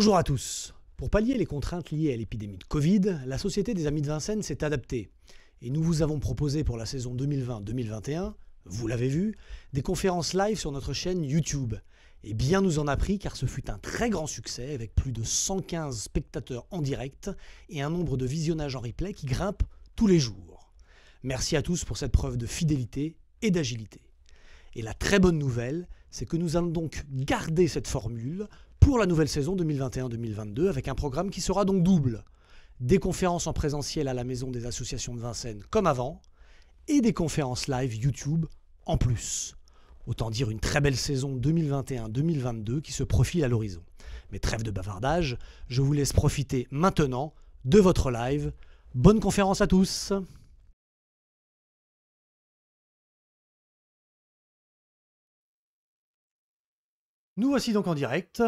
Bonjour à tous. Pour pallier les contraintes liées à l'épidémie de Covid, la Société des Amis de Vincennes s'est adaptée. Et nous vous avons proposé pour la saison 2020-2021, vous l'avez vu, des conférences live sur notre chaîne YouTube. Et bien nous en a pris car ce fut un très grand succès avec plus de 115 spectateurs en direct et un nombre de visionnages en replay qui grimpe tous les jours. Merci à tous pour cette preuve de fidélité et d'agilité. Et la très bonne nouvelle, c'est que nous allons donc garder cette formule pour la nouvelle saison 2021-2022 avec un programme qui sera donc double. Des conférences en présentiel à la maison des associations de Vincennes comme avant et des conférences live YouTube en plus. Autant dire une très belle saison 2021-2022 qui se profile à l'horizon. Mais trêve de bavardage, je vous laisse profiter maintenant de votre live. Bonne conférence à tous Nous voici donc en direct.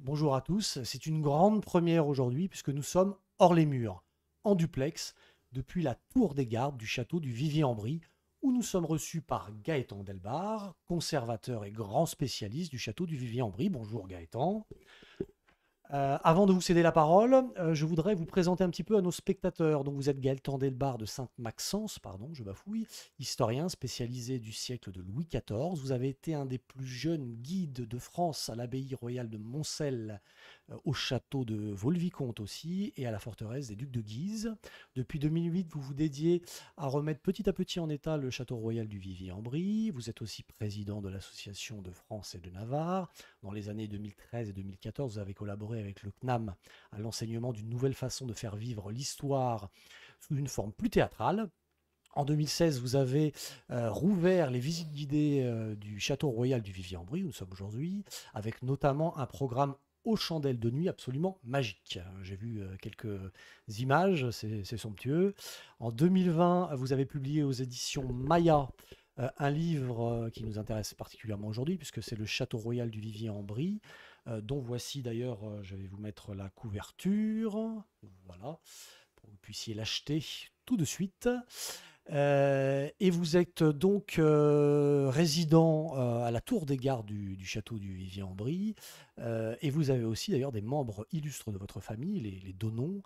Bonjour à tous. C'est une grande première aujourd'hui puisque nous sommes hors les murs, en duplex, depuis la tour des gardes du château du Vivier-en-Brie, où nous sommes reçus par Gaëtan Delbar, conservateur et grand spécialiste du château du Vivier-en-Brie. Bonjour Gaëtan. Euh, avant de vous céder la parole, euh, je voudrais vous présenter un petit peu à nos spectateurs. Donc vous êtes Gaël Delbar de Sainte-Maxence, pardon, je bafouille, historien spécialisé du siècle de Louis XIV. Vous avez été un des plus jeunes guides de France à l'abbaye royale de Moncel euh, au château de Volvicomte aussi et à la forteresse des ducs de Guise. Depuis 2008, vous vous dédiez à remettre petit à petit en état le château royal du Vivier-en-Brie. Vous êtes aussi président de l'association de France et de Navarre. Dans les années 2013 et 2014, vous avez collaboré avec le CNAM à l'enseignement d'une nouvelle façon de faire vivre l'histoire sous une forme plus théâtrale. En 2016, vous avez euh, rouvert les visites guidées euh, du château royal du Vivier-en-Brie, où nous sommes aujourd'hui, avec notamment un programme aux chandelles de nuit absolument magique. J'ai vu euh, quelques images, c'est somptueux. En 2020, vous avez publié aux éditions Maya euh, un livre euh, qui nous intéresse particulièrement aujourd'hui, puisque c'est le Château Royal du Vivier en Brie, dont voici d'ailleurs, je vais vous mettre la couverture, voilà, pour que vous puissiez l'acheter tout de suite. Euh, et vous êtes donc euh, résident euh, à la tour des gardes du, château du vivien en brie et vous avez aussi d'ailleurs des membres illustres de votre famille, les, les Donons,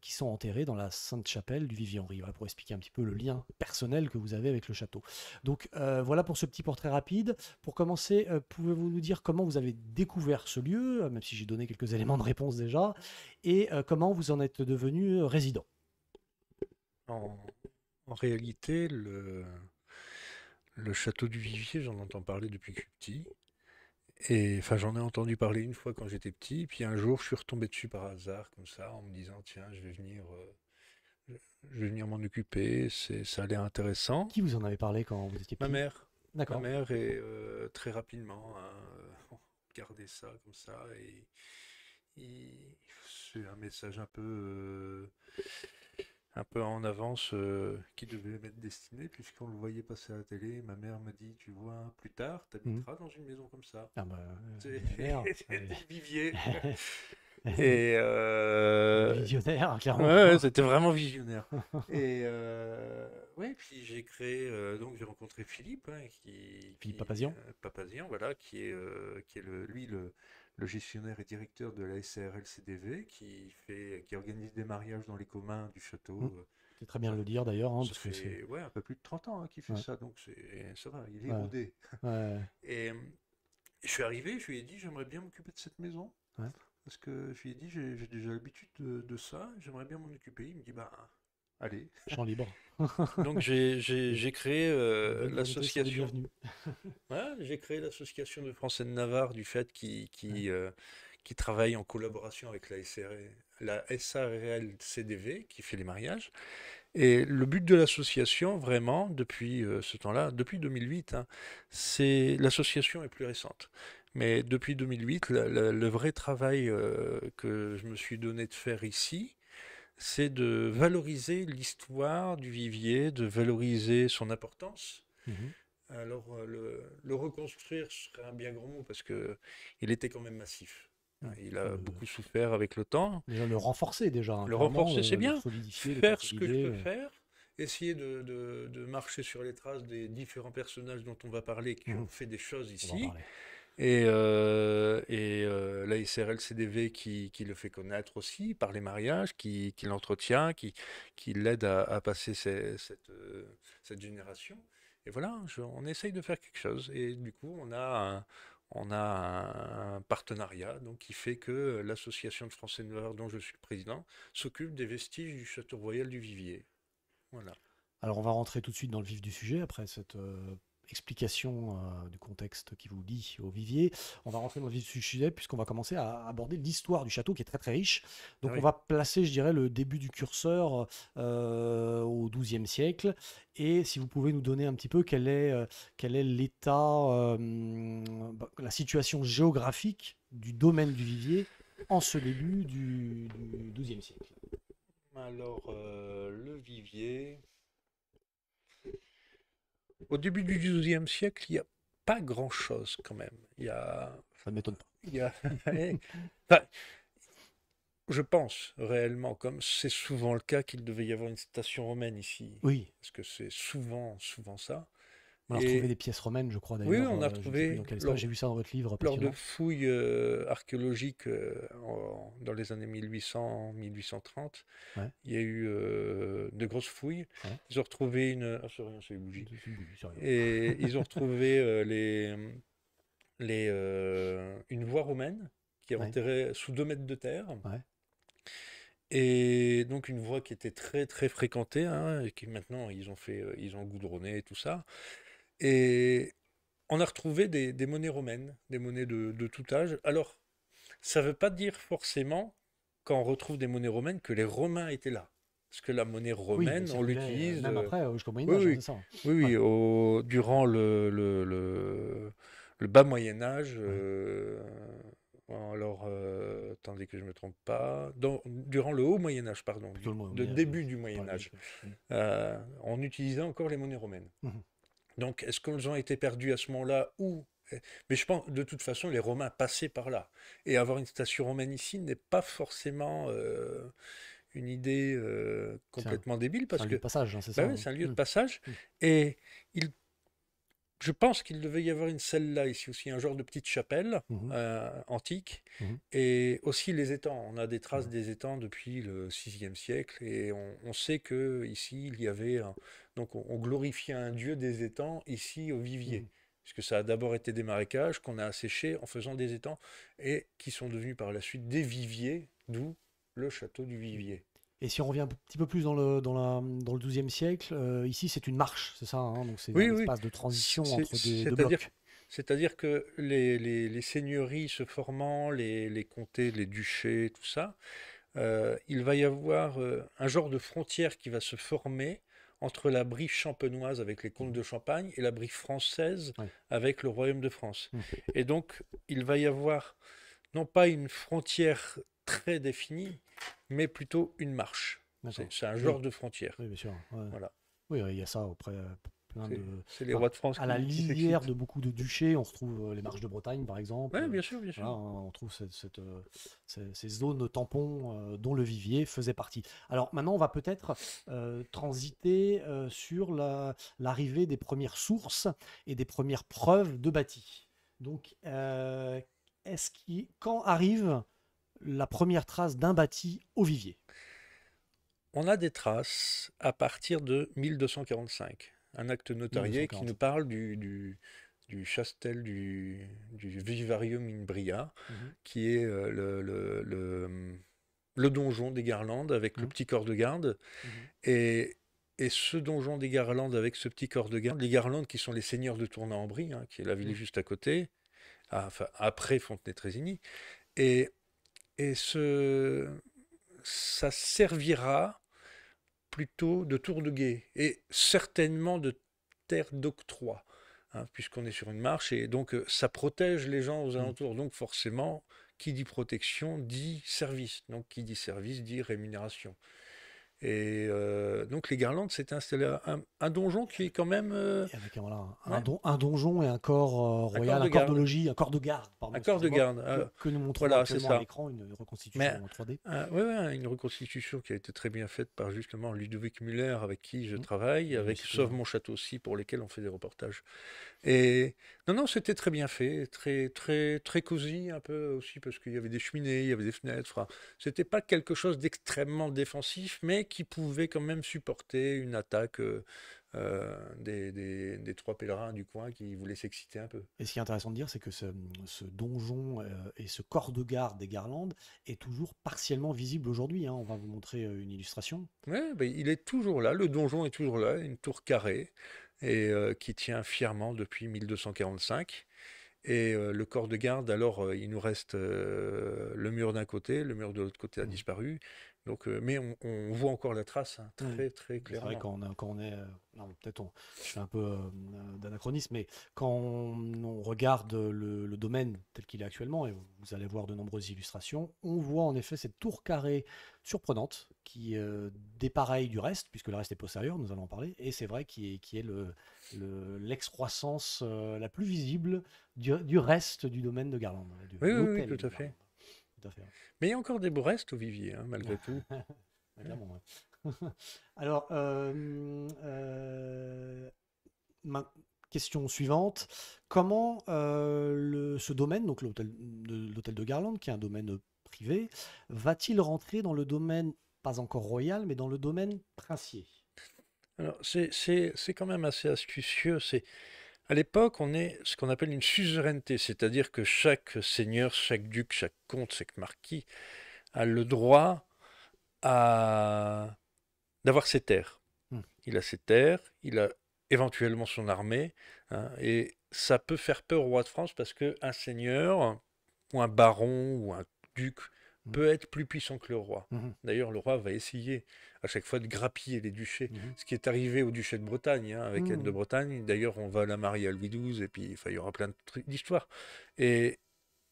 qui sont enterrés dans la Sainte-Chapelle du vivien en brie pour expliquer un petit peu le lien personnel que vous avez avec le château. Donc voilà pour ce petit portrait rapide. Pour commencer, pouvez-vous nous dire comment vous avez découvert ce lieu, même si j'ai donné quelques éléments de réponse déjà, et comment vous en êtes devenu résident en réalité, le, château du Vivier, j'en entends parler depuis que je suis petit. Et enfin, j'en ai entendu parler une fois quand j'étais petit. Puis un jour, je suis retombé dessus par hasard, comme ça, en me disant tiens, je vais venir, euh, je venir m'en occuper. C'est, ça a l'air intéressant. Qui vous en avait parlé quand vous étiez petit Ma mère. D'accord. Ma mère et euh, très rapidement, hein, euh, garder ça comme ça et, c'est un message un peu un peu en avance euh, qui devait m'être destiné, puisqu'on le voyait passer à la télé. Ma mère m'a dit Tu vois, plus tard, tu habiteras mhm. dans une maison comme ça. Ah bah, euh, vivier. Et euh, Visionnaire, clairement. Ouais, c'était vraiment visionnaire. et euh... ouais, puis j'ai créé, donc j'ai rencontré Philippe, hein, qui, Philippe Papazian. Papazian, voilà, qui est, qui est lui le, le gestionnaire et directeur de la SARL-CDV qui, fait, qui organise des mariages dans les communs du château. Mmh. Euh, c'est très bien de le dire d'ailleurs. Hein, c'est ouais, un peu plus de 30 ans qui hein, qu'il fait ça, donc eh, ça va, il est ouais. Et euh, je suis arrivé, je lui ai dit j'aimerais bien m'occuper de cette maison. Parce que je lui ai dit j'ai déjà l'habitude de, ça, j'aimerais bien m'en occuper. Il me dit bah Allez. Champ libre. Donc j'ai créé euh, l'association. j'ai créé l'association de Français de Navarre du fait qui qui, euh, travaille en collaboration avec la SR... la SARL CDV qui fait les mariages. Et le but de l'association vraiment depuis euh, ce temps-là, depuis 2008, hein, c'est l'association est plus récente. Mais depuis 2008, le vrai travail que je me suis donné de faire ici, c'est de valoriser l'histoire du vivier, de valoriser son importance. Mhm. Alors, euh, le, reconstruire serait un bien grand mot parce que il était quand même massif. il a euh, beaucoup souffert avec le temps. le renforcer, déjà. Hein, le renforcer, c'est euh, bien. Faire ce que je peux faire. Essayer de, de, marcher sur les traces des différents personnages dont on va parler qui mhm. ont fait des choses ici. Et, euh, et euh, la SRLCDV qui, qui, le fait connaître aussi par les mariages, qui, l'entretient, qui, qui l'aide à, passer euh, cette, génération. Et voilà, on essaye de faire quelque chose. Et du coup, on a un, on a un partenariat donc, qui fait que l'association de Français Noirs dont je suis le président s'occupe des vestiges du château royal du Vivier. Voilà. Alors on va rentrer tout de suite dans le vif du sujet après cette euh, explication euh, du contexte qui vous dit au vivier, on va rentrer dans le du sujet puisqu'on va commencer à aborder l'histoire du château qui est très très riche. Donc ah on va placer, je dirais, le début du curseur euh, au XIIe siècle. Et si vous pouvez nous donner un petit peu quel est euh, quel est l'état, bah, la situation géographique du domaine du vivier en ce début du, du XIIe siècle. Alors le vivier, au début du XIIe siècle, il n'y a pas grand-chose quand même. Il y a... Ça ne m'étonne pas. je pense réellement, comme c'est souvent le cas, qu'il devait y avoir une station romaine ici. Oui. Parce que c'est souvent, souvent ça. On a retrouvé des pièces romaines, je crois, d'ailleurs. Oui, on a euh, retrouvé. Lors... J'ai vu ça dans votre livre. de fouilles euh, archéologiques euh, dans les années 1800-1830, il y a eu de grosses fouilles. Ils ont retrouvé une. Ah, c'est rien, bougie. Et ils ont retrouvé les, une voie romaine qui est enterrée sous deux mètres de terre. Et donc une voie qui était très très fréquentée, hein, et qui maintenant ils ont fait, ils ont goudronné et tout ça. Et on a retrouvé des, monnaies romaines, des monnaies de, tout âge. Alors, ça ne veut pas dire forcément, quand on retrouve des monnaies romaines, que les Romains étaient là. Parce que la monnaie romaine, on l'utilise. Même euh, après, jusqu'au Moyen Âge. Oui, oui, oui, oui durant le, bas Moyen Âge. Euh, alors, euh, attendez que je ne me trompe pas. durant le haut Moyen Âge, pardon, le, début du Moyen Âge, euh, on utilisait encore les monnaies romaines. Mhm. Donc, est-ce qu'ils ont été perdus à ce moment-là ou eh, mais je pense, de toute façon, les Romains passaient par là. Et avoir une station romaine ici n'est pas forcément euh, une idée euh, complètement débile. parce C'est un que, lieu de passage, hein, c'est bah ça hein. un lieu de mm. passage. Mm. Et il je pense qu'il devait y avoir une celle là ici aussi, un genre de petite chapelle mhm. euh, antique. Mhm. Et aussi les étangs. On a des traces des étangs depuis le VIe siècle. Et on, sait que ici il y avait. donc on, glorifiait un dieu des étangs ici au vivier. Mhm. Puisque ça a d'abord été des marécages qu'on a asséchés en faisant des étangs et qui sont devenus par la suite des viviers, d'où le château du vivier. Et si on revient un petit peu plus dans le, dans dans le 12e siècle, euh, ici c'est une marche, c'est ça hein, Donc c'est un espace de transition entre deux blocs. C'est-à-dire que les, seigneuries se formant, les, comtés, les duchés, tout ça, euh, il va y avoir euh, un genre de frontière qui va se former entre la brie champenoise avec les comtes mmh. de Champagne et la brie française avec le royaume de France. Mmh. Et donc, il va y avoir non pas une frontière très défini, mais plutôt une marche. C'est un genre de frontière. Oui, bien sûr. Voilà. Oui, il y a ça auprès. Euh, de... C'est les rois de France. À la lisière de beaucoup de duchés, on retrouve euh, les marches de Bretagne, par exemple. Oui, bien sûr, bien sûr. on trouve cette, euh, ces, zones tampons dont le vivier faisait partie. Alors maintenant, on va peut-être transiter sur l'arrivée des premières sources et des premières preuves de bâti. Donc, est-ce qu quand arrive la première trace d'un bâti au Vivier On a des traces à partir de 1245, un acte notarié qui nous parle du, du, du chastel du, Vivarium in Bria, mhm. qui est euh, le, le, le, donjon des Garlandes avec le mhm. petit corps de garde. Mhm. Et, et ce donjon des Garlandes avec ce petit corps de garde, les Garlandes qui sont les seigneurs de tournai en brie hein, qui est la ville juste à côté, après Fontenay-Trésigny, et et ce, ça servira plutôt de tour de guet et certainement de terre d'octroi, hein, puisqu'on est sur une marche et donc euh, ça protège les gens aux mmh. alentours. Donc forcément, qui dit protection dit service. Donc qui dit service dit rémunération. Et euh, donc les Garlandes, c'est installé un, donjon qui est quand même. Euh, un, un, donjon et un corps euh, royal, un corps, de logis, un corps de garde. Pardon, un corps de garde. Ah. Que, nous montrons voilà, actuellement à l'écran, une reconstitution en 3D. oui, ouais, une reconstitution qui a été très bien faite par justement Ludovic Muller, avec qui je mmh. travaille, avec Sauve mon château aussi, pour lesquels on fait des reportages et non, non, c'était très bien fait, très, très, très cosy un peu aussi, parce qu'il y avait des cheminées, il y avait des fenêtres. Ce c'était pas quelque chose d'extrêmement défensif, mais qui pouvait quand même supporter une attaque euh, euh, des, trois pèlerins du coin qui voulaient s'exciter un peu. Et ce qui est intéressant de dire, c'est que ce, donjon euh, et ce corps de garde des Garlandes est toujours partiellement visible aujourd'hui. Hein. On va vous montrer une illustration. Oui, ben, il est toujours là, le donjon est toujours là, une tour carrée et qui tient fièrement depuis 1245. Et le corps de garde, alors, il nous reste le mur d'un côté, le mur de l'autre côté a mmh. disparu. Euh, mais on, voit encore la trace hein, mm. très très clairement. C'est vrai quand on, est, euh, peut-être on, je fais un peu euh, d'anachronisme, mais quand on, regarde le, domaine tel qu'il est actuellement, et vous allez voir de nombreuses illustrations, on voit en effet cette tour carrée surprenante qui dépareille du reste, puisque le reste est postérieur, nous allons en parler, et c'est vrai qui est qui est le, l'excroissance la plus visible du, reste du domaine de Garland. oui, oui, tout à fait. Hein. Mais il y a encore des beaux restes au vivier, hein, malgré tout. Eh Alors, euh, euh, ma question suivante. Comment euh, ce domaine, donc l'hôtel de, Garland, qui est un domaine privé, va-t-il rentrer dans le domaine, pas encore royal, mais dans le domaine princier Alors, c'est quand même assez astucieux. C'est à l'époque, on est ce qu'on appelle une suzeraineté, c'est-à-dire que chaque seigneur, chaque duc, chaque comte, chaque marquis a le droit à... d'avoir ses terres. Hmm. Il a ses terres, il a éventuellement son armée, hein, et ça peut faire peur au roi de France parce qu'un seigneur, ou un baron, ou un duc, Mmh. peut être plus puissant que le roi. Mmh. D'ailleurs, le roi va essayer à chaque fois de grappiller les duchés, mmh. ce qui est arrivé au duché de Bretagne, hein, avec Anne de Bretagne. D'ailleurs, on va la marier à Louis XII, et puis il y aura plein d'histoires. Et,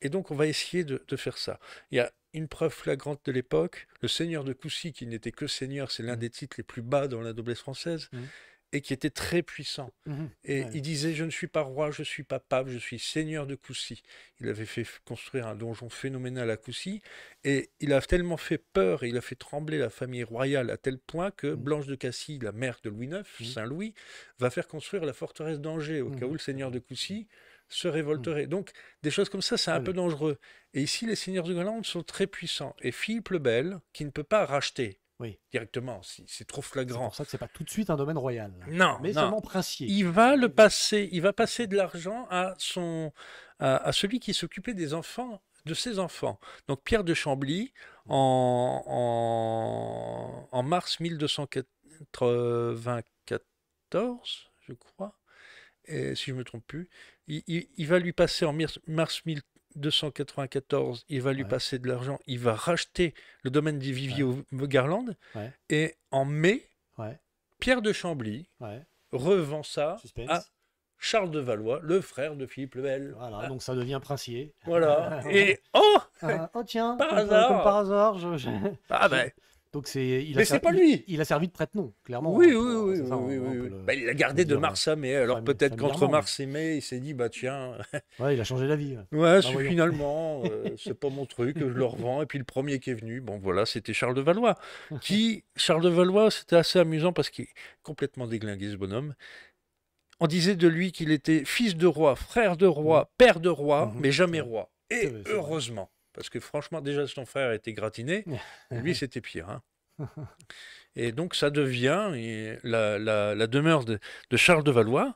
et, donc, on va essayer de, de faire ça. Il y a une preuve flagrante de l'époque, le seigneur de Coucy, qui n'était que seigneur, c'est l'un des titres les plus bas dans la noblesse française, et qui était très puissant. Mmh et il disait Je ne suis pas roi, je ne suis pas pape, je suis seigneur de Coucy. Il avait fait construire un donjon phénoménal à Coucy et il a tellement fait peur et il a fait trembler la famille royale à tel point que mmh. Blanche de Cassis, la mère de Louis IX, Saint-Louis, va faire construire la forteresse d'Angers au mmh cas où le seigneur de Coucy se révolterait. Donc, des choses comme ça, c'est un ah peu dangereux. Et ici, les seigneurs de Galande sont très puissants. Et Philippe le Bel, qui ne peut pas racheter, oui. Directement, c'est trop flagrant. C'est ça que c'est pas tout de suite un domaine royal. Non, mais seulement princier. Il va le passer, il va passer de l'argent à son, à, celui qui s'occupait des enfants, de ses enfants. Donc Pierre de Chambly, en, mars 1294, je crois, et si je me trompe plus, il, va lui passer en mars 294, il va lui passer de l'argent, il va racheter le domaine des viviers au Garland. Et en mai, Pierre de Chambly revend ça à Charles de Valois, le frère de Philippe le Bel. Voilà, donc ça devient princier. Voilà. et oh, ah, oh tiens, par hasard, par hasard, je, Ah ben, donc c'est, il mais c'est pas lui. Il, a servi de prête-nom, clairement. Oui, oui, oui. Hein, bah, il l'a gardé de Mars à mai. Alors peut-être qu'entre Mars et mai, il s'est dit, bah tiens. ouais, il a changé d'avis. vie. ouais bah, finalement, euh, c'est pas mon truc, je le revends. Et puis le premier qui est venu, bon voilà, c'était Charles de Valois. Qui, Charles de Valois, c'était assez amusant parce qu'il est complètement déglingué ce bonhomme. On disait de lui qu'il était fils de roi, frère de roi, mmh. père de roi, mmh, mais mmh, jamais roi. Et heureusement. Parce que franchement, déjà son frère était gratiné, lui c'était pire. Hein. Et donc ça devient la, demeure de, Charles de Valois.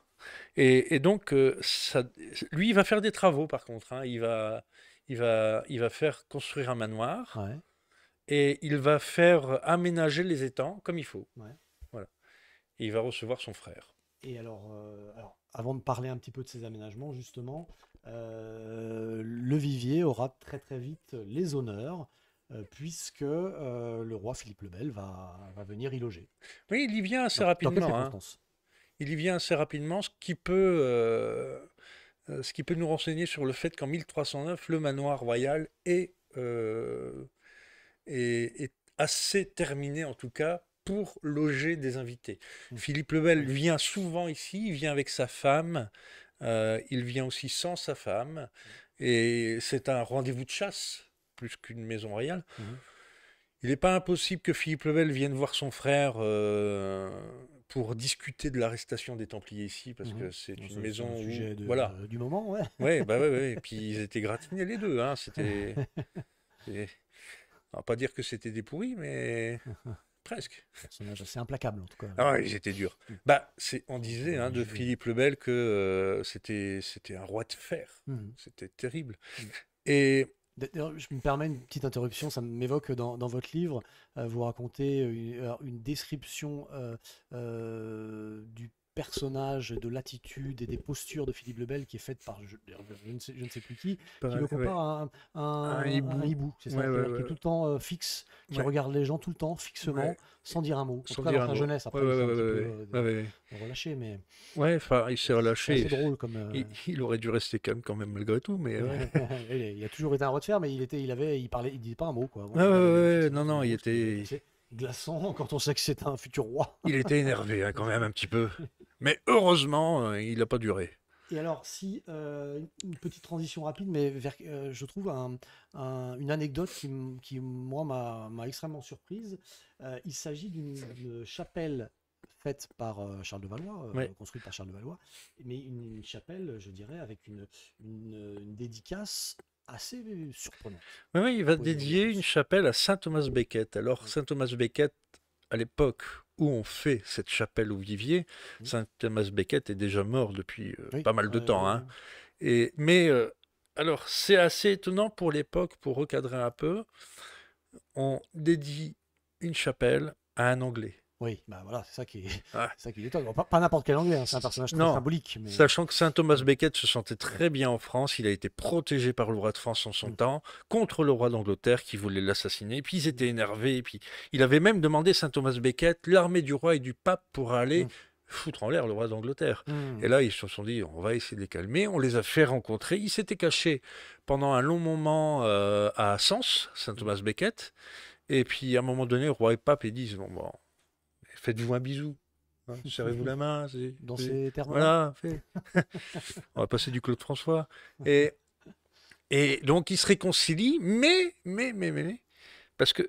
Et, donc euh, ça, lui, il va faire des travaux par contre. Hein. Il, va, il, va, faire construire un manoir et il va faire aménager les étangs comme il faut. Voilà. Et il va recevoir son frère. Et euh, alors, avant de parler un petit peu de ces aménagements, justement, euh, le Vivier aura très très vite euh, les honneurs euh, puisque euh, le roi Philippe le Bel va, venir y loger. Oui, il y vient assez rapidement. Hein. Il y vient assez rapidement, ce qui peut, ce qui peut nous renseigner sur le fait qu'en 1309, le manoir royal est, est, assez terminé, en tout cas, pour loger des invités. Mmh. Philippe le Bel vient souvent ici, il vient avec sa femme, il vient aussi sans sa femme. Et c'est un rendez-vous de chasse, plus qu'une maison royale. Mmh Il n'est pas impossible que Philippe Lebel vienne voir son frère euh, pour discuter de l'arrestation des Templiers ici, parce que c'est une maison voilà. du moment, ouais. ouais, bah ouais, Et puis ils étaient gratinés les deux. Hein. C'était. va pas dire que c'était des mais. Presque. C'est assez implacable, en tout cas. Ah, ils étaient durs. Mm. Bah, c'est, on disait hein, de Philippe Lebel que euh, c'était, c'était un roi de fer. Mm. C'était terrible. Mm. Et. je me permets une petite interruption, ça m'évoque dans, votre livre, euh, vous racontez euh, une, description du personnage, de l'attitude et des postures de Philippe Lebel qui est faite par je, ne, sais, plus qui, qui le compare à, un, hibou, c'est ça, qui, est tout le temps euh, fixe, qui regarde les gens tout le temps fixement, sans dire un mot. En dans jeunesse, après, il s'est relâché, mais ouais, enfin, il s'est relâché. C'est drôle euh, Il, aurait dû rester calme quand même malgré tout, mais euh, il a toujours été un roi de fer, mais il était, il avait, il parlait, il disait pas un mot quoi. non, non, il était glaçant quand on sait que c'est un futur roi. Il était énervé hein, quand même un petit peu. Mais heureusement, euh, il n'a pas duré. Et alors, si euh, une petite transition rapide, mais euh, je trouve une anecdote qui, moi, m'a extrêmement surprise. il s'agit d'une chapelle faite par Charles de Valois, construite par Charles de Valois, mais une, chapelle, je dirais, avec une, une dédicace assez surprenante. Oui, il va dédier une chapelle à Saint Thomas Becket. Alors, Saint Thomas Becket, à l'époque où on fait cette chapelle au vivier, Saint Thomas Becket est déjà mort depuis euh, pas mal de temps. Hein. Et, mais euh, alors, c'est assez étonnant pour l'époque, pour recadrer un peu, on dédie une chapelle à un Anglais. Oui, bah voilà, c'est ça qui est, ah. ça qui est Pas, n'importe quel anglais, hein, c'est un personnage symbolique. Sachant que Saint Thomas Becket se sentait très bien en France, il a été protégé par le roi de France en son mm. temps, contre le roi d'Angleterre qui voulait l'assassiner, et puis ils étaient énervés, et puis il avait même demandé Saint Thomas Becket l'armée du roi et du pape pour aller... Mm. foutre en l'air le roi d'Angleterre. Mm. Et là, ils se sont dit, on va essayer de les calmer. On les a fait rencontrer. Ils s'étaient cachés pendant un long moment euh, à Sens, Saint-Thomas-Becket. Et puis, à un moment donné, roi et pape, ils disent, bon, bon faites-vous un bisou. Hein, serrez-vous la main. Dans ces termes On va passer du Claude François. Et, et donc, il se réconcilie, mais, mais, mais, mais, parce que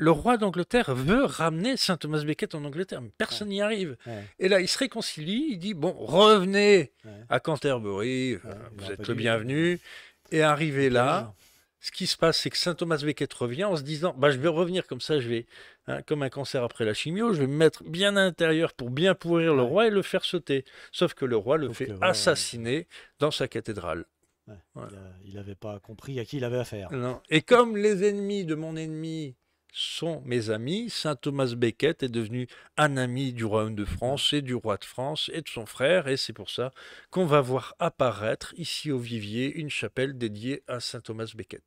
le roi d'Angleterre veut ramener Saint Thomas Becket en Angleterre, mais personne n'y arrive. Et là, il se réconcilie, il dit bon, revenez à Canterbury, vous êtes le bienvenu. Et arrivé là, ce qui se passe, c'est que Saint Thomas Becket revient en se disant bah, je vais revenir comme ça, je vais Hein, comme un cancer après la chimio, je vais me mettre bien à l'intérieur pour bien pourrir le roi et le faire sauter. Sauf que le roi le fait assassiner dans sa cathédrale. Il n'avait pas compris à qui il avait affaire. Et comme les ennemis de mon ennemi sont mes amis, Saint Thomas Becket est devenu un ami du royaume de France et du roi de France et de son frère, et c'est pour ça qu'on va voir apparaître ici au Vivier une chapelle dédiée à Saint Thomas Becket.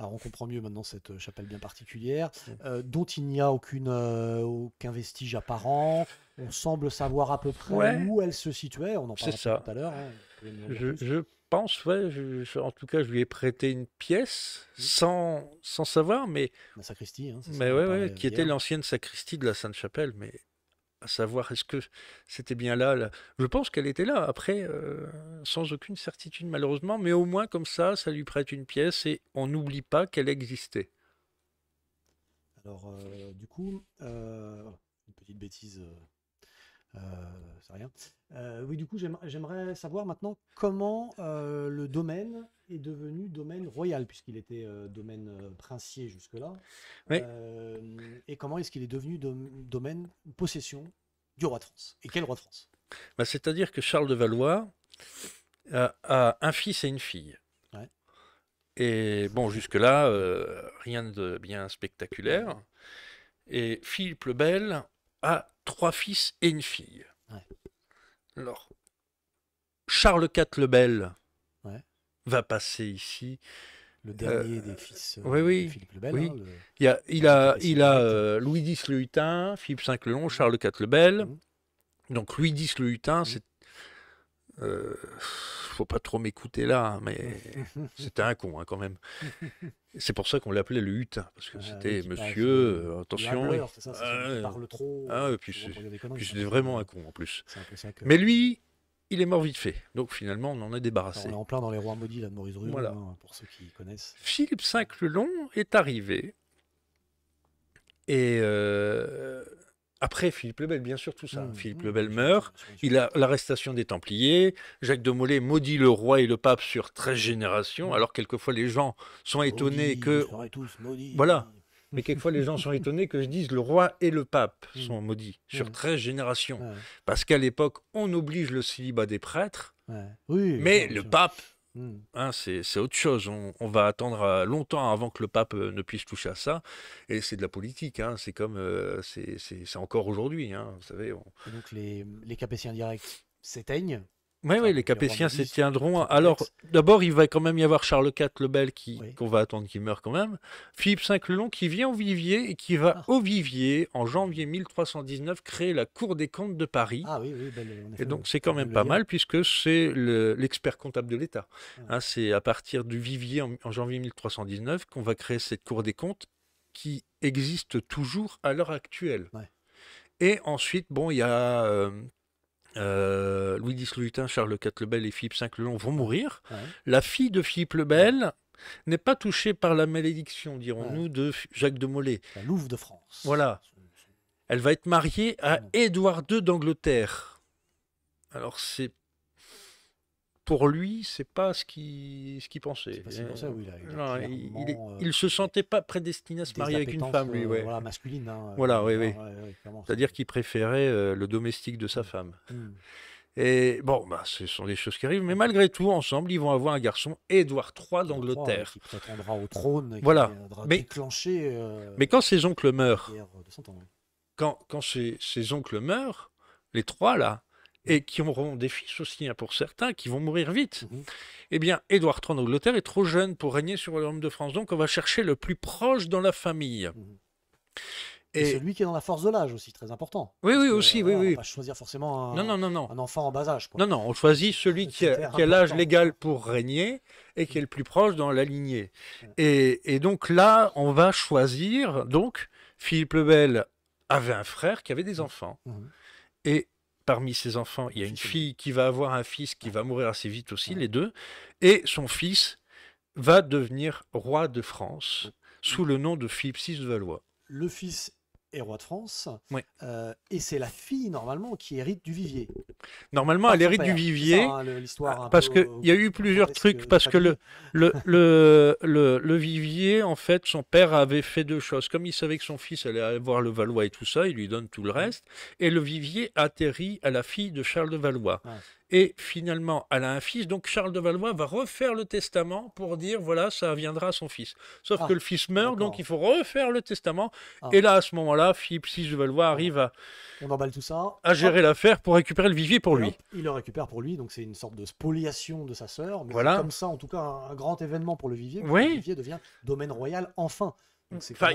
Alors on comprend mieux maintenant cette euh, chapelle bien particulière, mmh. euh, dont il n'y a aucune, euh, aucun vestige apparent. On semble savoir à peu près où elle se situait. On en parlait tout à l'heure. Hein. Je, pense, en tout cas, je lui ai prêté une pièce mmh. sans, sans savoir, mais. La sacristie, hein, qui était l'ancienne sacristie de la Sainte-Chapelle, mais à savoir est-ce que c'était bien là, Je pense qu'elle était là, après, euh, sans aucune certitude malheureusement, mais au moins comme ça, ça lui prête une pièce et on n'oublie pas qu'elle existait. Alors, euh, du coup, euh, une petite bêtise euh, c'est rien. Euh, oui, du coup, j'aimerais savoir maintenant comment euh, le domaine est devenu domaine royal, puisqu'il était domaine princier jusque-là. et comment est-ce qu'il est devenu domaine possession du roi de France Et quel roi de France bah, C'est-à-dire que Charles de Valois a, un fils et une fille. Et bon, jusque-là, rien de bien spectaculaire. Et Philippe le Bel a trois fils et une fille. Alors, Charles IV le Bel va passer ici. Le dernier des fils euh, oui, euh, oui, Philippe le Oui. Il, a, il a, il a Louis X le Hutin, Philippe V le Long, Charles IV le Bel. Mmh. Donc Louis X le Hutin, mmh. c'est euh, faut pas trop m'écouter là, hein, mais c'était un con hein, quand même. C'est pour ça qu'on l'appelait le hutin, parce que ah, c'était monsieur, euh, attention. Ah, parle trop. et ah, puis c'était vraiment un con en plus. Mais lui, il est mort vite fait. Donc finalement, on en est débarrassé. On est en plein dans les rois maudits là, de Maurice hein, pour ceux qui connaissent. Philippe V le Long est arrivé. Et euh, après Philippe le Bel, bien sûr, tout ça. Mmh, Philippe mmh, le Bel meurt, il a l'arrestation des Templiers, Jacques de Molay maudit le roi et le pape sur 13 générations, mmh. alors quelquefois les gens sont étonnés que... voilà. Mais quelquefois les gens sont étonnés que je dise le roi et le pape sont maudits sur 13 générations. Parce qu'à l'époque, on oblige le célibat des prêtres, oui, mais le pape Mmh. Hein, c'est autre chose. On, va attendre euh, longtemps avant que le pape euh, ne puisse toucher à ça. Et c'est de la politique. Hein. C'est comme. Euh, c'est encore aujourd'hui. Hein. Vous savez. Donc les, les capétiens directs s'éteignent oui, les Capétiens s'étiendront. tiendront. Alors, d'abord, il va quand même y avoir Charles IV le Bel qui qu'on va attendre qu'il meure quand même. Philippe V le Long qui vient au Vivier et qui va ah. au Vivier en janvier 1319 créer la Cour des comptes de Paris. Ah oui, oui, ben, Et donc c'est quand même pas mal puisque c'est l'expert comptable de l'État. Hein, c'est à partir du Vivier en, janvier 1319 qu'on va créer cette Cour des comptes qui existe toujours à l'heure actuelle. Ouais. Et ensuite, bon, il y a euh, euh, Louis X Lutin, Charles IV le Bel et Philippe V le Long vont mourir. La fille de Philippe le Bel n'est pas touchée par la malédiction, dirons-nous, de Jacques de Molay. La Louve de France. Voilà. Elle va être mariée à Édouard II d'Angleterre. Alors c'est pour lui, c'est pas ce qu'il ce pensait. il, se sentait pas prédestiné à se marier avec une femme, lui. Euh, voilà, masculine. Hein, euh, voilà, oui, oui. C'est-à-dire qu'il préférait euh, le domestique de sa mm. femme. Mm. Et bon, bah, ce sont des choses qui arrivent, mais malgré tout, ensemble, ils vont avoir un garçon, Édouard III d'Angleterre. Qui prétendra au trône, voilà. mais, déclencher. mais quand ses oncles meurent, quand, quand ses, oncles meurent, les trois là, et qui auront des fils aussi hein, pour certains, qui vont mourir vite. Mmh eh bien, Édouard III d'Angleterre est trop jeune pour régner sur le royaume de France, donc on va chercher le plus proche dans la famille. Mmh et, celui qui est dans la force de l'âge aussi, très important. Oui, oui, aussi, oui, oui. On va choisir forcément un, un enfant en bas âge. Non, non, on choisit celui qui a, l'âge légal pour régner et qui est le plus proche dans la lignée. Et, donc là, on va choisir. Donc, Philippe le Bel avait un frère qui avait des mmh. enfants. Et parmi ses enfants, il y a une fille qui va avoir un fils qui va mourir assez vite aussi, les deux, et son fils va devenir roi de France sous le nom de Philippe VI de Valois. Le fils et roi de France. Euh, et c'est la fille, normalement, qui hérite du vivier. Normalement, elle hérite du vivier. Ça, hein, parce qu'il y a eu plusieurs trucs. Parce que le, le, le, le, vivier, en fait, son père avait fait deux choses. Comme il savait que son fils allait avoir voir le Valois et tout ça, il lui donne tout le reste. Et le vivier atterrit à la fille de Charles de Valois. Et finalement, elle a un fils, donc Charles de Valois va refaire le testament pour dire voilà, ça viendra à son fils. Sauf que ah, le fils meurt, donc il faut refaire le testament. Ah. Et là, à ce moment-là, Philippe VI de Valois ah. arrive à, On gérer l'affaire pour récupérer le vivier pour lui. Il le récupère pour lui, donc c'est une sorte de spoliation de sa sœur. Mais voilà. comme ça, en tout cas, un, grand événement pour le vivier. Oui. Le vivier devient domaine royal enfin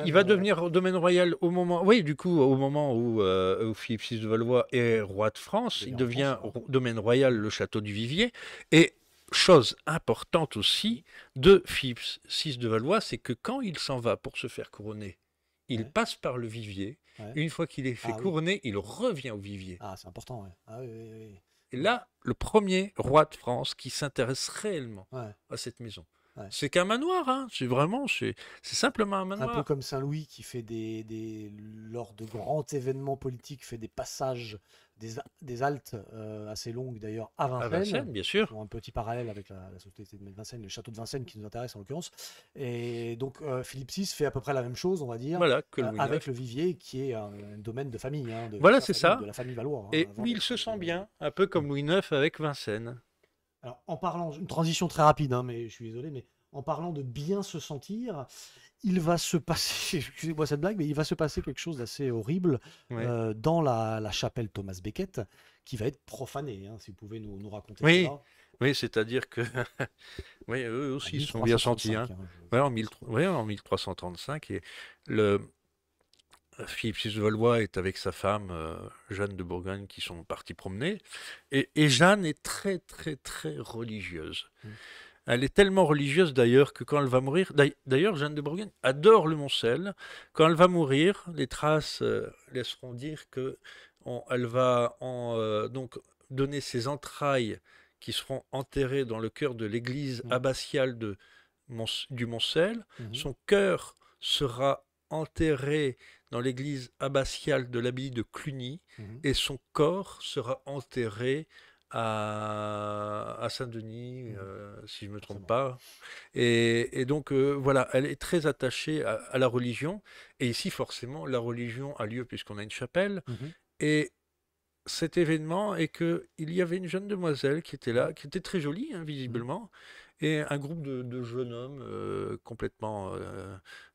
il va euh, devenir domaine royal au moment. Oui, du coup, au moment où, euh, Philippe VI de Valois est roi de France, il devient domaine royal le château du Vivier. Et chose importante aussi de Philippe VI de Valois, c'est que quand il s'en va pour se faire couronner, il passe par le Vivier. Une fois qu'il est fait ah couronner, il revient au Vivier. Ah, c'est important. Ah là, le premier roi de France qui s'intéresse réellement à cette maison. C'est qu'un manoir, hein. C'est vraiment, c'est simplement un manoir. Un peu comme Saint-Louis qui fait des, lors de grands événements politiques, fait des passages, des, haltes euh, assez longues d'ailleurs à Vincennes. À Vincennes bien sûr. un petit parallèle avec la, société de Vincennes, le château de Vincennes qui nous intéresse en l'occurrence. Et donc euh, Philippe VI fait à peu près la même chose, on va dire, euh, avec le Vivier qui est un, domaine de famille. Hein, de, voilà, c'est ça. De la famille Valois. Hein, Et où il se sent bien, un peu comme Louis IX avec Vincennes. Alors, en parlant, une transition très rapide, hein, mais je suis désolé, mais en parlant de bien se sentir, il va se passer, excusez-moi cette blague, mais il va se passer quelque chose d'assez horrible euh, dans la, chapelle Thomas Beckett, qui va être profanée, hein, si vous pouvez nous, raconter oui. Oui, c'est-à-dire que. oui, eux aussi, ah, ils sont bien sentis. Hein. hein en 1335, et le, Philippe de Valois est avec sa femme euh, Jeanne de Bourgogne qui sont partis promener. Et, Jeanne est très, très, très religieuse. Mm. Elle est tellement religieuse d'ailleurs que quand elle va mourir, d'ailleurs Jeanne de Bourgogne adore le Montcel. Quand elle va mourir, les traces euh, laisseront dire que elle va en, euh, donc donner ses entrailles qui seront enterrées dans le cœur de l'église mm. abbatiale de, du Montcel. Mm-hmm. Son cœur sera enterré dans l'église abbatiale de l'abbaye de Cluny, mhm. et son corps sera enterré à, Saint-Denis, mhm. euh, si je me trompe pas. Et, donc, euh, voilà, elle est très attachée à, la religion. Et ici, forcément, la religion a lieu puisqu'on a une chapelle. Mhm. Et cet événement est que il y avait une jeune demoiselle qui était là, qui était très jolie, hein, visiblement, et un groupe de, jeunes hommes euh, complètement euh,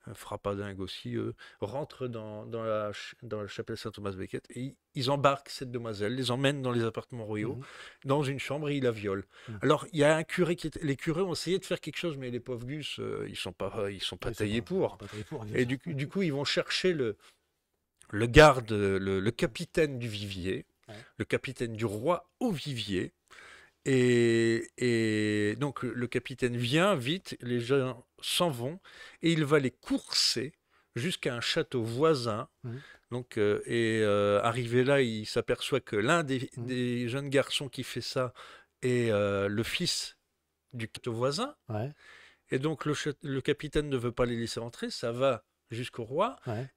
euh, frappadingues aussi rentrent dans, la, dans la chapelle Saint-Thomas-Becket et ils embarquent cette demoiselle, les emmènent dans les appartements royaux, mmh dans une chambre et ils la violent. Mmh. Alors, il y a un curé qui Les curés ont essayé de faire quelque chose, mais les pauvres gus, euh, ils sont pas, ils sont pas, taillés, pour. et du, du, coup, ils vont chercher le, le garde, le, capitaine du vivier, le capitaine du roi au vivier, et, donc le capitaine vient vite, les gens s'en vont, et il va les courser jusqu'à un château voisin. Mmh. Donc, euh, et euh, arrivé là, il s'aperçoit que l'un des, mmh. jeunes garçons qui fait ça est euh, le fils du château voisin. Et donc le, capitaine ne veut pas les laisser entrer, ça va jusqu'au roi.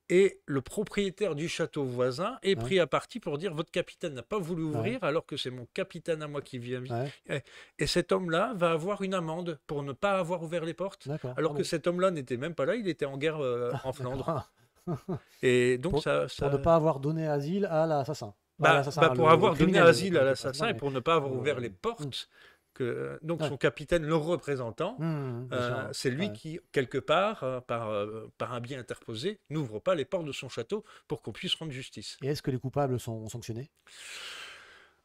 Et le propriétaire du château voisin est pris à partie pour dire votre capitaine n'a pas voulu ouvrir alors que c'est mon capitaine à moi qui vient. Et cet homme-là va avoir une amende pour ne pas avoir ouvert les portes. Alors ah que cet homme-là n'était même pas là, il était en guerre euh, en Flandre. Et donc pour, ne pas avoir donné asile à l'assassin. Bah, bah pour avoir donné asile à l'assassin et pour ne pas avoir ouvert euh, les hmm. portes. Euh, donc son capitaine, le représentant, mmh, euh, c'est lui qui, quelque part, euh, par, un bien interposé, n'ouvre pas les portes de son château pour qu'on puisse rendre justice. Et est-ce que les coupables sont sanctionnés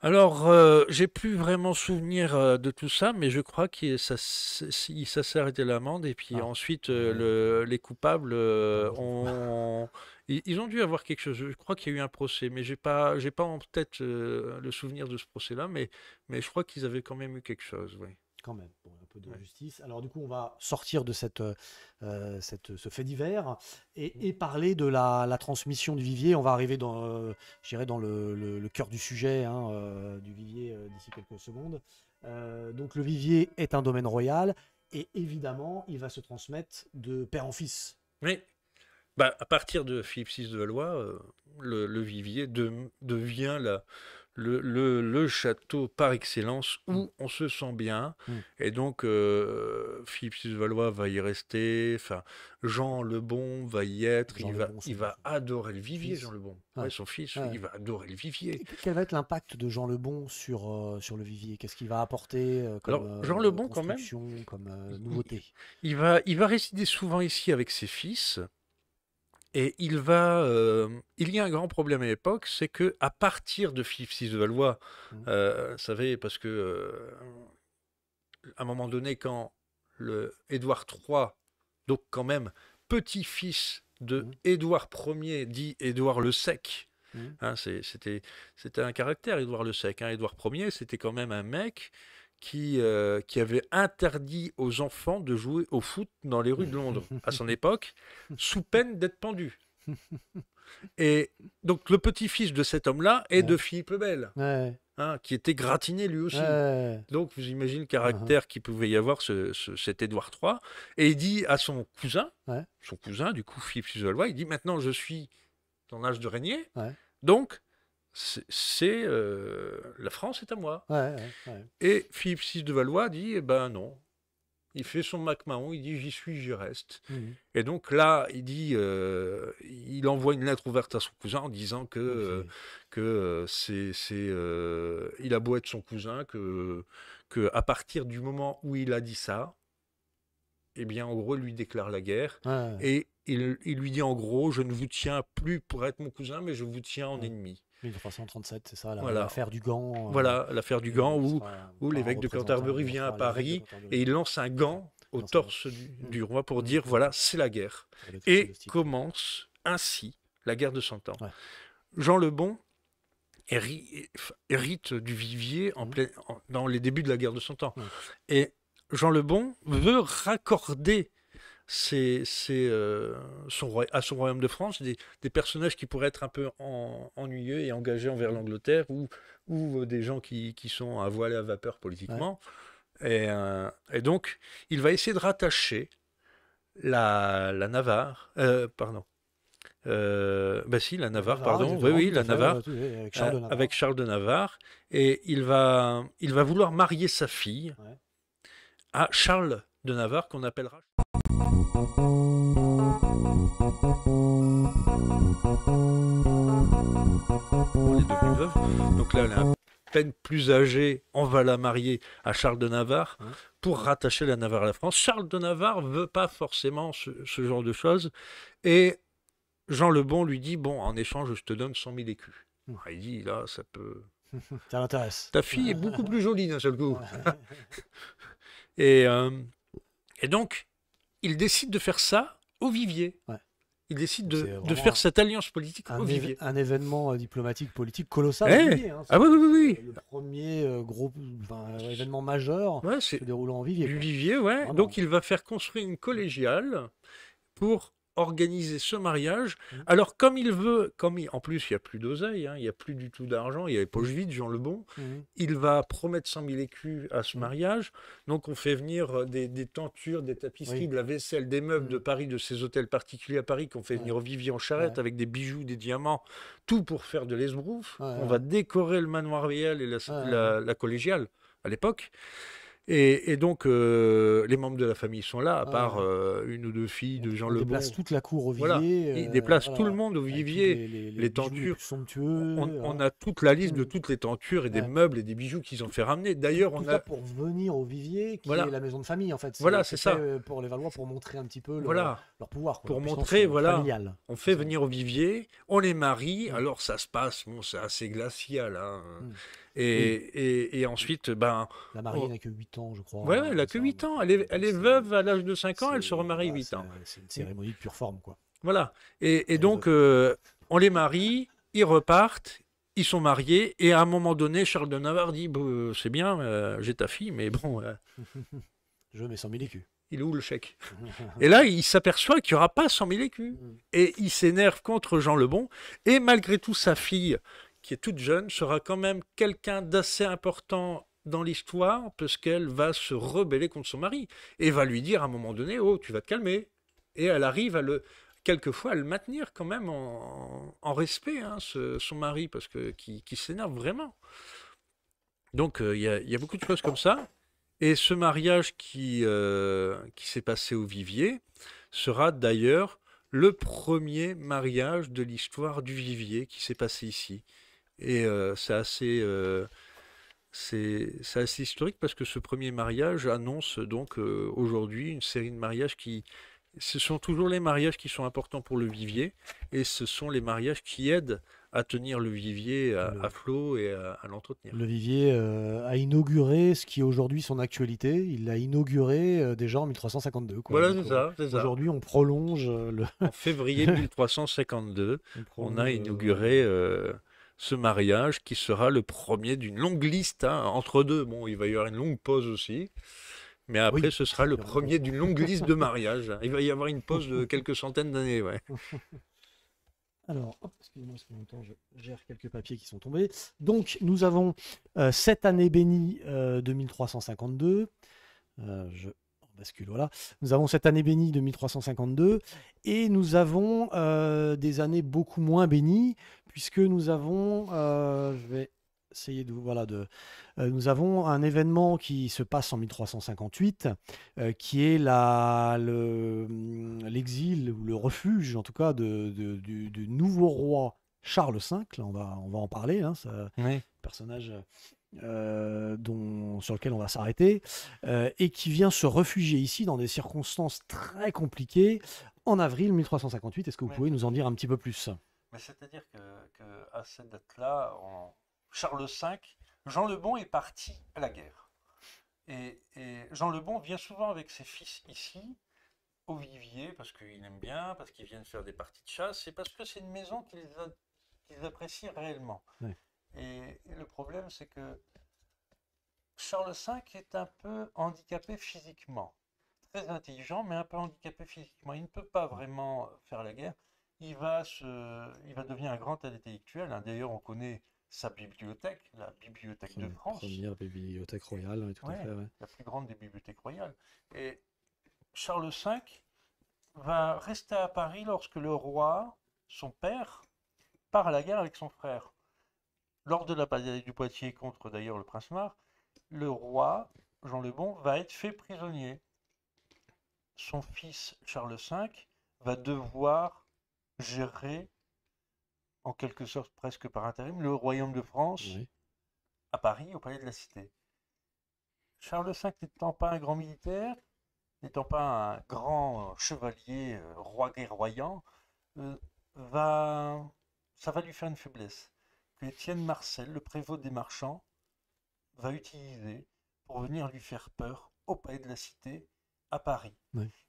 alors, j'ai plus vraiment souvenir de tout ça, mais je crois que ça, s'est arrêté l'amende et puis ah. ensuite mmh. les coupables ont ils, ont dû avoir quelque chose. Je crois qu'il y a eu un procès, mais j'ai pas, j'ai pas en tête euh, le souvenir de ce procès-là, mais, mais je crois qu'ils avaient quand même eu quelque chose, oui. Quand même, un peu de justice. Alors du coup, on va sortir de cette, euh, euh, cette ce fait divers et, mmh. parler de la, transmission du vivier. On va arriver dans, dans le, cœur du sujet hein, du vivier d'ici quelques secondes. donc le vivier est un domaine royal et évidemment, il va se transmettre de père en fils. Oui, bah, à partir de Philippe VI de Valois, euh, le, Vivier devient le, château par excellence où mm. on se sent bien. Mm. Et donc, euh, Philippe VI de Valois va y rester. Enfin, Jean le Bon va y être. il va, adorer le vivier, Jean le Bon. son fils, il va adorer le vivier. quel va être l'impact de Jean le Bon sur, euh, sur le vivier Qu'est-ce qu'il va apporter comme, Jean le Bon, quand même. Comme nouveauté il, il, va, il va résider souvent ici avec ses fils. Et il va, euh, il y a un grand problème à l'époque, c'est que à partir de Philippe VI de Valois, mmh. euh, vous savez, parce que euh, un moment donné, quand le Édouard III, donc quand même petit-fils de mmh. Édouard Ier, dit Édouard le Sec, mmh. hein, c'était un caractère Édouard le Sec. Hein. Édouard Ier, c'était quand même un mec qui, euh, qui avait interdit aux enfants de jouer au foot dans les rues de Londres à son époque, sous peine d'être pendu. Et donc le petit-fils de cet homme-là est de Philippe Lebel, hein, qui était gratiné lui aussi. Donc vous imaginez le caractère uh-huh. qu'il qui pouvait y avoir cet Édouard III. Et il dit à son cousin, son cousin du coup Philippe Suzolois, il dit maintenant je suis dans âge de régner, donc c'est euh, la France est à moi. Et Philippe VI de Valois dit eh ben non. Il fait son MacMahon, il dit j'y suis, j'y reste. Mhm. Et donc là, il dit, euh, il envoie une lettre ouverte à son cousin en disant que, euh, que c'est, il a beau être son cousin, que, que à partir du moment où il a dit ça, eh bien en gros, il lui déclare la guerre et il, il, lui dit en gros, je ne vous tiens plus pour être mon cousin, mais je vous tiens en ennemi. 1337, c'est ça, l'affaire voilà. du gant. voilà, l'affaire du gant euh, où, l'évêque de Canterbury vient à Paris et il lance un gant au torse mm. du, roi pour dire voilà, c'est la guerre. Et commence ainsi la guerre de Cent Ans. Jean le Bon hérite du vivier en mm. plein, dans les débuts de la guerre de Cent Ans. Mm. Et Jean le Bon veut raccorder c'est, euh, son à son royaume de France des, personnages qui pourraient être un peu ennuyeux et engagés envers l'Angleterre ou, euh, des gens qui, sont à voile à vapeur politiquement. Euh, et, donc, il va essayer de rattacher la, Navarre, pardon, bah si, la Navarre, ah, pardon. Oui, oui, la Navarre, avec Charles, de Navarre. Et il va, il va vouloir marier sa fille à Charles de Navarre, qu'on appellera. Donc là, elle est peine plus âgée. On va la marier à Charles de Navarre hein pour rattacher la Navarre à la France. Charles de Navarre veut pas forcément ce, genre de choses. Et Jean le Bon lui dit Bon, en échange, je te donne 100 000 écus. Mmh. Ah, il dit Là, ça peut. Ça m'intéresse. Ta fille est beaucoup plus jolie d'un seul coup. et, euh, et donc, il décide de faire ça au vivier. Ouais il décide de, faire cette alliance politique un, un événement euh, diplomatique politique colossal. Eh vivier, hein, ah oui, oui, oui. Le premier euh, gros événement majeur se déroulant en Vivier. Vivier, ouais. Donc il va faire construire une collégiale pour organiser ce mariage. Mmh. Alors, comme il veut, comme en plus, il n'y a plus d'oseille, hein, il n'y a plus du tout d'argent, il y a les poches vides, Jean Lebon, mmh. il va promettre 100 000 écus à ce mmh. mariage. Donc, on fait venir euh, des, tentures, des tapisseries, de la vaisselle, des meubles de Paris, de ces hôtels particuliers à Paris qu'on fait venir au Vivier en charrette avec des bijoux, des diamants, tout pour faire de l'esbrouf. on va décorer le manoir réel et la collégiale à l'époque. Et, donc, euh, les membres de la famille sont là, à part euh, une ou deux filles de Jean Lebon. Ils déplacent toute la cour au vivier. Ils euh, déplacent tout le monde au vivier. Les, les, tentures. on, a toute la liste de toutes les tentures et des meubles et des bijoux qu'ils ont fait ramener. D'ailleurs, on tout a. pour venir au vivier, qui est la maison de famille, en fait. Voilà, c'est ça. Pour les Valois, pour montrer un petit peu leur, leur pouvoir. pour leur montrer, voilà. On fait venir au vivier, on les marie. Mm. Alors, ça se passe, bon, c'est assez glacial. Hein. Mm. Et, ensuite, ben. La mariée n'a que 8 ans, je crois. Ouais, hein, elle n'a que 8 ans. Elle est, veuve à l'âge de 5 ans, elle se remarie 8 ah, ans. C'est une cérémonie de pure forme, quoi. Voilà. Et, donc, euh, on les marie, ils repartent, ils sont mariés, et à un moment donné, Charles de Navarre dit euh, C'est bien, euh, j'ai ta fille, mais bon. je mets 100 000 écus. Il ouvre le chèque Et là, il s'aperçoit qu'il n'y aura pas 100 000 écus. Mm. Et il s'énerve contre Jean Lebon. Et malgré tout, sa fille, qui est toute jeune, sera quand même quelqu'un d'assez important dans l'histoire, parce qu'elle va se rebeller contre son mari, et va lui dire à un moment donné, oh, tu vas te calmer. Et elle arrive à le, quelquefois à le maintenir quand même en, respect, hein, son mari, parce que qui, s'énerve vraiment. Donc euh, il y, a beaucoup de choses comme ça. Et ce mariage qui, euh, qui s'est passé au Vivier sera d'ailleurs le premier mariage de l'histoire du Vivier qui s'est passé ici. Et euh, c'est assez, euh, c'est assez historique parce que ce premier mariage annonce donc euh, aujourd'hui une série de mariages qui. Ce sont toujours les mariages qui sont importants pour le vivier et ce sont les mariages qui aident à tenir le vivier à, flot et à, l'entretenir. Le vivier a inauguré ce qui est aujourd'hui son actualité. Il l'a inauguré déjà en 1352. Voilà, c'est ça. Aujourd'hui, on prolonge le. en février 1352, on a inauguré ce mariage qui sera le premier d'une longue liste, hein, entre deux. Bon, il va y avoir une longue pause aussi. Mais après, ce sera le premier d'une longue liste de mariages. Hein. Il va y avoir une pause de quelques centaines d'années. Alors, excusez-moi, je gère quelques papiers qui sont tombés. Donc, nous avons euh, cette année bénie euh, de 2352. Euh, je bascule, voilà. Nous avons cette année bénie de 1352 et nous avons des années beaucoup moins bénies puisque nous avons, euh, vais essayer de, voilà, de, euh, nous avons un événement qui se passe en 1358, euh, qui est mm, l'exil ou le refuge, en tout cas, de, du, nouveau roi Charles V. on va, on va en parler. Hein, personnage. dont, sur lequel on va s'arrêter, et qui vient se réfugier ici dans des circonstances très compliquées en avril 1358. Est-ce que vous pouvez nous en dire un petit peu plus mais c'est-à-dire que, à cette date-là, en Charles V, Jean le Bon est parti à la guerre. Et, Jean le Bon vient souvent avec ses fils ici, au Vivier, parce qu'il aime bien, parce qu'ils viennent faire des parties de chasse, et parce que c'est une maison qu'ils apprécient réellement. et le problème, c'est que Charles V est un peu handicapé physiquement. Très intelligent, mais un peu handicapé physiquement. Il ne peut pas vraiment faire la guerre il va, se, euh, il va devenir un grand intellectuel. Hein. D'ailleurs, on connaît sa bibliothèque, la Bibliothèque de France. Première bibliothèque royale, tout La plus grande des bibliothèques royales. Et Charles V va rester à Paris lorsque le roi, son père, part à la guerre avec son frère. Lors de la bataille du Poitiers contre d'ailleurs le prince Mar, le roi, Jean le Bon, va être fait prisonnier. Son fils Charles V va devoir gérer, en quelque sorte presque par intérim le royaume de France à Paris, au palais de la Cité. Charles V n'étant pas un grand militaire, n'étant pas un grand euh, chevalier, euh, roi guerroyant, euh, va, ça va lui faire une faiblesse que Étienne Marcel, le prévôt des marchands, va utiliser pour venir lui faire peur au palais de la Cité à Paris.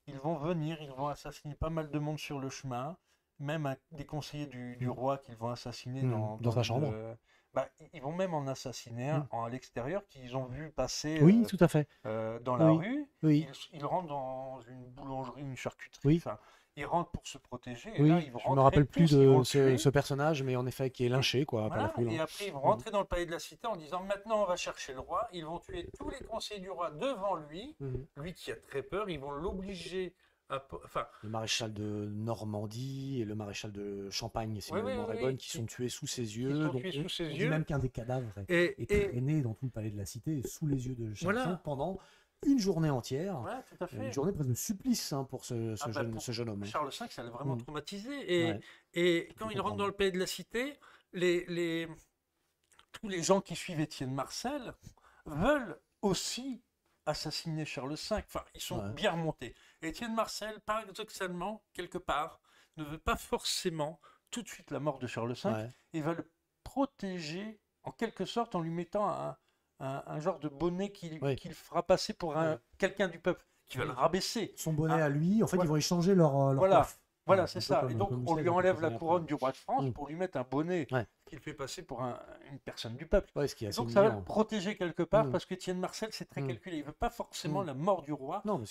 Ils vont venir, ils vont assassiner pas mal de monde sur le chemin même des conseillers du, mm. roi qu'ils vont assassiner mm. dans, dans, sa chambre. Euh, bah, ils vont même en assassiner un à mm. l'extérieur qu'ils ont vu passer oui, euh, tout à fait. Euh, dans la rue. Oui. Ils, rentrent dans une boulangerie, une charcuterie. Ils rentrent pour se protéger. Et je ne rappelle plus, de ce, personnage, mais en effet, qui est lynché. Quoi, et après, ils vont rentrer dans le palais de la cité en disant maintenant, on va chercher le roi. Ils vont tuer tous les conseillers du roi devant lui. Lui qui a très peur. Ils vont l'obliger le maréchal de Normandie et le maréchal de Champagne, c'est qui, sont tués sous ses yeux. même qu'un des cadavres est, et, dans tout le palais de la cité, sous les yeux de Charles V pendant une journée entière. Euh, une journée presque de supplice hein, ah bah, pour, ce, jeune, homme. Hein. Charles V, ça l'a vraiment mm. traumatisé. Et, quand il rentre dans le palais de la cité, tous les gens qui suivent Étienne Marcel veulent aussi assassiner Charles V. Enfin, ils sont bien remontés. Étienne Marcel, paradoxalement, quelque part, ne veut pas forcément tout de suite la mort de Charles V et va le protéger en quelque sorte en lui mettant un, genre de bonnet qu'il fera passer pour quelqu'un du peuple qui va le rabaisser. Son bonnet à lui, en fait, ah. ils vont échanger leur, euh, leur voilà. Voilà, c'est ça. Et donc, on lui enlève la couronne du roi de France mm. pour lui mettre un bonnet qu'il fait passer pour une personne du peuple. Ouais, donc ça va protéger quelque part mm. parce que Étienne Marcel, c'est très mm. calculé. Il veut pas forcément la mort du roi. Non,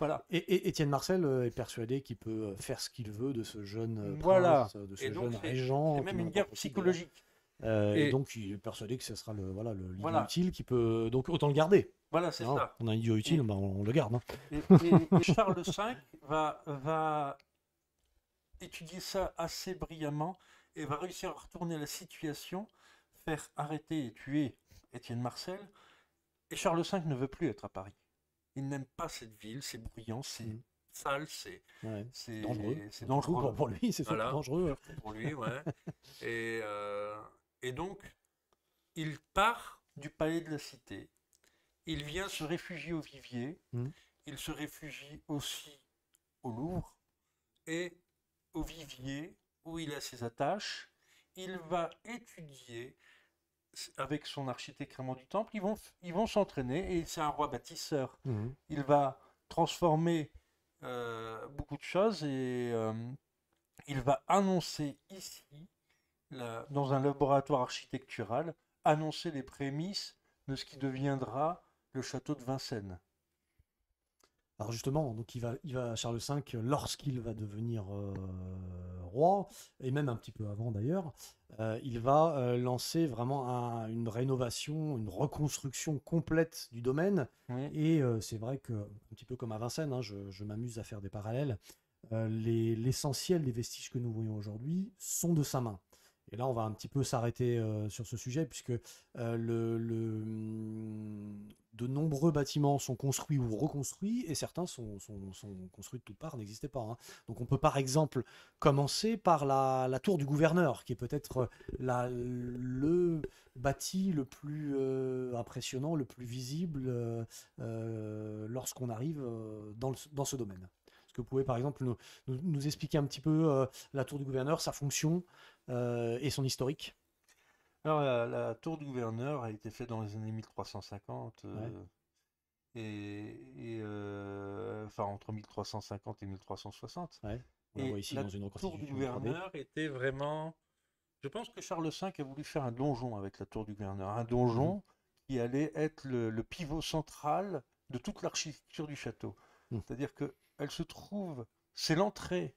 Voilà. Et, Étienne Marcel euh, est persuadé qu'il peut euh, faire ce qu'il veut de ce jeune euh, voilà. prince, de ce et jeune régent. C'est même une guerre psychologique. et... donc il est persuadé que ce sera le voilà le utile qui peut donc autant le garder. Voilà, c'est hein, ça. On a un idiot utile, bah, on, le garde. Hein. Et, Charles V va, va étudier ça assez brillamment et va réussir à retourner la situation, faire arrêter et tuer Étienne Marcel. Et Charles V ne veut plus être à Paris. Il n'aime pas cette ville, c'est bruyant, c'est mm. sale, c'est dangereux. C'est dangereux pour lui, c'est dangereux. Hein. Pour lui, ouais. et, euh, et donc, il part du palais de la cité. Il vient se réfugier au Vivier. Mm. Il se réfugie aussi au Louvre. Et au vivier où il a ses attaches. Il va étudier avec son architecte Raymond du Temple. Ils vont, ils vont s'entraîner et c'est un roi bâtisseur. Mhm. Il va transformer euh, beaucoup de choses et euh, il va annoncer ici, dans un laboratoire architectural, annoncer les prémices de ce qui deviendra le château de Vincennes. Alors justement, donc il va, il va Charles V, lorsqu'il va devenir euh, roi, et même un petit peu avant d'ailleurs, euh, il va euh, lancer vraiment une rénovation, une reconstruction complète du domaine. Et c'est vrai que, un petit peu comme à Vincennes, hein, je, m'amuse à faire des parallèles, l'essentiel des vestiges que nous voyons aujourd'hui sont de sa main. Et là, on va un petit peu s'arrêter euh, sur ce sujet, puisque euh, le, mm, de nombreux bâtiments sont construits ou reconstruits, et certains sont, construits de toutes parts, n'existaient pas. Hein. Donc on peut par exemple commencer par la, tour du gouverneur, qui est peut-être euh, le bâti le plus impressionnant, le plus visible lorsqu'on arrive dans, ce domaine. Est-ce que vous pouvez par exemple nous, expliquer un petit peu la tour du gouverneur, sa fonction euh, et son historique Alors, la, tour du gouverneur a été faite dans les années 1350. Euh, et, et euh, enfin entre 1350 et 1360. on la voit ici dans une tour du gouverneur était vraiment. Je pense que Charles V a voulu faire un donjon avec la tour du gouverneur, un donjon mm. qui allait être le, pivot central de toute l'architecture du château. Mm. C'est-à-dire que elle se trouve, c'est l'entrée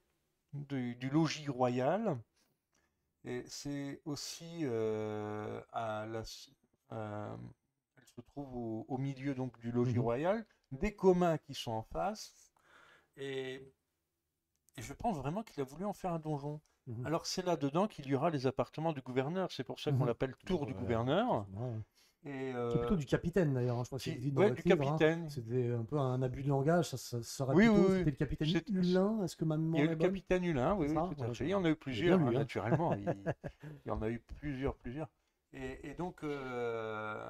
du, logis royal et c'est aussi euh, à la, euh, se trouve au, milieu donc du logis mmh royal, des communs qui sont en face. Et, je pense vraiment qu'il a voulu en faire un donjon. Mmh Alors c'est là-dedans qu'il y aura les appartements du gouverneur. C'est pour ça mmh qu'on l'appelle tour du gouverneur. C'est euh, plutôt du capitaine d'ailleurs, hein. je hein. capitaine. C'était un peu un abus de langage, ça, oui, c'était le capitaine Hulin, est-ce que ma Il y a eu le capitaine Hulin, oui, Il y en a eu plusieurs, hein, naturellement, il... y en a eu plusieurs, plusieurs. Et, donc, euh,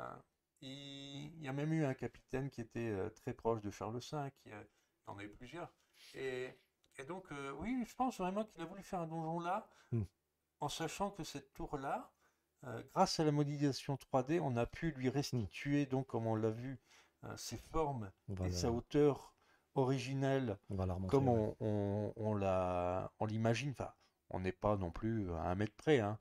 il... y a même eu un capitaine qui était euh, très proche de Charles V, il y en a eu plusieurs. Et, donc, oui, je pense vraiment qu'il a voulu faire un donjon là, hmm. en sachant que cette tour là, euh, grâce à la modélisation 3D, on a pu lui restituer, mm. donc comme on l'a vu, euh, ses formes et sa hauteur originelle, comme on, on, l'imagine. Enfin, on n'est pas non plus à un mètre près, hein.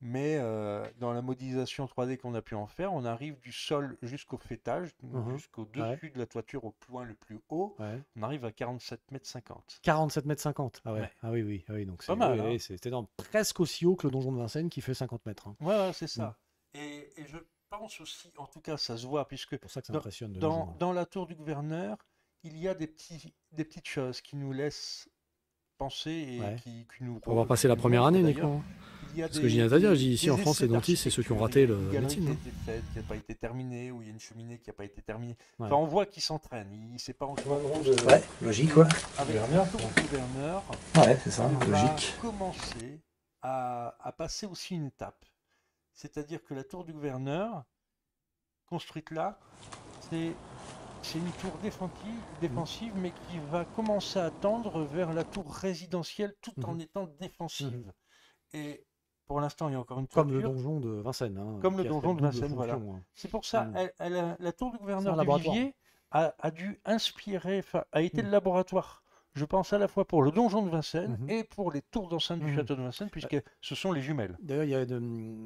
Mais euh, dans la modélisation 3D qu'on a pu en faire, on arrive du sol jusqu'au fêtage, mhm. jusqu'au-dessus de la toiture au point le plus haut. On arrive à 47 mètres 50. 47 mètres 50 ah, ouais. ah oui, oui, ah oui. Donc hein. c'est, énorme. Presque aussi haut que le donjon de Vincennes qui fait 50 mètres. Hein. Ouais, c'est ça. Mm. Et, je pense aussi, en tout cas, ça se voit, puisque pour ça dans, la tour du gouverneur, il y a des, petits, des petites choses qui nous laissent penser et qui, On va passer la première année, Nico ce que je viens de dire, ici en France, les dentistes, c'est ceux qui ont raté le médecine. Hein. qui n'a pas été terminée, ou il y a une cheminée qui n'a pas été terminée. on voit qu'ils s'entraînent, il ne sait pas encore. Ouais, logique, quoi. Avec du gouverneur. Ouais, c'est ça, logique. commencer à, passer aussi une étape. C'est-à-dire que la tour du gouverneur, construite là, c'est c'est une tour défensive, mm. mais qui va commencer à tendre vers la tour résidentielle tout mm-hmm. en étant défensive. Mm-hmm. Et pour l'instant, il y a encore une tour Comme le donjon de Vincennes. Hein, Comme le donjon de Vincennes, voilà. Hein. C'est pour ça, mm. la tour du gouverneur du Vivier a, dû inspirer, a été mm. le laboratoire je pense à la fois pour le donjon de Vincennes mm-hmm. et pour les tours d'enceinte du mm. château de Vincennes, puisque euh, ce sont les jumelles. D'ailleurs, il y a de,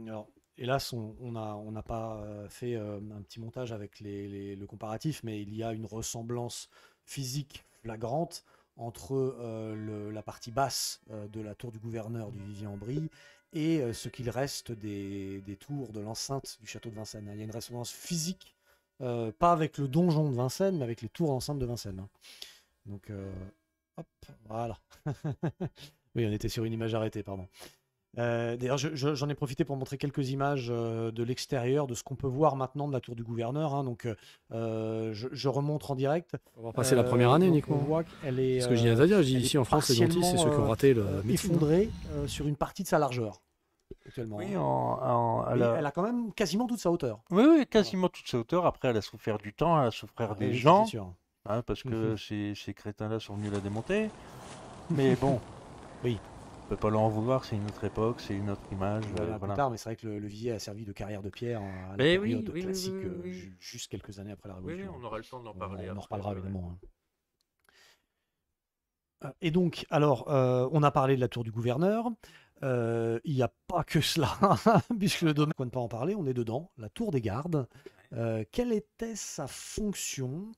alors, hélas, on n'a on pas euh, fait euh, un petit montage avec les, le comparatif, mais il y a une ressemblance physique flagrante entre la partie basse de la tour du gouverneur du Vivier-en-Brie et euh, ce qu'il reste des, tours de l'enceinte du château de Vincennes. Il y a une résonance physique, euh, pas avec le donjon de Vincennes, mais avec les tours enceintes de Vincennes. Hein. Donc, euh, hop, voilà. oui, on était sur une image arrêtée, pardon. Euh, d'ailleurs, j'en ai profité pour montrer quelques images euh, de l'extérieur, de ce qu'on peut voir maintenant de la tour du gouverneur. Hein. donc, euh, je, je, remonte en direct. On va passer la première année uniquement. est. Ce que je viens à dire, ici en France, les c'est ceux qui ont raté le médecine. Hein. Effondrée sur une partie de sa largeur. Actuellement. Oui, hein. elle, a... quand même quasiment toute sa hauteur. Oui, oui quasiment toute sa hauteur. Après, elle a souffert du temps, elle a souffert ah des gens, parce que mhm. ces crétins-là sont venus la démonter. Mais bon. oui peut pas leur en vouloir, c'est une autre époque, c'est une autre image. Voilà, euh, mais c'est vrai que le, le a servi de carrière de pierre à la oui, classique euh, juste quelques années après la Révolution. on aura le temps d'en parler. On, en reparlera évidemment. Hein. Euh, et donc, alors, on a parlé de la tour du gouverneur. Il n'y a pas que cela, puisque le domaine, on ne pas en parler, on est dedans, la tour des gardes. quelle était sa fonction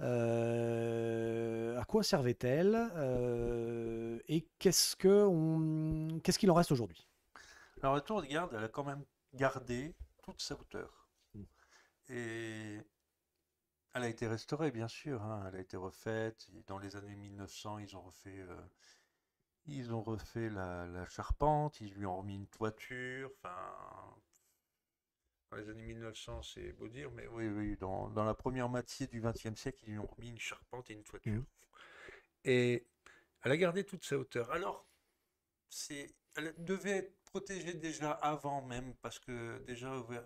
euh, à quoi servait-elle euh, Et qu'est-ce qu'il on... ce qu'il en reste aujourd'hui Alors la tour de garde, elle a quand même gardé toute sa hauteur. Hmm. Et elle a été restaurée, bien sûr. Hein. Elle a été refaite. Dans les années 1900, ils ont refait, euh, ils ont refait la, la, charpente. Ils lui ont remis une toiture. Enfin, dans les années 1900, c'est beau dire, mais oui, oui, dans, dans la première moitié du XXe siècle, ils lui ont mis une charpente et une toiture. Mmh. Et elle a gardé toute sa hauteur. Alors, c'est, elle devait être protégée déjà avant même, parce que déjà vers,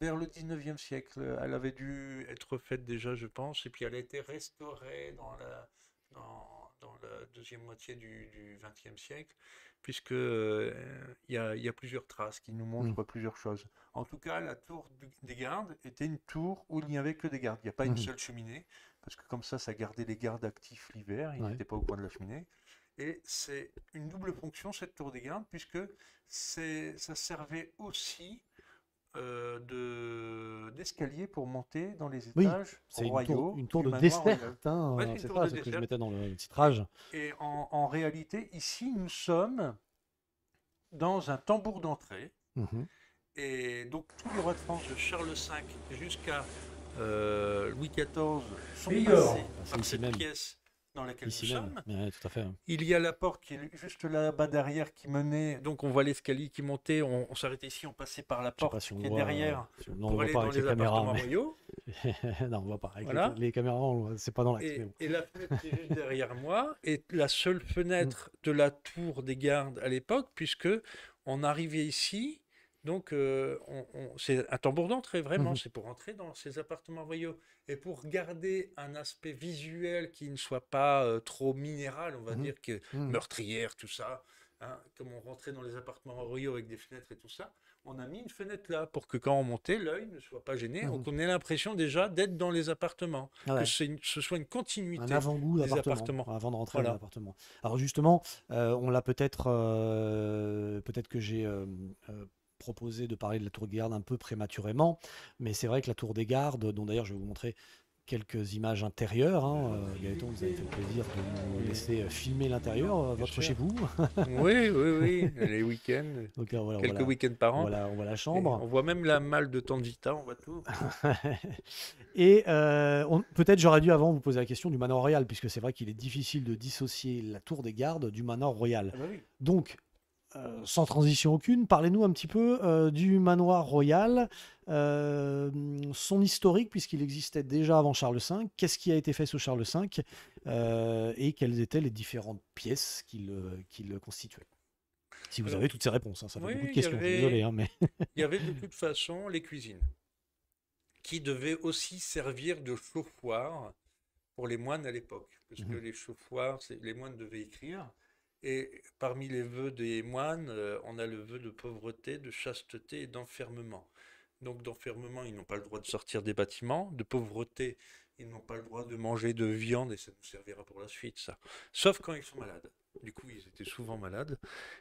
vers le 19e siècle, elle avait dû être faite déjà, je pense, et puis elle a été restaurée dans la, dans, dans la deuxième moitié du XXe siècle, puisque euh, il y, a plusieurs traces qui nous montrent plusieurs choses. En tout cas, la tour des gardes était une tour où il n'y avait que des gardes. Il n'y a pas une mhm. seule cheminée, parce que comme ça, ça gardait les gardes actifs l'hiver, ils n'étaient pas au coin de la cheminée. Et c'est une double fonction, cette tour des gardes, puisque ça servait aussi euh, d'escalier pour monter dans les étages oui, royaux. Une tour, une tour de desserte, euh, hein, ce que je mettais dans le titrage. Et en, réalité, ici, nous sommes dans un tambour d'entrée. Mhm. Et donc, tous les rois de France, de Charles V jusqu'à euh, Louis XIV, sont passés ah, par cette pièce dans laquelle nous sommes. tout à fait. Hein. Il y a la porte qui est juste là-bas derrière qui menait. Donc on voit l'escalier qui montait. On, s'arrêtait ici, on passait par la porte qui est derrière euh, on, non, on aller voit pas dans les, caméras, non, on voit pas. Avec les, caméras, c'est pas dans la. Et, la fenêtre qui est juste derrière moi est la seule fenêtre de la tour des gardes à l'époque, puisque on arrivait ici donc, euh, c'est un tambour d'entrée, vraiment. Mmh c'est pour rentrer dans ces appartements royaux. Et pour garder un aspect visuel qui ne soit pas euh, trop minéral, on va mmh dire, que mmh meurtrière, tout ça, hein, comme on rentrait dans les appartements royaux avec des fenêtres et tout ça, on a mis une fenêtre là pour que quand on montait, l'œil ne soit pas gêné. on ait l'impression déjà d'être dans les appartements, ah que ce soit une continuité. Un avant-goût appartements. avant de rentrer dans l'appartement. Alors, justement, euh, on l'a peut-être, peut-être que j'ai proposé de parler de la tour des gardes un peu prématurément, mais c'est vrai que la tour des gardes, dont d'ailleurs je vais vous montrer quelques images intérieures. Hein. Euh, vous avez fait plaisir de nous laisser euh, filmer l'intérieur, euh, votre chez vous. oui, oui, oui, les week-ends. quelques week-ends par an. Voilà, on voit la chambre. on voit même la malle de Tangita, on voit tout. Et on, peut-être j'aurais dû avant vous poser la question du manoir royal, puisque c'est vrai qu'il est difficile de dissocier la tour des gardes du manoir royal. Ah bah Donc, euh, sans transition aucune, parlez-nous un petit peu euh, du manoir royal, euh, son historique, puisqu'il existait déjà avant Charles V. Qu'est-ce qui a été fait sous Charles V et quelles étaient les différentes pièces qui le, constituaient Si vous avez toutes ces réponses, hein, ça fait beaucoup de questions, désolé. Hein, il y avait de toute façon les cuisines, qui devaient aussi servir de chauffoir pour les moines à l'époque, parce que mmh. les chauffoirs, les moines devaient écrire. Et parmi les vœux des moines, euh, on a le vœu de pauvreté, de chasteté et d'enfermement. Donc d'enfermement, ils n'ont pas le droit de sortir des bâtiments. De pauvreté, ils n'ont pas le droit de manger de viande et ça nous servira pour la suite, ça. Sauf quand ils sont malades. Du coup, ils étaient souvent malades.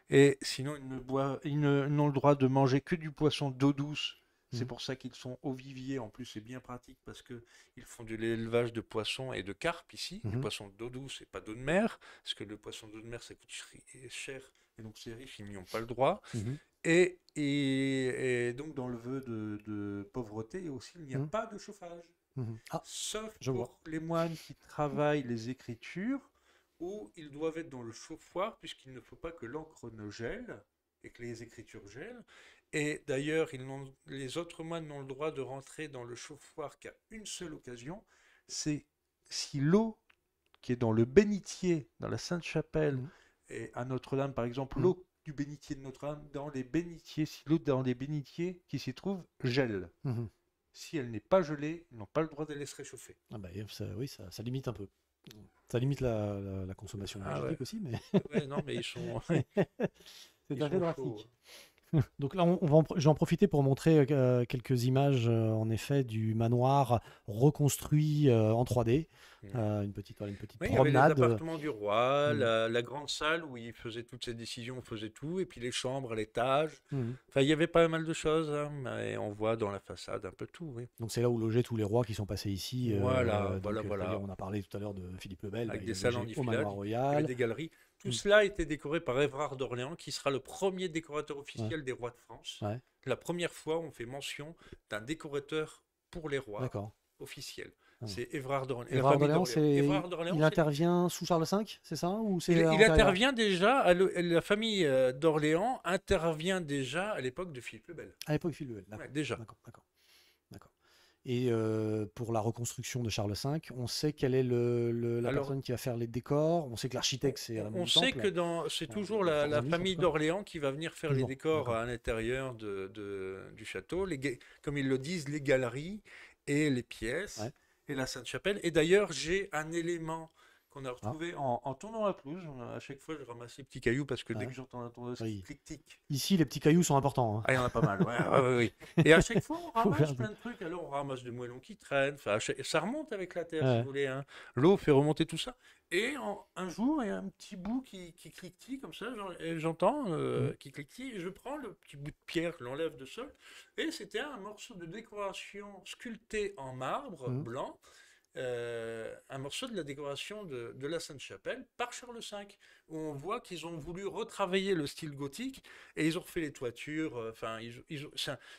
Et sinon, ils n'ont ils n'ont le droit de manger que du poisson d'eau douce c'est mmh. pour ça qu'ils sont au vivier, En plus, c'est bien pratique parce que ils font de l'élevage de poissons et de carpes ici, des poisson mmh. poissons d'eau douce et pas d'eau de mer, parce que le poisson d'eau de mer ça coûte cher et donc c'est riche, ils n'y ont pas le droit. Mmh. et, et, donc dans le vœu de, pauvreté aussi, il n'y a pas de chauffage, ah, sauf pour les moines qui travaillent les écritures où ils doivent être dans le chauffoir puisqu'il ne faut pas que l'encre ne gèle et que les écritures gèlent. Et d'ailleurs, les autres moines n'ont le droit de rentrer dans le chauffoir qu'à une seule occasion, c'est si l'eau qui est dans le bénitier, dans la Sainte-Chapelle, mm. et à Notre-Dame par exemple, mm. l'eau du bénitier de Notre-Dame dans les bénitiers, si l'eau dans les bénitiers qui s'y trouve gèle. Mm-hmm. Si elle n'est pas gelée, ils n'ont pas le droit de laisser réchauffer. Ah bah, oui, ça, limite un peu. Ça limite la, consommation ah énergétique aussi, mais. non, mais ils sont. C'est très drastique. Donc là, on, va en, j'en profiter pour montrer euh, quelques images, euh, en effet, du manoir reconstruit euh, en 3D. Mmh. une petite, une promenade. l'appartement du roi, mmh. la, grande salle où il faisait toutes ses décisions, on faisait tout, et puis les chambres, l'étage. Mmh. Enfin, il y avait pas mal de choses, et hein, on voit dans la façade un peu tout. Donc c'est là où logeaient tous les rois qui sont passés ici. voilà, voilà, voilà. On a parlé tout à l'heure de Philippe le Bel. Avec des salles en royal. Avec des galeries. Tout mmh. cela a été décoré par Évrard d'Orléans, qui sera le premier décorateur officiel des rois de France. La première fois, on fait mention d'un décorateur pour les rois officiel. Ah. C'est Évrard d'Orléans. Il intervient sous Charles V, c'est ça ou Il, il intervient déjà, la famille euh, d'Orléans intervient déjà à l'époque de Philippe le Bel. À l'époque de Philippe le Bel, déjà. d'accord. Et pour la reconstruction de Charles V, on sait quelle est la personne qui va faire les décors. On sait que l'architecte, c'est On sait que dans, c'est toujours la, famille d'Orléans qui va venir faire les décors à l'intérieur de, du château, comme ils le disent, les galeries et les pièces et la Sainte-Chapelle. Et d'ailleurs, j'ai un élément qu'on a ah. retrouvé en, tournant la pelouse. Euh, à chaque fois, je ramassais les petits cailloux parce que dès que j'entends un Ici, les petits cailloux sont importants. Hein. Ah, il y en a pas mal. Ouais, Et à chaque fois, on ramasse plein de trucs. Alors, on ramasse des moellons qui traînent. Enfin, ça remonte avec la terre, si vous voulez. Hein. L'eau fait remonter tout ça. Et un jour, il y a un petit bout qui, qui cliquetit comme ça. J'entends euh, mm. qui cliquetit. Et je prends le petit bout de pierre, l'enlève de sol. Et c'était un morceau de décoration sculpté en marbre mm. blanc. Euh, un morceau de la décoration de, la Sainte-Chapelle par Charles V, où on voit qu'ils ont voulu retravailler le style gothique et ils ont refait les toitures. Euh, enfin,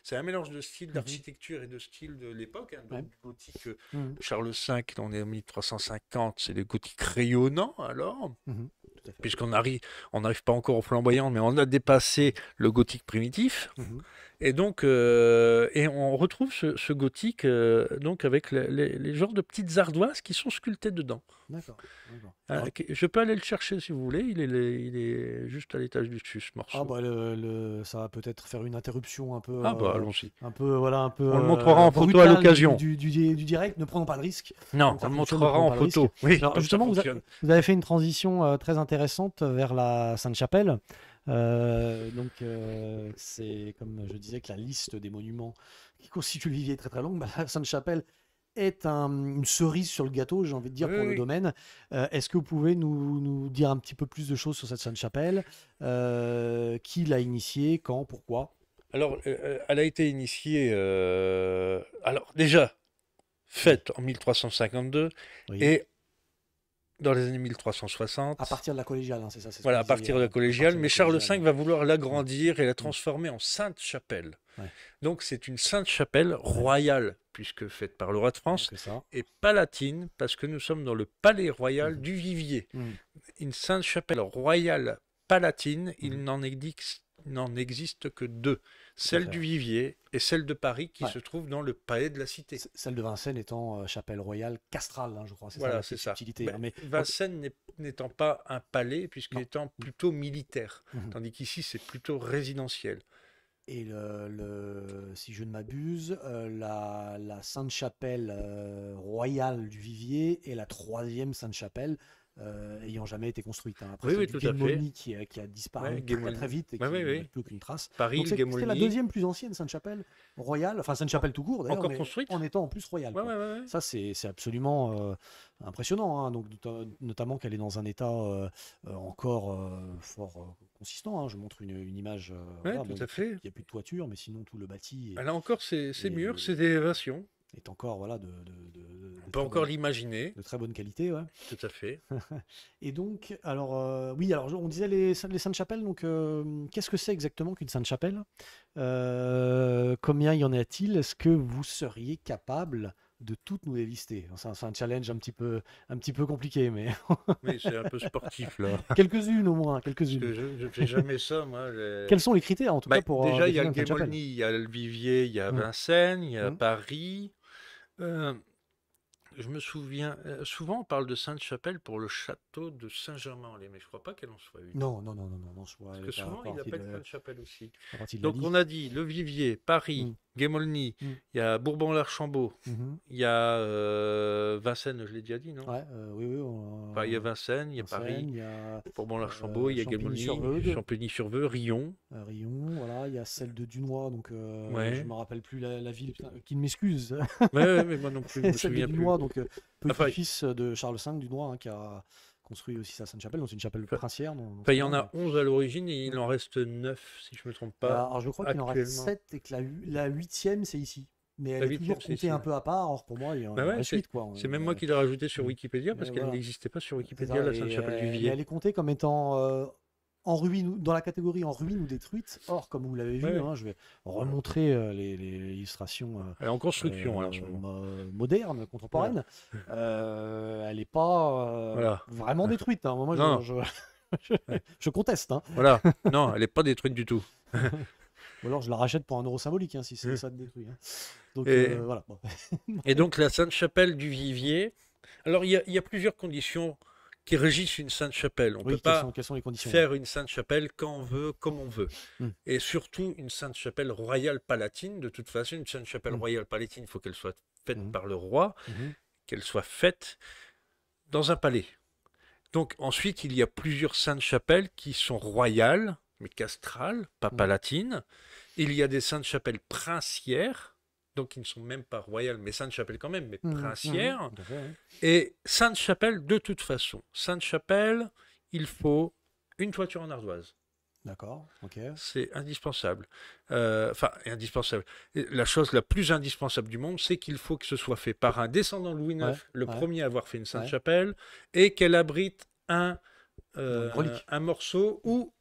c'est un, mélange de style mhm. d'architecture et de style de l'époque. Hein, euh, mhm. Charles V, on est en 1350, c'est le gothique rayonnant alors. Mhm. puisqu'on n'arrive on pas encore au flamboyant, mais on a dépassé le gothique primitif. Et donc, euh, et on retrouve ce, gothique euh, donc avec les, genres de petites ardoises qui sont sculptées dedans. D'accord. Euh, ah. je peux aller le chercher si vous voulez. Il est, il est juste à l'étage du dessus, ce morceau. Ah bah le, ça va peut-être faire une interruption un peu. Ah bah allons-y. Un peu voilà un peu. On le montrera en photo à l'occasion. Du, direct, ne prenons pas le risque. Non, ça on le montrera en photo. Oui. justement, vous, vous, avez fait une transition très intéressante vers la Sainte-Chapelle. Euh, donc, euh, c'est comme je disais que la liste des monuments qui constituent vivier est très très longue. la Sainte-Chapelle bah, est une cerise sur le gâteau, j'ai envie de dire, pour le domaine. Euh, est-ce que vous pouvez nous, dire un petit peu plus de choses sur cette Sainte-Chapelle Qui l'a initiée Quand Pourquoi Alors, elle a été initiée. Alors, déjà, faite en 1352 et et dans les années 1360. À partir de la collégiale, hein, c'est ça Voilà, à hein, partir de la collégiale, mais Charles V va vouloir mm. l'agrandir et la transformer en sainte chapelle. Donc c'est une sainte chapelle royale, puisque faite par le roi de France, et palatine, parce que nous sommes dans le palais royal mm-hmm. du Vivier. Mm. Une sainte chapelle royale palatine, il mm. n'en existe, existe que deux celle du Vivier et celle de Paris qui se trouve dans le palais de la cité. celle de Vincennes étant euh, chapelle royale castrale, hein, je crois. c'est ça. Ben, hein, mais... Vincennes n'étant pas un palais, puisqu'il étant plutôt militaire, mhm. tandis qu'ici c'est plutôt résidentiel. Et le, si je ne m'abuse, euh, la, Sainte-Chapelle euh, royale du Vivier est la troisième Sainte-Chapelle euh, ayant jamais été construite. Hein. Après, oui, oui, qui, qui, a disparu très, vite et qui n'a plus aucune trace. Paris, C'était la deuxième plus ancienne Sainte-Chapelle royale, enfin Sainte-Chapelle tout court d'ailleurs, en étant en plus royale. Ça, c'est absolument euh, impressionnant, hein. Donc, notamment qu'elle est dans un état euh, encore fort consistant. Hein. Je montre une, image. tout à fait. Il n'y a plus de toiture, mais sinon tout le bâti. Bah là encore, ces murs, c'est des élévations est encore voilà de, on peut encore l'imaginer de très bonne qualité tout à fait et donc alors euh, oui alors on disait les, les saintes chapelles donc euh, qu'est-ce que c'est exactement qu'une sainte chapelle euh, combien y en a-t-il est-ce que vous seriez capable de toutes nous les lister. C'est un, challenge un petit peu, un petit peu compliqué, mais. c'est un peu sportif là. quelques-unes au moins, quelques-unes. Je fais jamais ça, moi. Quels sont les critères en tout bah, cas pour. Déjà, il y a Guémolny, il y a le Vivier, il y a mmh. Vincennes, il y a mmh. Paris. Euh, je me souviens, euh, souvent on parle de Sainte-Chapelle pour le château de saint germain mais je ne crois pas qu'elle en soit une. Non, non, non, non, non, non, je Parce que souvent, il a de Sainte-Chapelle aussi. Donc, on a dit le Vivier, Paris, mm. Guémolny, hmm. il y a Bourbon-l'Archambault, mhm. il y a euh, Vincennes, je l'ai déjà dit, non ouais, euh, Oui, oui. il y a Vincennes, il y a Paris, il y a Bourbon-l'Archambault, euh, il y a Guémolny, Champigny-sur-Veu, Rion. Rion, voilà, il y a celle de Dunois, donc je ne me rappelle plus la, ville, qui ne m'excuse. ouais, mais moi non plus, je me souviens de Dunois, donc petit-fils de Charles V, Dunois, hein, qui a construit aussi sa Sainte Chapelle, donc c'est une chapelle princière. il y en a 11 à l'origine et il en reste 9, si je ne me trompe pas. Alors, je crois qu'il en reste 7 et que la, huitième, c'est ici. Mais elle est toujours comptée un peu à part. alors pour moi, il y en bah C'est même moi qui l'ai rajouté sur Wikipédia parce qu'elle n'existait pas sur Wikipédia, la Sainte Chapelle du Vier. Elle est comptée comme étant euh, en ruine, dans la catégorie en ruine ou détruite. Or, comme vous l'avez vu, hein, je vais remontrer euh, les, illustrations. Euh, elle est en construction, euh, hein, moderne, contemporaine. elle n'est pas vraiment détruite. Hein. Je, conteste. Hein. Voilà. Non, elle n'est pas détruite du tout. Ou alors je la rachète pour un euro symbolique, si c'est ça de détruit. Donc, et, voilà. et donc la Sainte-Chapelle du Vivier. Alors il y a plusieurs conditions qui régissent une sainte chapelle. On ne peut pas faire une sainte chapelle quand on veut, comme on veut. Hmm. Et surtout une sainte chapelle royale palatine. De toute façon, une sainte chapelle hmm. royale palatine, il faut qu'elle soit faite hmm. par le roi, qu'elle soit faite dans un palais. Donc ensuite, il y a plusieurs saintes chapelles qui sont royales, mais castrales, pas palatines. Il y a des saintes chapelles princières donc ils ne sont même pas royales, mais Sainte-Chapelle quand même, mais mmh, princière. princières. Mmh, et Sainte-Chapelle, de toute façon, Sainte-Chapelle, il faut une toiture en ardoise. D'accord, ok. C'est indispensable. Euh, enfin, indispensable. La chose la plus indispensable du monde, c'est qu'il faut que ce soit fait par un descendant Louis IX, le premier à avoir fait une Sainte-Chapelle, et qu'elle abrite un, euh, un morceau ou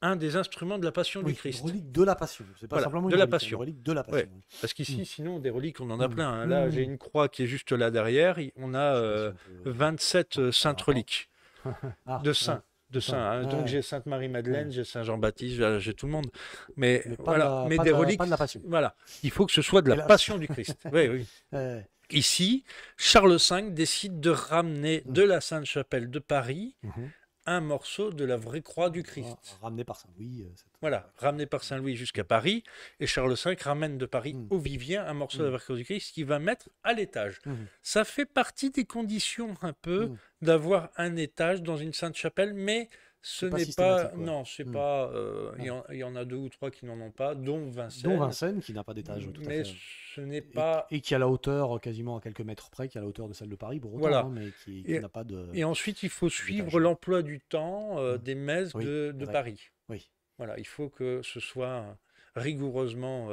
un des instruments de la passion du Christ. de la passion, c'est pas de la passion. de la passion. parce qu'ici, hmm. sinon, des reliques, on en a hmm. plein. Hein. Là, hmm. j'ai une croix qui est juste là derrière. On a 27 euh, euh, saintes reliques ah, de saints. De saints hein. Donc j'ai Sainte Marie-Madeleine, j'ai Saint Jean-Baptiste, j'ai tout le monde. Mais, voilà, Mais des reliques. Voilà. Il faut que ce soit de la, passion du Christ. oui, oui. Ici, Charles V décide de ramener de la Sainte-Chapelle de Paris mhm un morceau de la vraie croix du Christ. Ah, ramené par Saint-Louis. Euh, voilà, ramené par Saint-Louis jusqu'à Paris. Et Charles V ramène de Paris hmm. au Vivien un morceau de la hmm. vraie croix du Christ qu'il va mettre à l'étage. Hmm. Ça fait partie des conditions un peu d'avoir un étage dans une sainte chapelle, mais ce n'est pas, non, c'est hmm. pas. Euh, ah. Il y, en a deux ou trois qui n'en ont pas, dont Vincennes. Dont Vincennes qui n'a pas d'étage. ce n'est pas et, qui a la hauteur euh, quasiment à quelques mètres près, qui a la hauteur de celle de Paris pour voilà. Hein, mais qui, n'a pas de. Et ensuite, il faut suivre l'emploi du temps euh, hmm. des messes de, Paris. Oui. Voilà, il faut que ce soit rigoureusement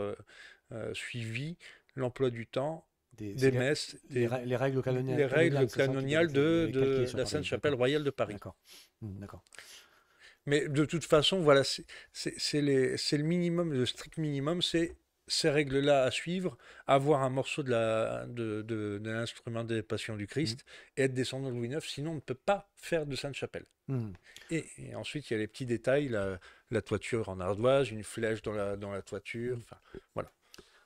suivi l'emploi du temps des, messes, les, règles canoniales, les de, la Sainte-Chapelle royale de Paris. D'accord. Hmm, d'accord. Mais de toute façon, voilà, c'est le minimum, le strict minimum, c'est ces règles-là à suivre, avoir un morceau de l'instrument de, des Passions du Christ mm. et être descendant de Louis IX, sinon on ne peut pas faire de Sainte-Chapelle. Mm. Et, ensuite, il y a les petits détails, la, toiture en ardoise, une flèche dans la, dans la toiture, mm. voilà.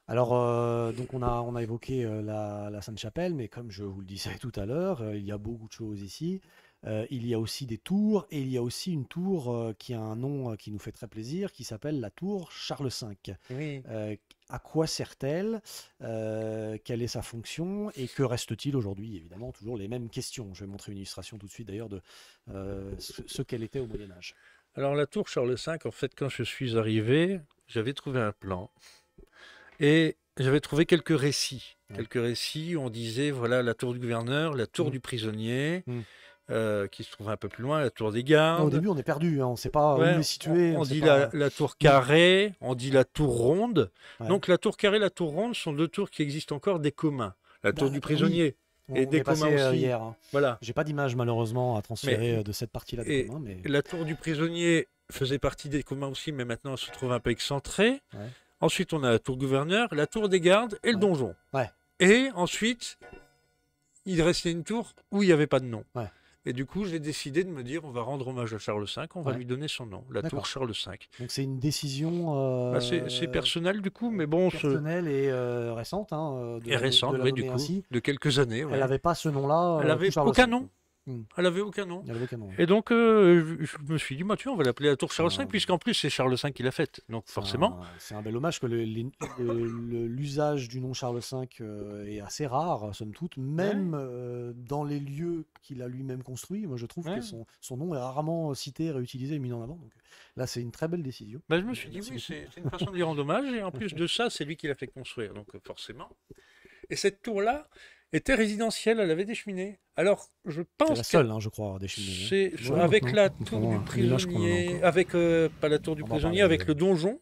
Alors, euh, donc on a, on a évoqué euh, la, Sainte-Chapelle, mais comme je vous le disais tout à l'heure, euh, il y a beaucoup de choses ici. Euh, il y a aussi des tours et il y a aussi une tour euh, qui a un nom euh, qui nous fait très plaisir, qui s'appelle la tour Charles V. à quoi sert-elle Quelle est sa fonction Et que reste-t-il aujourd'hui Évidemment, toujours les mêmes questions. Je vais montrer une illustration tout de suite d'ailleurs de ce, qu'elle était au Moyen Âge. Alors la tour Charles V, en fait, quand je suis arrivé, j'avais trouvé un plan et j'avais trouvé quelques récits. Quelques récits, où on disait, voilà, la tour du gouverneur, la tour mmh. du prisonnier. Mmh. Euh, qui se trouve un peu plus loin, la tour des gardes. au début, on est perdu, hein, on ne sait pas où où est situé. On, dit la, tour carrée, on dit la tour ronde. Donc la tour carrée, la tour ronde sont deux tours qui existent encore des communs. La tour bah, du prisonnier. Et des communs euh, aussi. Hein. Voilà. J'ai pas d'image malheureusement à transférer euh, de cette partie-là. La tour du prisonnier faisait partie des communs aussi, mais maintenant elle se trouve un peu excentrée. Ensuite, on a la tour gouverneur, la tour des gardes et le donjon. Et ensuite, il restait une tour où il n'y avait pas de nom. Ouais. Et du coup, j'ai décidé de me dire, on va rendre hommage à Charles V, on va lui donner son nom, la tour Charles V. Donc c'est une décision... Euh, bah, c'est personnel du coup, mais bon... Personnelle et euh, récente. Hein, euh, et récente, oui, du coup, de quelques années. Elle n'avait pas ce nom-là. Elle n'avait aucun nom. Hmm. Elle avait aucun nom. Et donc, euh, je, me suis dit, bah, tu on va l'appeler la Tour ah, Charles V, puisqu'en plus, c'est Charles V qui l'a faite. Donc, forcément. C'est un bel hommage que l'usage du nom Charles V euh, est assez rare, somme toute, même euh, dans les lieux qu'il a lui-même construits. Moi, je trouve que son, nom est rarement cité, réutilisé mis en avant. Donc, là, c'est une très belle décision. Bah, je me suis dit, oui, c'est une façon de lui rendre hommage. Et en plus de ça, c'est lui qui l'a fait construire. Donc, forcément. Et cette tour-là, était résidentielle, elle avait des cheminées. Alors, je pense. C'est la seule, hein, je crois, des cheminées. Hein. avec la tour du prisonnier, avec euh, pas la tour du prisonnier, avec le donjon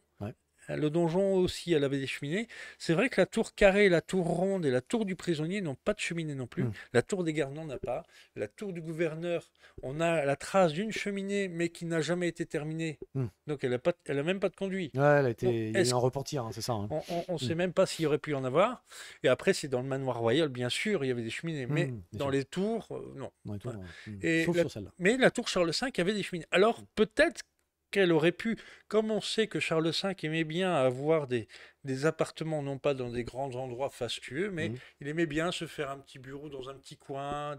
le donjon aussi, elle avait des cheminées. C'est vrai que la tour carrée, la tour ronde et la tour du prisonnier n'ont pas de cheminée non plus. Hmm. La tour des gardes n'en a pas. La tour du gouverneur, on a la trace d'une cheminée, mais qui n'a jamais été terminée. Hmm. Donc elle n'a a même pas de conduit. elle a été, en il hein, c'est ça. Hein. On ne sait hmm. même pas s'il y aurait pu y en avoir. Et après, c'est dans le manoir royal, bien sûr, il y avait des cheminées, mais dans les tours, non. mais la tour Charles V avait des cheminées. Alors peut-être qu'elle aurait pu, comme on sait que Charles V aimait bien avoir des, appartements, non pas dans des grands endroits fastueux, mais mmh. il aimait bien se faire un petit bureau dans un petit coin.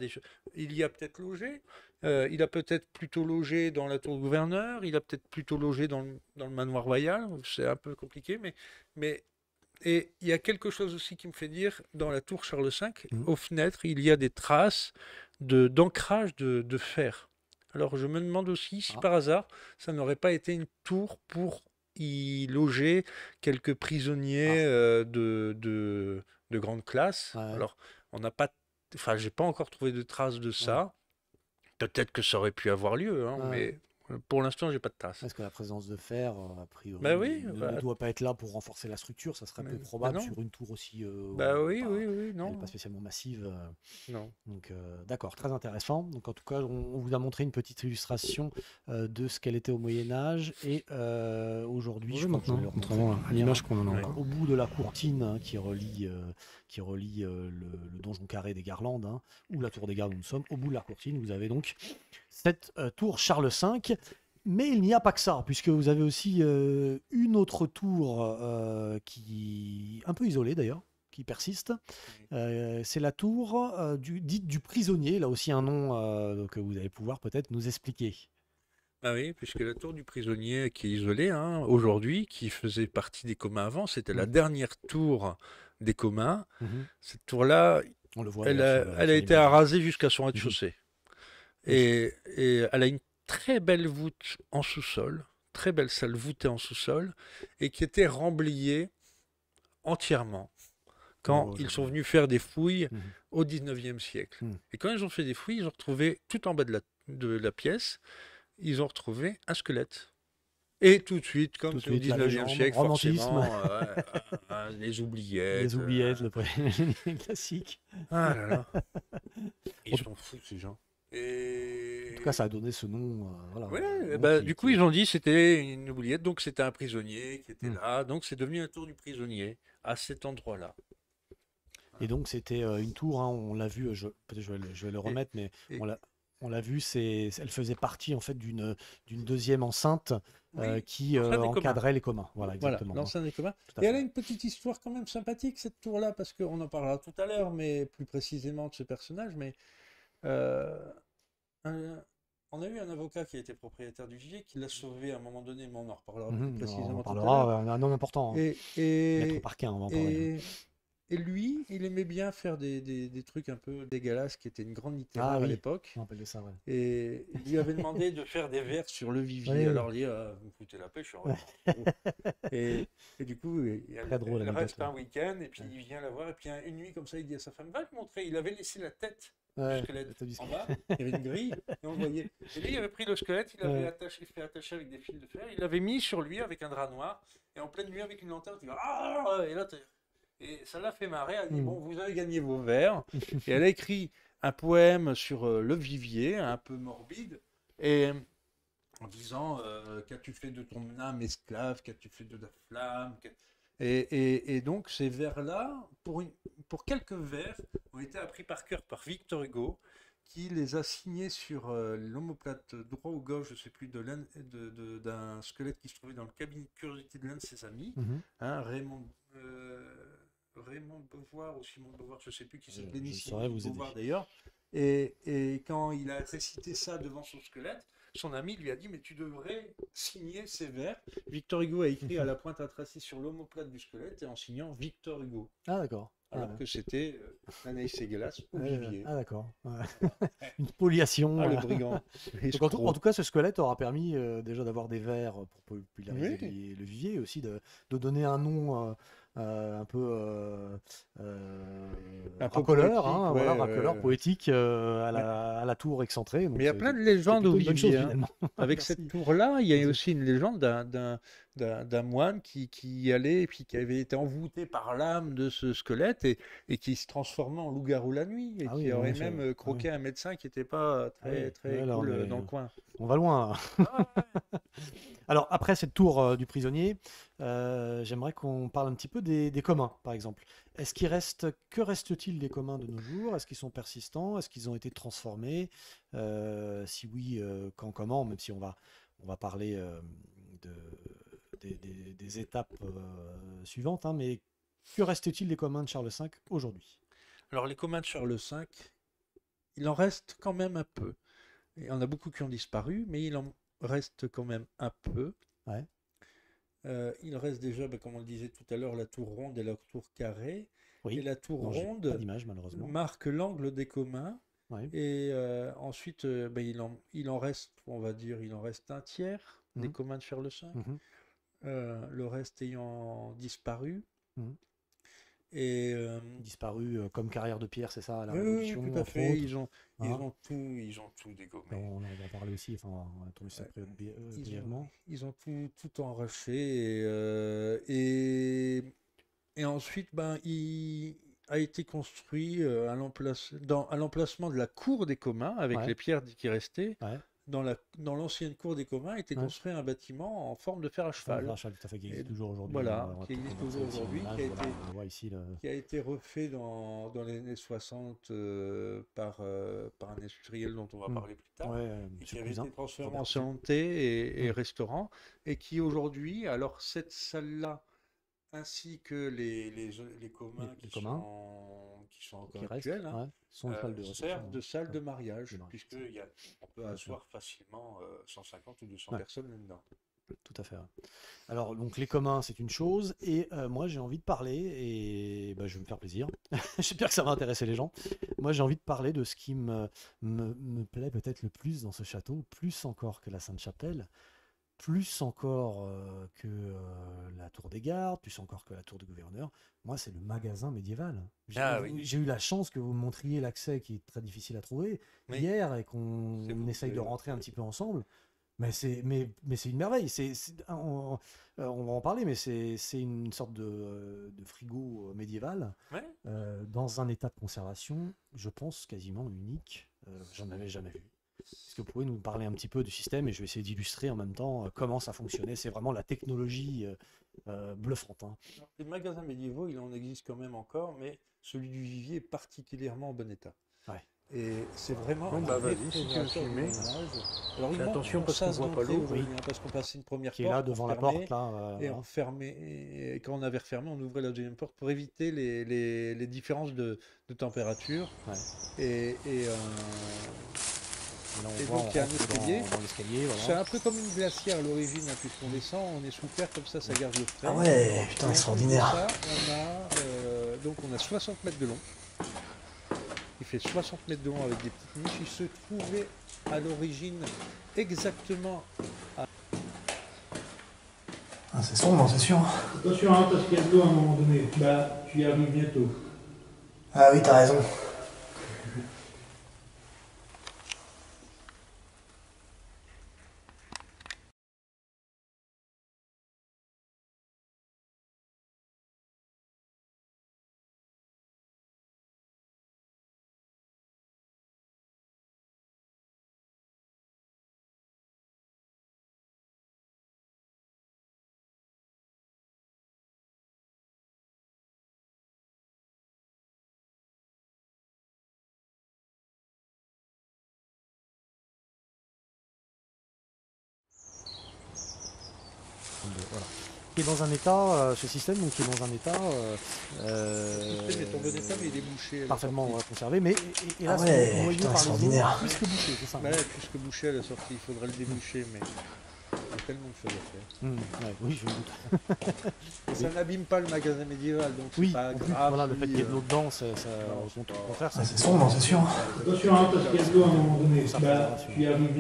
Il y a peut-être logé, euh, il a peut-être plutôt logé dans la tour du gouverneur, il a peut-être plutôt logé dans le, manoir royal, c'est un peu compliqué, mais, mais et il y a quelque chose aussi qui me fait dire, dans la tour Charles V, mmh. aux fenêtres, il y a des traces d'ancrage de, de, de fer. Alors je me demande aussi si ah. par hasard, ça n'aurait pas été une tour pour y loger quelques prisonniers ah. euh, de, de, grande classe. Alors on n'a pas, enfin j'ai pas encore trouvé de traces de ça. Peut-être que ça aurait pu avoir lieu, hein, mais pour l'instant, j'ai pas de Est-ce que la présence de fer, euh, a priori, bah oui, ne, bah. doit pas être là pour renforcer la structure. Ça serait plus bah probable sur une tour aussi. Euh, bah euh, oui, oui, oui, non. Elle est pas spécialement massive. non. Donc, d'accord, très intéressant. Donc, en tout cas, on, vous a montré une petite illustration de ce qu'elle était au Moyen Âge et aujourd'hui, oui, je maintenant, à l'image qu'on en a. Au bout de la courtine hein, qui relie qui relie euh, le, donjon carré des Garlandes, hein, ou la tour des Gardes où nous sommes. Au bout de la courtine, vous avez donc cette euh, tour Charles V. Mais il n'y a pas que ça, puisque vous avez aussi euh, une autre tour qui, un peu isolée d'ailleurs, qui persiste. c'est la tour du, dite du prisonnier, là aussi un nom que vous allez pouvoir peut-être nous expliquer. Ah oui, puisque la tour du prisonnier qui est isolée hein, aujourd'hui, qui faisait partie des communs avant, c'était la mmh. dernière tour des communs. Mhm. Cette tour-là, elle, a, été arasée jusqu'à son mhm. rez-de-chaussée. et, elle a une très belle voûte en sous-sol, très belle salle voûtée en sous-sol, et qui était remblayée entièrement quand oh, ils sont venus faire des fouilles mhm. au 19e siècle. Et quand ils ont fait des fouilles, ils ont retrouvé tout en bas de la, de la pièce, ils ont retrouvé un squelette et tout de suite, comme c'est au 19e siècle, forcément, euh, les oubliettes. Les oubliettes, euh, le classique. Ah là là. Ils sont fous, ces gens. En tout cas, ça a donné ce nom. Euh, voilà, bah, du coup, ils ont dit c'était une oubliette, donc c'était un prisonnier qui était hmm. là. Donc c'est devenu un tour du prisonnier à cet endroit-là. Et donc c'était une tour, hein, on l'a vu, je, peut-être je, vais le remettre, mais on l'a vu, c'est, elle faisait partie en fait d'une, d'une deuxième enceinte euh, qui euh, encadrait les communs. Voilà, exactement. l'enceinte des communs. Et elle a une petite histoire quand même sympathique, cette tour-là, parce qu'on en parlera tout à l'heure, mais plus précisément de ce personnage. Mais euh, on a eu un avocat qui a été propriétaire du gilet qui l'a sauvé à un moment donné, mais on en reparlera mhm, plus précisément. On en reparlera, à un homme important. Hein. Et, et, on va en parler. Hein. Et lui, il aimait bien faire des, des, trucs un peu dégueulasses, qui était une grande littérature ah, oui. à l'époque. ouais. Et il lui avait demandé de faire des vers sur le vivier. alors, il dit ah, Vous la pêche, hein. et, et, du coup, il, elle, drôle, reste un week-end, et puis il vient la voir. Et puis, une nuit, comme ça, il dit à sa femme Va te montrer. Il avait laissé la tête Ouais, en bas, il y avait une grille, et on voyait. Et lui, il avait pris le squelette, il l'avait attaché, fait attacher avec des fils de fer, il l'avait mis sur lui avec un drap noir, et en pleine nuit avec une lanterne, il vas, ah, et là, et ça l'a fait marrer. Elle a dit, hmm. bon, vous avez gagné vos vers et elle a écrit un poème sur euh, le vivier, un peu morbide, et en disant, euh, qu'as-tu fait de ton âme esclave Qu'as-tu fait de ta flamme et, et, donc ces vers-là, pour, une, pour quelques vers, ont été appris par cœur par Victor Hugo, qui les a signés sur euh, l'omoplate l'homoplate droit ou gauche, je ne sais plus, de de, d'un squelette qui se trouvait dans le cabinet de curiosité de l'un de ses amis, mhm. hein, Raymond, Raymond Beauvoir ou Simon Beauvoir, je ne sais plus qui c'est, Denis Beauvoir d'ailleurs. Et, et, quand il a récité ça devant son squelette, son ami lui a dit Mais tu devrais signer ces vers. Victor Hugo a écrit à la pointe à tracer sur l'omoplate du squelette et en signant Victor Hugo. Ah, d'accord. Alors que c'était euh, Anaïs ou Vivier. Ah, d'accord. Une spoliation. Ah, le brigand. Donc, en, tout, cas, ce squelette aura permis euh, déjà d'avoir des vers pour populariser le vivier et aussi de, de donner un nom. Euh, euh, un peu euh, euh, un racoleur, peu hein, poétique à la, tour excentrée. Mais il y a plein de légendes, hein. au Avec cette tour-là, il y a aussi une légende d'un d'un moine qui, allait et puis qui avait été envoûté par l'âme de ce squelette et, qui se transformait en loup-garou la nuit et ah qui aurait même euh, ah croqué un médecin qui n'était pas ah très, très cool euh, dans le coin. On va loin. alors après cette tour euh, du prisonnier, j'aimerais qu'on parle un petit peu des, communs par exemple. Est-ce qu'il reste que reste-t-il des communs de nos jours Est-ce qu'ils sont persistants Est-ce qu'ils ont été transformés Si oui, quand comment Même si on va on va parler de des, étapes euh, suivantes, hein, mais que reste-t-il des communs de Charles V aujourd'hui Alors les communs de Charles V, il en reste quand même un peu. Il y en a beaucoup qui ont disparu, mais il en reste quand même un peu. Euh, il reste déjà, ben, comme on le disait tout à l'heure, la tour ronde et la tour carrée. Et la tour ronde malheureusement. marque l'angle des communs. Et euh, ensuite, ben, il, en, reste, on va dire, il en reste un tiers des mhm. communs de Charles V. Mhm. Euh, le reste ayant disparu. Mmh. Et, euh, disparu euh, comme carrière de pierre, c'est ça la oui, Ils hein ont, tout, ils ont tout dégommé. On, on en parlé aussi, enfin, on a trouvé ça période ils, ils ont tout, tout enraché et, et, ensuite, ben, il a été construit à l'emplacement de la cour des communs avec les pierres qui restaient. Ouais dans l'ancienne cour des communs, était construit un bâtiment en forme de fer à cheval. à qui existe toujours aujourd'hui. Voilà, euh, qui existe toujours aujourd'hui, qui, a été refait dans, dans les années 60 euh, par, euh, par un industriel dont on va hmm. parler plus tard, et qui avait été transformé en santé et, et, hmm. restaurant, et qui aujourd'hui, alors cette salle-là, ainsi que les, les, communs, qui, Sont, qui sont encore de servent de salle de euh, hein. mariage, puisqu'on peut asseoir facilement 150 euh, ou 200 personnes dedans Tout à fait. Alors, donc les communs, c'est une chose, et euh, moi j'ai envie de parler, et bah, je vais me faire plaisir, j'espère que ça va intéresser les gens, moi j'ai envie de parler de ce qui me, me, me plaît peut-être le plus dans ce château, plus encore que la Sainte-Chapelle, plus encore euh, que euh, la tour des gardes, plus encore que la tour du gouverneur. Moi, c'est le magasin médiéval. J'ai ah eu la chance que vous montriez l'accès qui est très difficile à trouver hier et qu'on essaye de rentrer un petit peu ensemble. Mais c'est mais, c'est une merveille. C'est euh, on, va en parler, mais c'est une sorte de, frigo médiéval dans un état de conservation, je pense quasiment unique. J'en avais jamais vu. Est-ce que vous pouvez nous parler un petit peu du système et je vais essayer d'illustrer en même temps euh, comment ça fonctionnait C'est vraiment la technologie euh, euh, bluffante. Hein. Les magasins médiévaux, il en existe quand même encore, mais celui du Vivier est particulièrement en bon état. Ouais. Et c'est vraiment. Bon, bah, vas-y, filmer. Alors, il attention hein, parce qu'on voit pas l'eau. Parce qu'on passait une première porte. là devant la porte, là. et, enfermé. et quand on avait refermé, on ouvrait la deuxième porte pour éviter les, les, les différences de, de température. Ouais. Et. et et donc il y a un escalier. C'est un peu comme une glacière à l'origine, hein, puisqu'on descend, on est sous terre, comme ça, ça garde le frais. Ah ouais, putain, extraordinaire. Euh, donc on a 60 mètres de long. Il fait 60 mètres de long avec des petites niches. Il se trouvait à l'origine exactement à... Ah, c'est sombre, c'est sûr. Attention, hein, parce qu'il y a de à un moment donné. Bah, tu y arrives bientôt. Ah oui, t'as raison. qui est dans un état, euh, ce système donc, qui est dans un état. Euh, système il est bouché. Parfaitement euh, conservé, mais hélas, ah ouais, noyé par les eaux, bouché, c'est ça. Bah là, que bouché à la sortie, il faudrait le déboucher, mais. Il y a tellement de choses à faire. Mmh, ouais, oui, je... ça n'abîme pas le magasin médiéval, donc oui, pas grave. Plus, voilà, le fait qu'il y ait de euh, l'eau dedans, ça, ça, au contraire, ça. Ah, c'est sombre, hein, c'est sûr. Attention, hein, parce qu'il y a de l'eau à un moment donné. Ça, bah,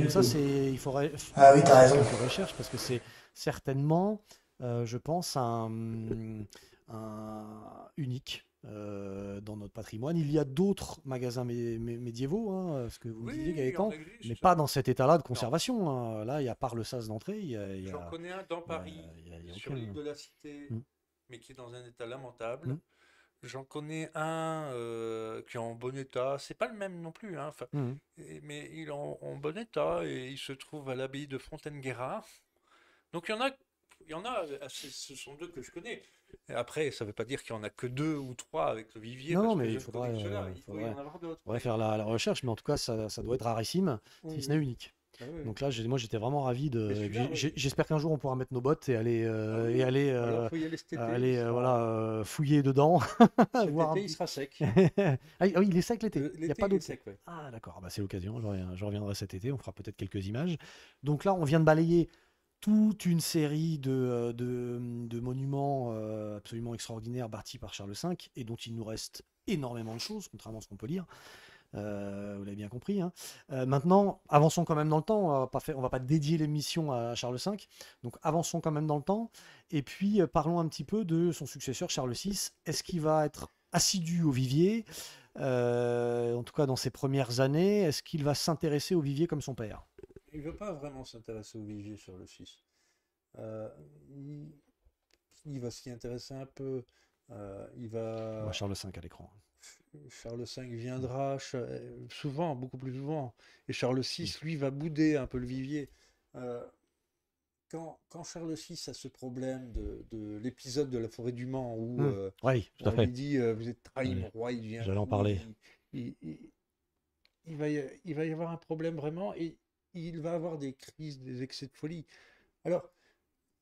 ça c'est, il faudrait. Ah oui, t'as raison. recherche parce que c'est certainement euh, je pense, hum, un, unique. Euh, dans notre patrimoine. Il y a d'autres magasins médiévaux, hein, ce que vous disiez, Gaëtan, mais pas dans cet état-là de conservation. Hein. Là, il y a par le sas d'entrée. J'en connais un dans Paris, sur l'île de la Cité, hmm. mais qui est dans un état lamentable. Hmm. J'en connais un euh, qui est en bon état. C'est pas le même non plus, hein. hmm. mais il est en, bon état et il se trouve à l'abbaye de fontaine guerra Donc il y en a il y en a, euh, ce sont deux que je connais. Après, ça ne veut pas dire qu'il n'y en a que deux ou trois avec le vivier. Non, mais il faudrait, euh, faire la, recherche, mais en tout cas, ça, doit être rarissime, si ce n'est unique. Ah Donc là, moi, j'étais vraiment ravi de. J'espère qu'un jour, on pourra mettre nos bottes et aller aller, voilà euh, fouiller dedans. Cet il sera sec. Ah, ah oui, il est sec l'été. Il n'y a pas d'eau. Ah d'accord. Bah, c'est l'occasion. Je reviendrai cet été. On fera peut-être quelques images. Donc là, on vient de balayer toute une série de, euh, monuments euh, absolument extraordinaires bâtis par Charles V et dont il nous reste énormément de choses, contrairement à ce qu'on peut lire. Euh, vous l'avez bien compris. Hein. maintenant, avançons quand même dans le temps. On va pas, va pas dédier l'émission à Charles V. Donc avançons quand même dans le temps. Et puis parlons un petit peu de son successeur Charles VI. Est-ce qu'il va être assidu au vivier En tout cas, dans ses premières années, est-ce qu'il va s'intéresser au vivier comme son père il veut pas vraiment s'intéresser au vivier sur le 6. Euh, il, va s'y intéresser un peu. Euh, il va. Moi, Charles V à l'écran. Charles V viendra euh, souvent, beaucoup plus souvent. Et Charles VI, mm. lui, va bouder un peu le vivier. quand, Charles VI a ce problème de, l'épisode de la forêt du Mans où mm. oui, on lui dit Vous êtes trahi, mon roi, il vient. J'allais en parler. Il, va y, il va y avoir un problème vraiment. Et il va avoir des crises, des excès de folie. Alors,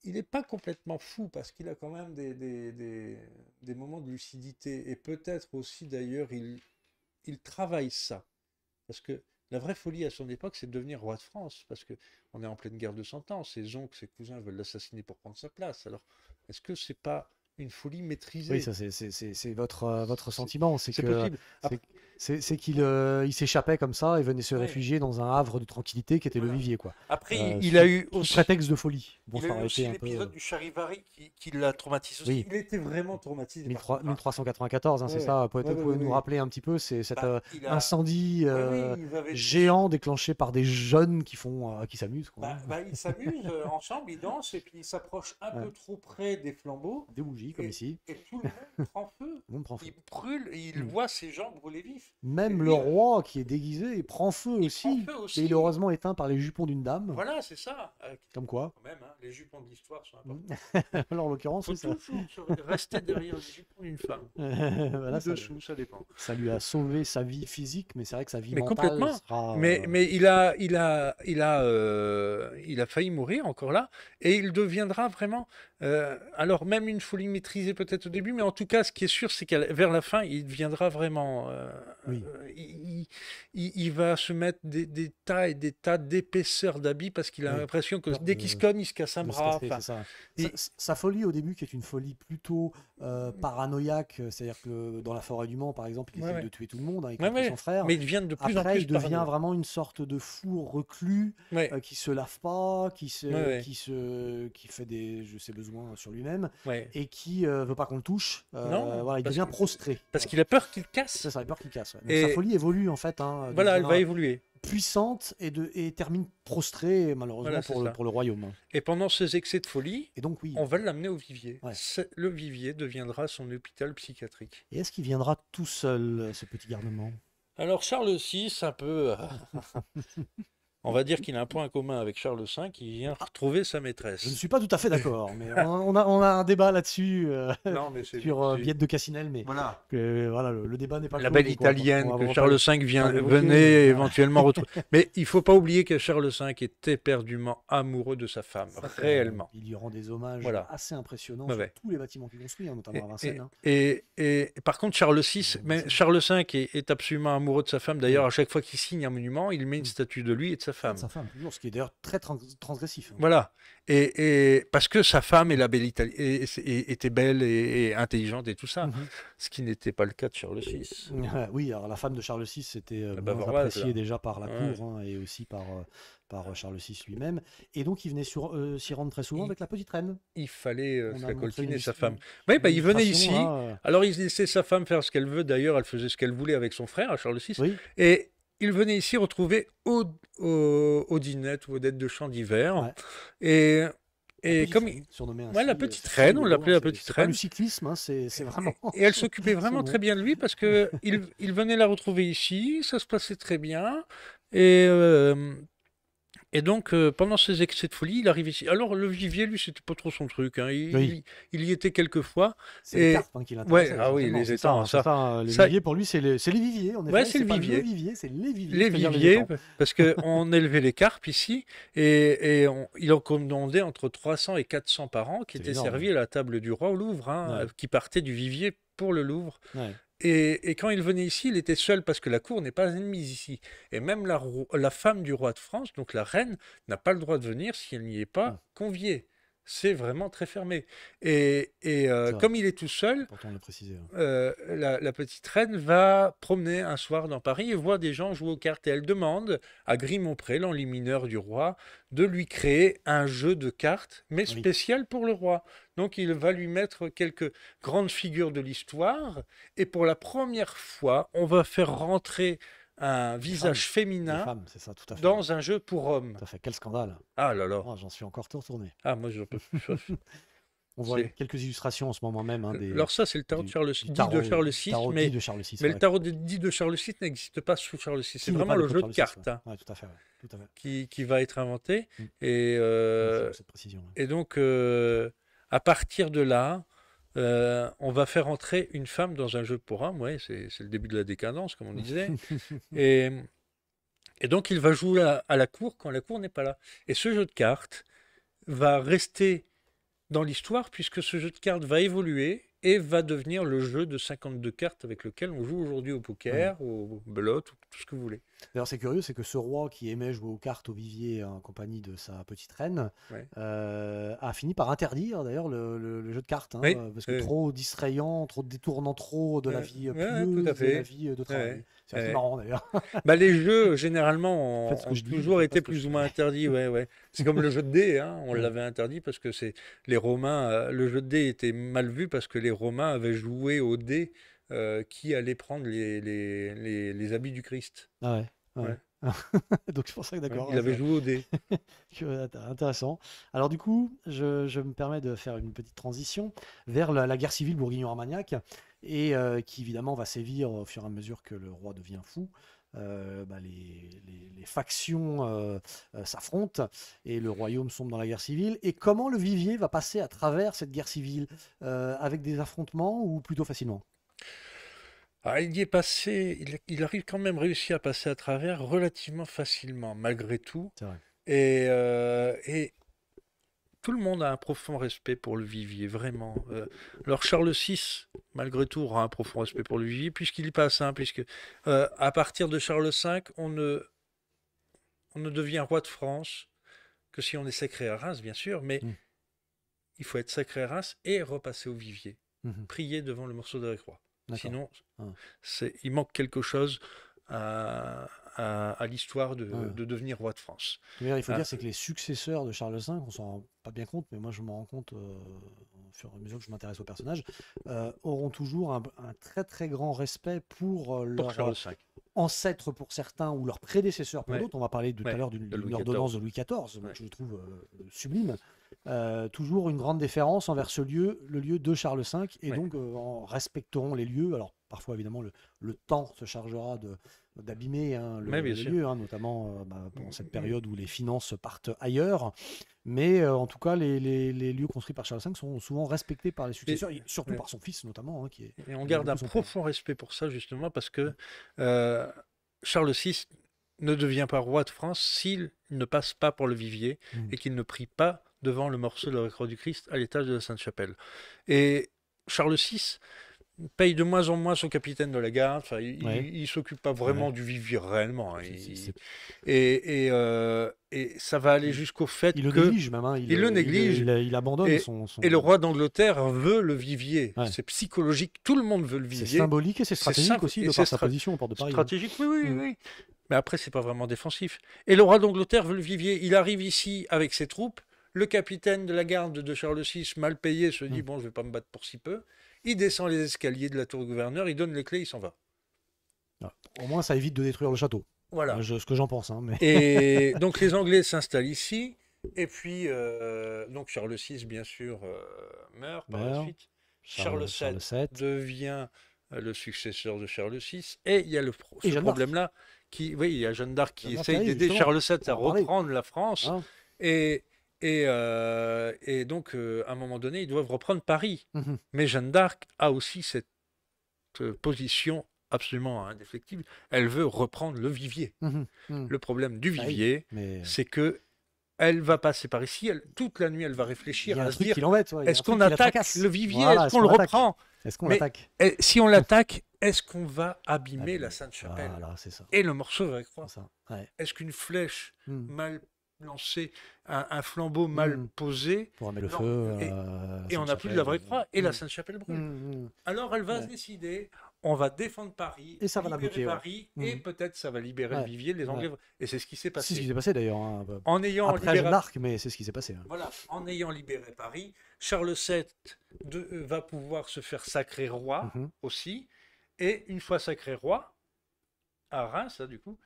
il n'est pas complètement fou parce qu'il a quand même des, moments de lucidité. Et peut-être aussi d'ailleurs, il, travaille ça. Parce que la vraie folie à son époque, c'est de devenir roi de France. Parce qu'on est en pleine guerre de Cent Ans. Ses oncles, ses cousins veulent l'assassiner pour prendre sa place. Alors, est-ce que c'est pas une folie maîtrisée Oui, ça, c'est votre, euh, votre sentiment. C'est Possible. C'est qu'il euh, il s'échappait comme ça et venait se réfugier dans un havre de tranquillité qui était le vivier. quoi. Après, euh, il, a eu aussi... prétexte de folie. Bon, il a eu aussi l'épisode euh. du Charivari qui, qui l'a traumatisé aussi. Il était vraiment traumatisé. 1394, hein, c'est ça. Pouvez-vous pouvez nous rappeler un petit peu cet bah, incendie géant déclenché par des jeunes qui font, qui s'amusent. Bah, bah, ils s'amusent ensemble, ils dansent et puis ils s'approchent un peu trop près des flambeaux. Des bougies, comme ici. Et tout le monde prend feu. Il brûle et il mm. voit ces gens brûler vifs. Même le roi qui est déguisé prend feu, aussi, Et il est heureusement éteint par les jupons d'une dame. Voilà, c'est ça. Comme quoi. même, hein, les jupons de l'histoire sont mm. importants. Alors en l'occurrence, c'est ça. rester derrière les jupons d'une femme. voilà, ça, dessous, ça dépend. Ça lui a sauvé sa vie physique, mais c'est vrai que sa vie mais mentale complètement. Sera, Mais, euh, mais il a, il a, il a, euh, il a failli mourir encore là, et il deviendra vraiment. Euh, alors même une folie maîtrisée peut-être au début, mais en tout cas, ce qui est sûr, c'est qu'à vers la fin, il deviendra vraiment oui. Euh, il, va se mettre des, tas et des tas d'épaisseurs d'habits parce qu'il a l'impression que bah, dès qu'il se cogne, il se casse un bras. ça. Sa, folie au début, qui est une folie plutôt euh, mm. paranoïaque, euh, c'est-à-dire que dans la forêt du Mans, par exemple, il essaie de tuer tout le monde hein, avec son frère. Mais il devient de plus Après, en plus. Il devient vraiment une sorte de fou reclus qui se lave pas, qui se, qui se, qui fait des, je sais besoins sur lui-même et qui veut pas qu'on le touche. voilà, il devient prostré. Parce qu'il a peur qu'il casse. Ça, ça a peur qu'il casse sa folie évolue en fait. Hein, voilà, elle va évoluer. Puissante et, de, et termine prostrée malheureusement pour, le, royaume. Et pendant ses excès de folie, on va l'amener au vivier. Le vivier deviendra son hôpital psychiatrique. Et est-ce qu'il viendra tout seul, ce petit garnement Alors Charles VI, un peu... Euh, on va dire qu'il a un point commun avec Charles V, qui vient ah. retrouver sa maîtresse. Je ne suis pas tout à fait d'accord, mais on, a, un débat là-dessus euh, sur euh, de Cassinel, mais voilà, que, voilà le, débat n'est pas. La belle italienne que Charles V vient, venait euh, éventuellement retrouver. mais il ne faut pas oublier que Charles V est éperdument amoureux de sa femme, réellement. Il lui rend des hommages assez impressionnants sur tous les bâtiments qu'il construit, hein, notamment à Vincennes. Et, hein. par contre, Charles VI, Charles V est, est absolument amoureux de sa femme. D'ailleurs, à chaque fois qu'il signe un monument, il met une mm. statue de lui et de sa femme. Sa femme, toujours, ce qui est d'ailleurs très transgressif. Hein. Voilà. Et, et, parce que sa femme la belle était belle et, intelligente et tout ça, mhm. ce qui n'était pas le cas de Charles VI. oui, alors la femme de Charles VI était euh, appréciée déjà par la cour hein, et aussi par, euh, par euh, Charles VI lui-même. Et donc il venait sur s'y rendre très souvent avec la petite reine. Il fallait euh, la sa femme. Oui, bah, il venait ici. Hein. alors il laissait sa femme faire ce qu'elle veut. D'ailleurs, elle faisait ce qu'elle voulait avec son frère, Charles VI. Et il venait ici retrouver euh, Odinette ou Odette de Champ d'hiver. Et comme il... la euh, petite reine, on l'appelait la petite reine. Le cyclisme, hein, c'est vraiment. Et elle s'occupait vraiment très bien de lui parce que il, venait la retrouver ici, ça se passait très bien. Et euh, et donc, euh, pendant ces excès de folie, il arrive ici. Alors, le vivier, lui, c'était pas trop son truc. Hein. Il, y était quelques fois. C'est les carpes qu'il ah oui, les étangs. Ça, ça, les viviers, pour lui, c'est les, viviers. Oui, ouais, c'est le vivier. c'est les viviers. Les viviers, parce qu'on élevait les carpes ici, et, et il en commandait entre 300 et 400 par an qui étaient servis à la table du roi au Louvre, hein, qui partaient du vivier pour le Louvre. Ouais. Et, quand il venait ici, il était seul parce que la cour n'est pas admise ici. Et même la, femme du roi de France, donc la reine, n'a pas le droit de venir si elle n'y est pas mmh. conviée c'est vraiment très fermé. Et, euh, comme il est tout seul, hein. euh, la, petite reine va promener un soir dans Paris et voit des gens jouer aux cartes. Et elle demande à Grimont-Pré, l'enlumineur du roi, de lui créer un jeu de cartes, mais spécial pour le roi. Donc il va lui mettre quelques grandes figures de l'histoire. Et pour la première fois, on va faire rentrer un visage féminin dans un jeu pour hommes. Tout à fait. Quel scandale. Ah là là. Oh, j'en suis encore tout retourné. Ah, moi, j'en peux plus. On voit quelques illustrations en ce moment même. Hein, Alors ça, c'est le tarot, de Charles, VI, de Charles VI mais, le tarot dit de Charles VI n'existe pas sous Charles VI. C'est vraiment le jeu de cartes hein, tout à fait, Qui, va être inventé. Mm. Euh, et, donc, euh, à partir de là, euh, on va faire entrer une femme dans un jeu de programme, ouais, c'est le début de la décadence, comme on disait. et, donc, il va jouer à la cour quand la cour n'est pas là. Et ce jeu de cartes va rester dans l'histoire, puisque ce jeu de cartes va évoluer et va devenir le jeu de 52 cartes avec lequel on joue aujourd'hui au poker, au au belote, tout ce que vous voulez. D'ailleurs, c'est curieux, c'est que ce roi qui aimait jouer aux cartes au vivier en compagnie de sa petite reine euh, a fini par interdire d'ailleurs le, jeu de cartes, hein, euh, parce que euh. trop distrayant, trop détournant trop de la vie pieuse, de la vie de travail. C'est assez marrant d'ailleurs. Bah, les jeux, généralement, ont, toujours été plus ou moins interdits. Ouais, ouais. C'est comme le jeu de dés, hein. on l'avait interdit parce que c'est les Romains, euh, le jeu de dés était mal vu parce que les Romains avaient joué au dés euh, qui allait prendre les, habits du Christ. Ah ouais. Donc c'est pour ça que d'accord. Il avait joué au dé. Ah, intéressant. Alors du coup, je, me permets de faire une petite transition vers la, guerre civile bourguignon-armagnac, et euh, qui évidemment va sévir au fur et à mesure que le roi devient fou. Euh, bah, les, factions euh, s'affrontent et le royaume sombre dans la guerre civile. Et comment le vivier va passer à travers cette guerre civile Avec des affrontements ou plutôt facilement il y est passé, il, arrive quand même réussi à passer à travers relativement facilement, malgré tout. Euh, et, tout le monde a un profond respect pour le vivier, vraiment. Euh, alors Charles VI, malgré tout, aura un profond respect pour le vivier, puisqu'il y passe, hein, puisque euh, à partir de Charles V, on ne, devient roi de France que si on est sacré à Reims, bien sûr, mais mmh. il faut être sacré à Reims et repasser au vivier, mmh prier devant le morceau de la croix. Sinon, ah. il manque quelque chose à, l'histoire ah. de, devenir roi de France. il faut euh, dire, c'est que les successeurs de Charles V, on s'en rend pas bien compte, mais moi je m'en rends compte en euh, au fur et à mesure que je m'intéresse au personnage, euh, auront toujours un, très très grand respect pour, leur ancêtre pour certains ou leurs prédécesseurs pour d'autres. On va parler tout à l'heure d'une ordonnance de Louis XIV, je que je trouve sublime. Euh, toujours une grande déférence envers ce lieu, le lieu de Charles V, et donc euh, en respecteront les lieux. Alors parfois évidemment le, le temps se chargera de d'abîmer hein, le, lieu, hein, notamment euh, bah, pendant cette période où les finances partent ailleurs. Mais en tout cas, les, lieux construits par Charles V sont souvent respectés par les successeurs, surtout par son fils notamment. Hein, qui et on garde un profond respect pour ça justement parce que Charles VI ne devient pas roi de France s'il ne passe pas pour le vivier mmh. et qu'il ne prie pas devant le morceau de la croix du Christ à l'étage de la Sainte-Chapelle. Et Charles VI paye de moins en moins son capitaine de la garde. il ne s'occupe pas vraiment du vivier, réellement. Hein. Et, et, euh, et, ça va aller jusqu'au fait il Le néglige, même, hein. il, le néglige. Il, abandonne et, son, Et le roi d'Angleterre veut le vivier. C'est psychologique. Tout le monde veut le vivier. C'est symbolique et c'est stratégique aussi de par sa position au port de Paris. Hein. Stratégique, oui, oui, mm. oui. Mais après, c'est pas vraiment défensif. Et le roi d'Angleterre veut le vivier. Il arrive ici avec ses troupes. Le capitaine de la garde de Charles VI, mal payé, se dit, hmm. bon, je vais pas me battre pour si peu. Il descend les escaliers de la tour gouverneur, il donne les clés, il s'en va. Ah. au moins, ça évite de détruire le château. Voilà. ce que j'en pense. Hein, mais... Et donc, les Anglais s'installent ici. Et puis, euh, donc Charles VI, bien sûr, euh, meurt par la suite. Charles, VII devient euh, le successeur de Charles VI. Et il y a le problème-là. Qui, oui, il y a Jeanne d'Arc qui essaye d'aider Charles VII à reprendre la France. Hein. et euh, et, donc, euh, à un moment donné, ils doivent reprendre Paris. Mmh mais Jeanne d'Arc a aussi cette euh, position absolument indéfectible. Elle veut reprendre le vivier. Mmh mmh. Le problème du bah vivier, c'est que elle va passer par ici. toute la nuit, elle va réfléchir à se dire est-ce qu'on attaque le vivier Est-ce qu'on le reprend Est-ce qu'on l'attaque eh, Si on l'attaque, est-ce qu'on va abîmer, la Sainte-Chapelle Et le morceau va croire. Est-ce qu'une flèche mal lancer un, flambeau mal hmm. posé. Pour le feu. Et, euh, on n'a plus de la vraie croix. Et la hmm. Sainte-Chapelle brûle. Hmm, Alors elle va se décider. On va défendre Paris. Et ça va la Paris. Et peut-être ça va libérer le vivier, les Anglais. Et c'est ce qui s'est passé. C'est ce qui s'est passé d'ailleurs. Hein. En ayant libéré... mais c'est ce qui s'est passé. Hein. Voilà. En ayant libéré Paris, Charles VII euh, va pouvoir se faire sacré roi mhm. aussi. Et une fois sacré roi, à Reims, ça hein, du coup,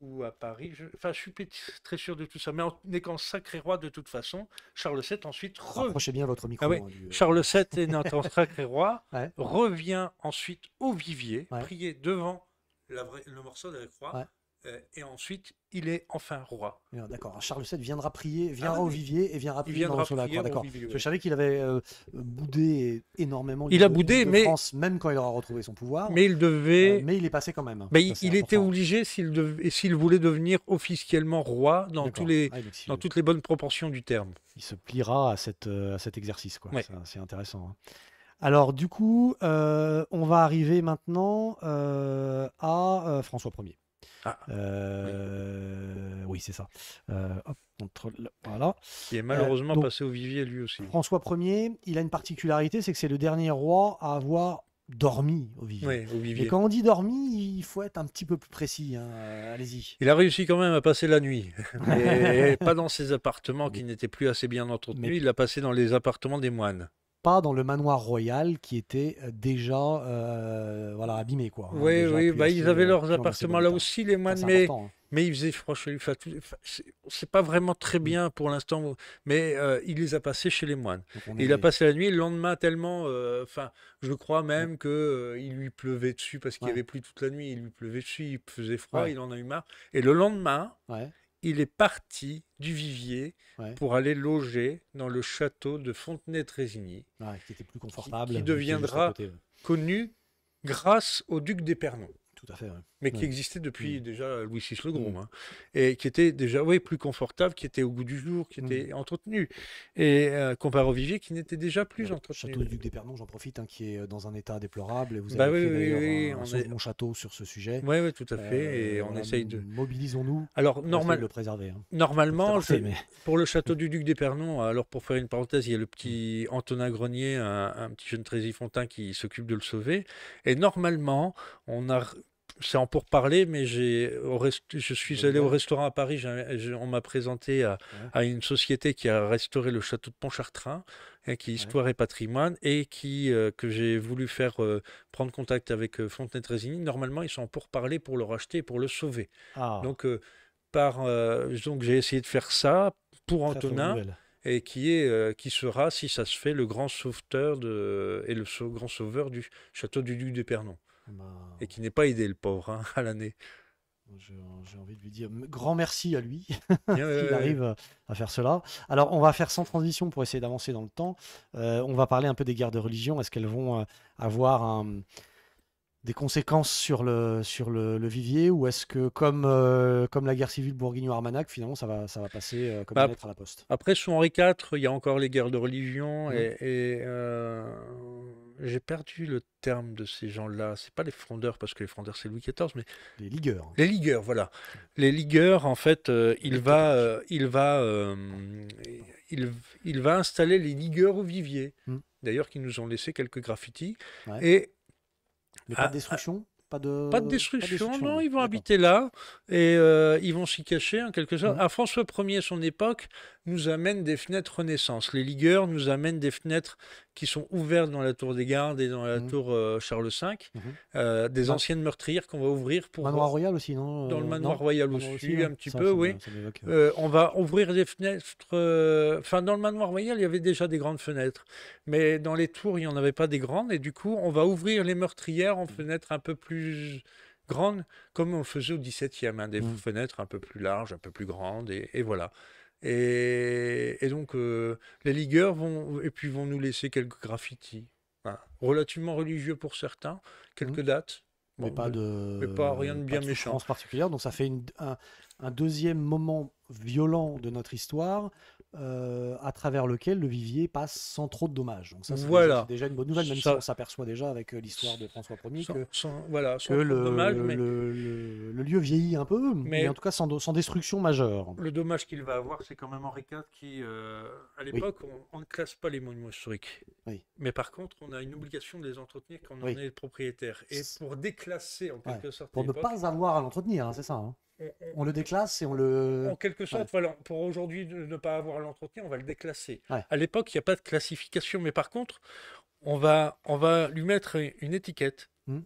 ou à Paris. Je... Enfin, je suis très sûr de tout ça. Mais n'est qu'en sacré roi de toute façon, Charles VII ensuite... revient. bien votre micro. Ah hein, euh, Charles VII est né en sacré roi, revient ensuite au vivier, prier devant le morceau de la croix, euh, et ensuite, il est enfin roi. Ah, d'accord. Charles VII viendra prier, viendra ah au vivier et viendra prier dans prier D'accord. Je savais qu'il avait euh, boudé énormément. Il a boudé, mais France, même quand il aura retrouvé son pouvoir. Mais il devait. Euh, mais il est passé quand même. il, était obligé s'il s'il voulait devenir officiellement roi dans tous les ah, dans toutes les bonnes proportions du terme. Il se pliera à cette à cet exercice quoi. C'est intéressant. Hein. Alors du coup, on va arriver maintenant à François Ier. Ah. Euh, oui, c'est ça. Euh, il voilà. est euh, malheureusement passé au vivier lui aussi. François Ier, il a une particularité, c'est que c'est le dernier roi à avoir dormi au vivier. Et quand on dit dormi, il faut être un petit peu plus précis. Hein, allez-y. Il a réussi quand même à passer la nuit, mais pas dans ses appartements qui n'étaient plus assez bien entretenus. Il l'a passé dans les appartements des moines pas dans le manoir royal qui était euh, déjà euh, voilà, abîmé. Quoi. Hein, oui, oui, bah, ils avaient euh, leurs appartements là aussi, les moines, mais, hein. mais ils faisaient lui c'est pas vraiment très bien pour l'instant, mais il les a passés chez les moines. Il a passé la nuit, le lendemain tellement, enfin, je crois même mm. que il lui pleuvait dessus parce qu'il avait plu toute la nuit, il lui pleuvait dessus, il faisait froid, il en a eu marre. Et le lendemain, il est parti du Vivier pour aller loger dans le château de Fontenay-Trésigny, qui était plus confortable, qui, deviendra connu grâce au duc d'Epernon. Tout à fait mais qui existait depuis mm. déjà Louis VI le Gros, mm. hein, et qui était déjà oui, plus confortable, qui était au goût du jour, qui était mm. entretenu, et euh, comparé au Vivier qui n'était déjà plus entretenu. Château du Duc d'Epernon, j'en profite, hein, qui est euh, dans un état déplorable, et vous bah avez fait mon château sur ce sujet. Oui, oui, tout à fait, et euh, on, essaye de... Mobilisons-nous Alors, normal... le préserver. Hein. Normalement, pour le château du Duc d'Epernon, alors pour faire une parenthèse, il y a le petit Antonin Grenier, un, petit jeune Trésifontin qui s'occupe de le sauver, et normalement, on a c'est en pourparler, mais j'ai, je suis allé au restaurant à Paris. on m'a présenté à, une société qui a restauré le château de Pontchartrain, hein, qui est Histoire et Patrimoine, et qui euh, que j'ai voulu faire euh, prendre contact avec euh, Fontenay-Trésigny. Normalement, ils sont en pourparler pour le racheter, pour le sauver. Ah. Donc, par, donc j'ai essayé de faire ça pour Antonin et qui, est, qui sera, si ça se fait, le grand sauveteur de, et le grand sauveur du château du Duc d'Epernon. Eh ben, et qui n'est pas aidé, le pauvre, hein, à l'année. J'ai envie de lui dire grand merci à lui s'il arrive à faire cela. Alors, on va faire sans transition pour essayer d'avancer dans le temps. Euh, on va parler un peu des guerres de religion. Est-ce qu'elles vont euh, avoir des conséquences sur le, sur le, vivier ou est-ce que, comme, euh, comme la guerre civile bourguignon-armagnac, finalement, ça va, ça va passer comme bah, à la poste Après, sous Henri IV, il y a encore les guerres de religion mmh. et. et j'ai perdu le terme de ces gens-là. C'est pas les frondeurs parce que les frondeurs c'est Louis XIV, mais les ligueurs. Hein. Les ligueurs, voilà. Les ligueurs, en fait, euh, euh, il, va, euh, il, va, il, va, installer les ligueurs au vivier. Hmm. D'ailleurs, qui nous ont laissé quelques graffitis. Et mais pas de ah, destruction. Ah, pas de... de, destruction, non, ils vont habiter là et ils vont s'y cacher en quelque sorte. À mmh. ah, François Ier, son époque, nous amène des fenêtres Renaissance. Les ligueurs nous amènent des fenêtres qui sont ouvertes dans la tour des gardes et dans la mmh. tour euh, Charles V, mmh. euh, des anciennes meurtrières qu'on va ouvrir pour... Manoir Royal aussi, non euh, Dans le Manoir Royal aussi, un petit peu, oui. on va ouvrir des fenêtres... Enfin, dans le Manoir Royal, il y avait déjà des grandes fenêtres, mais dans les tours, il n'y en avait pas des grandes, et du coup, on va ouvrir les meurtrières en mmh. fenêtres un peu plus grandes, comme on faisait au XVIIe, hein, des fenêtres un peu plus larges, un peu plus grandes, et, et voilà. Et, donc, euh, les ligueurs vont, et puis vont nous laisser quelques graffitis. Relativement religieux pour certains, quelques mmh. dates. mais pas de. Mais pas rien de bien de méchant. particulière. Donc, ça fait un deuxième moment violent de notre histoire euh, à travers lequel le vivier passe sans trop de dommages. Donc ça, c'est déjà une bonne nouvelle, même ça... si on s'aperçoit déjà avec euh, l'histoire de François Ier que, voilà, que le, lieu vieillit un peu, mais, en tout cas sans, destruction majeure. Le dommage qu'il va avoir, c'est quand même Henri IV qui, euh, à l'époque, on, ne classe pas les monuments historiques. Oui. Mais par contre, on a une obligation de les entretenir quand on est propriétaire. Et pour déclasser, en quelque sorte, pour ne pas avoir à l'entretenir, hein, c'est ça. Hein on, le déclasse et on le. En quelque sorte, pour aujourd'hui ne pas avoir l'entretien, on va le déclasser. À l'époque, il n'y a pas de classification, mais par contre, on va, on va lui mettre une étiquette, hmm.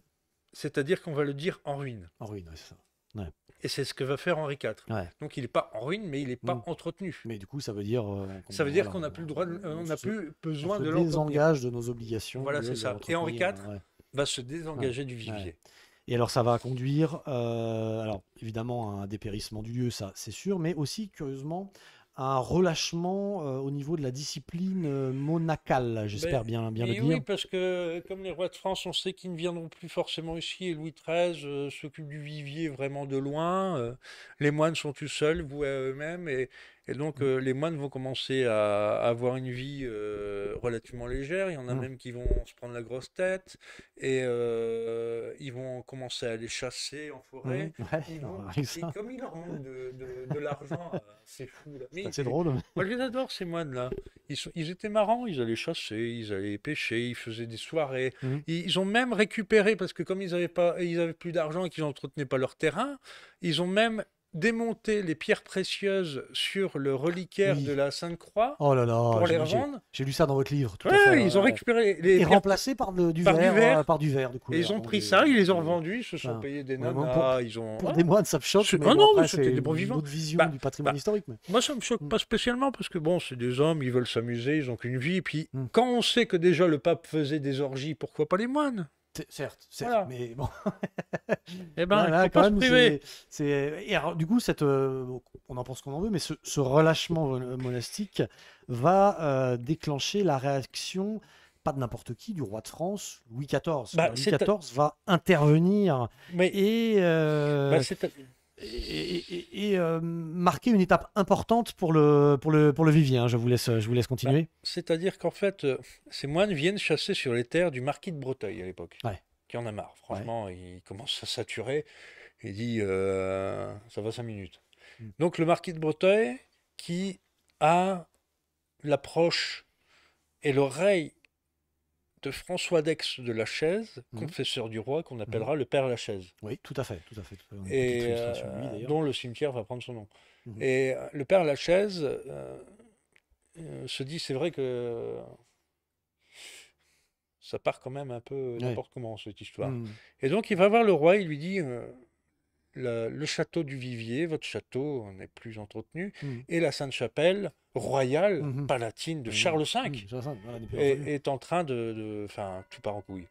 c'est-à-dire qu'on va le dire en ruine. En ruine, c'est ça. Ouais. Et c'est ce que va faire Henri IV. Donc il n'est pas en ruine, mais il n'est pas hmm. entretenu. Mais du coup, ça veut dire. Euh, ça veut dire qu'on n'a plus le droit, on plus besoin de l'entretenir. On se désengage de nos obligations. Voilà, c'est ça. Et Henri euh, IV va se désengager du vivier. Et alors ça va conduire, euh, alors évidemment à un dépérissement du lieu, ça c'est sûr, mais aussi curieusement à un relâchement euh, au niveau de la discipline euh, monacale, j'espère ben, bien, bien le dire. Oui, parce que comme les rois de France, on sait qu'ils ne viendront plus forcément ici, et Louis XIII s'occupe du vivier vraiment de loin, les moines sont tout seuls, vous à eux-mêmes, et, et donc, mmh. euh, les moines vont commencer à, avoir une vie euh, relativement légère. Il y en a mmh. même qui vont se prendre la grosse tête et euh, ils vont commencer à aller chasser en forêt. Mmh. ils et comme ils ont de, l'argent, c'est fou. C'est drôle. Moi, je les adore, ces moines-là. Ils, étaient marrants. Ils allaient chasser, ils allaient pêcher, ils faisaient des soirées. Ils, ils, ont même récupéré, parce que comme ils n'avaient plus d'argent et qu'ils n'entretenaient pas leur terrain, ils ont même démonter les pierres précieuses sur le reliquaire de la Sainte Croix oh pour les revendre. J'ai lu ça dans votre livre. Tout ils ont récupéré les et remplacé par du, par verre, du verre, euh, du de Ils ont pris euh, ça, ils les ont euh, revendus, ils se sont payés des nanas, pour, ils ont hein. des moines ça me choque. Mais ah non, c'était des bons vivants. Une autre vision bah, du patrimoine bah, historique. Moi ça me choque pas mm. spécialement parce que bon, c'est des hommes, ils veulent s'amuser, ils ont qu'une vie. Et puis mm. quand on sait que déjà le pape faisait des orgies, pourquoi pas les moines Certes, certes, mais bon. eh ben, quand même, Et alors, du coup, cette, euh, on en pense qu'on en veut, mais ce, relâchement monastique va euh, déclencher la réaction, pas de n'importe qui, du roi de France, Louis XIV. Bah, Louis XIV va intervenir mais... et. Euh, bah, et, euh, marquer une étape importante pour le, pour le, pour le vivier. Hein. Je, vous laisse, je vous laisse bah, continuer. C'est-à-dire qu'en fait, euh, ces moines viennent chasser sur les terres du marquis de Breteuil à l'époque, qui en a marre. Franchement, il commence à saturer et dit euh, ça va cinq minutes. Mm. Donc le marquis de Breteuil qui a l'approche et l'oreille de François d'Aix de la Chaise, mhm. confesseur du roi, qu'on mhm. appellera le père Lachaise. Oui, tout à fait, tout à fait. Et euh, dont le cimetière va prendre son nom. Mhm. Et euh, le père Lachaise euh, se dit, c'est vrai que ça part quand même un peu n'importe comment cette histoire. Et donc il va voir le roi, il lui dit. le château du Vivier, votre château n'est plus entretenu, et la Sainte-Chapelle, royale mhm. palatine de mhm. Charles V est, en train de, enfin, tout part en couille.